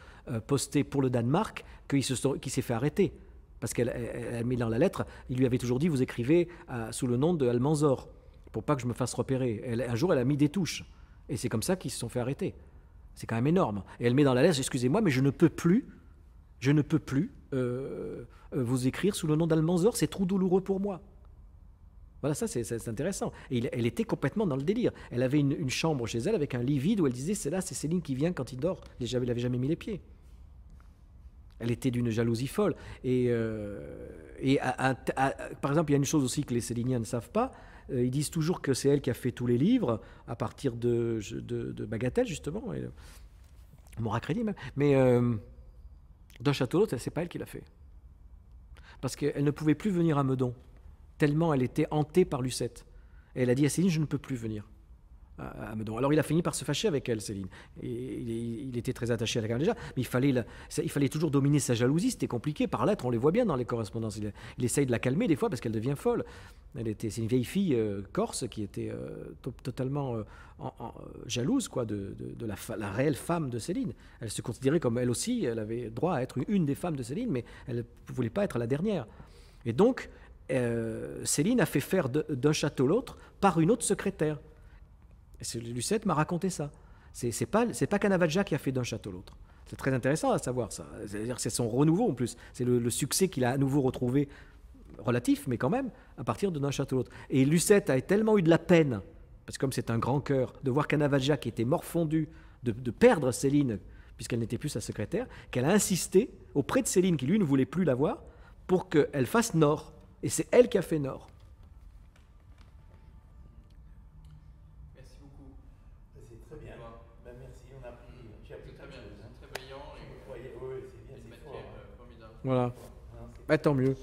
postée pour le Danemark qu'il s'est fait arrêter. Parce qu'elle elle, met dans la lettre, il lui avait toujours dit, vous écrivez euh, sous le nom de Almanzor, pour pas que je me fasse repérer. un jour, elle a mis des touches. Et c'est comme ça qu'ils se sont fait arrêter. C'est quand même énorme. Et elle met dans la lettre, excusez-moi, mais je ne peux plus, je ne peux plus euh, euh, vous écrire sous le nom d'Almanzor, c'est trop douloureux pour moi. Voilà, ça c'est intéressant. Et elle était complètement dans le délire. Elle avait une, chambre chez elle avec un lit vide où elle disait c'est là, c'est Céline qui vient quand il dort. Il n'avait jamais mis les pieds. Elle était d'une jalousie folle. Et, euh, et par exemple, il y a une chose aussi que les Séliniens ne savent pas. Euh, ils disent toujours que c'est elle qui a fait tous les livres, à partir de, de, Bagatelle, justement, et crédit même. Mais euh, à l'autre c'est pas elle qui l'a fait. Parce qu'elle ne pouvait plus venir à Meudon, tellement elle était hantée par Lucette. elle a dit à Céline Je ne peux plus venir. Alors il a fini par se fâcher avec elle, Céline. il, était très attaché à la déjà, mais il fallait, il fallait toujours dominer sa jalousie. C'était compliqué par lettre, on les voit bien dans les correspondances. Il, essaye de la calmer des fois parce qu'elle devient folle. Elle était, c'est une vieille fille euh, corse qui était euh, totalement euh, jalouse quoi de, la, réelle femme de Céline. Elle se considérait comme elle aussi, elle avait droit à être une, une des femmes de Céline, mais elle ne voulait pas être la dernière. Et donc, Céline a fait faire d'un château l'autre par une autre secrétaire. Lucette m'a raconté ça. C'est pas, pas Canavaggia qui a fait d'un château l'autre. C'est très intéressant à savoir ça. cest son renouveau en plus. C'est le, succès qu'il a à nouveau retrouvé, relatif, mais quand même, à partir d'un château l'autre. Et Lucette a tellement eu de la peine, parce que comme c'est un grand cœur, de voir Canavaggia qui était morfondu, de, de perdre Céline, puisqu'elle n'était plus sa secrétaire, qu'elle a insisté auprès de Céline, qui lui ne voulait plus la voir, pour qu'elle fasse Nord. Et c'est elle qui a fait Nord. Voilà. Bah, tant mieux.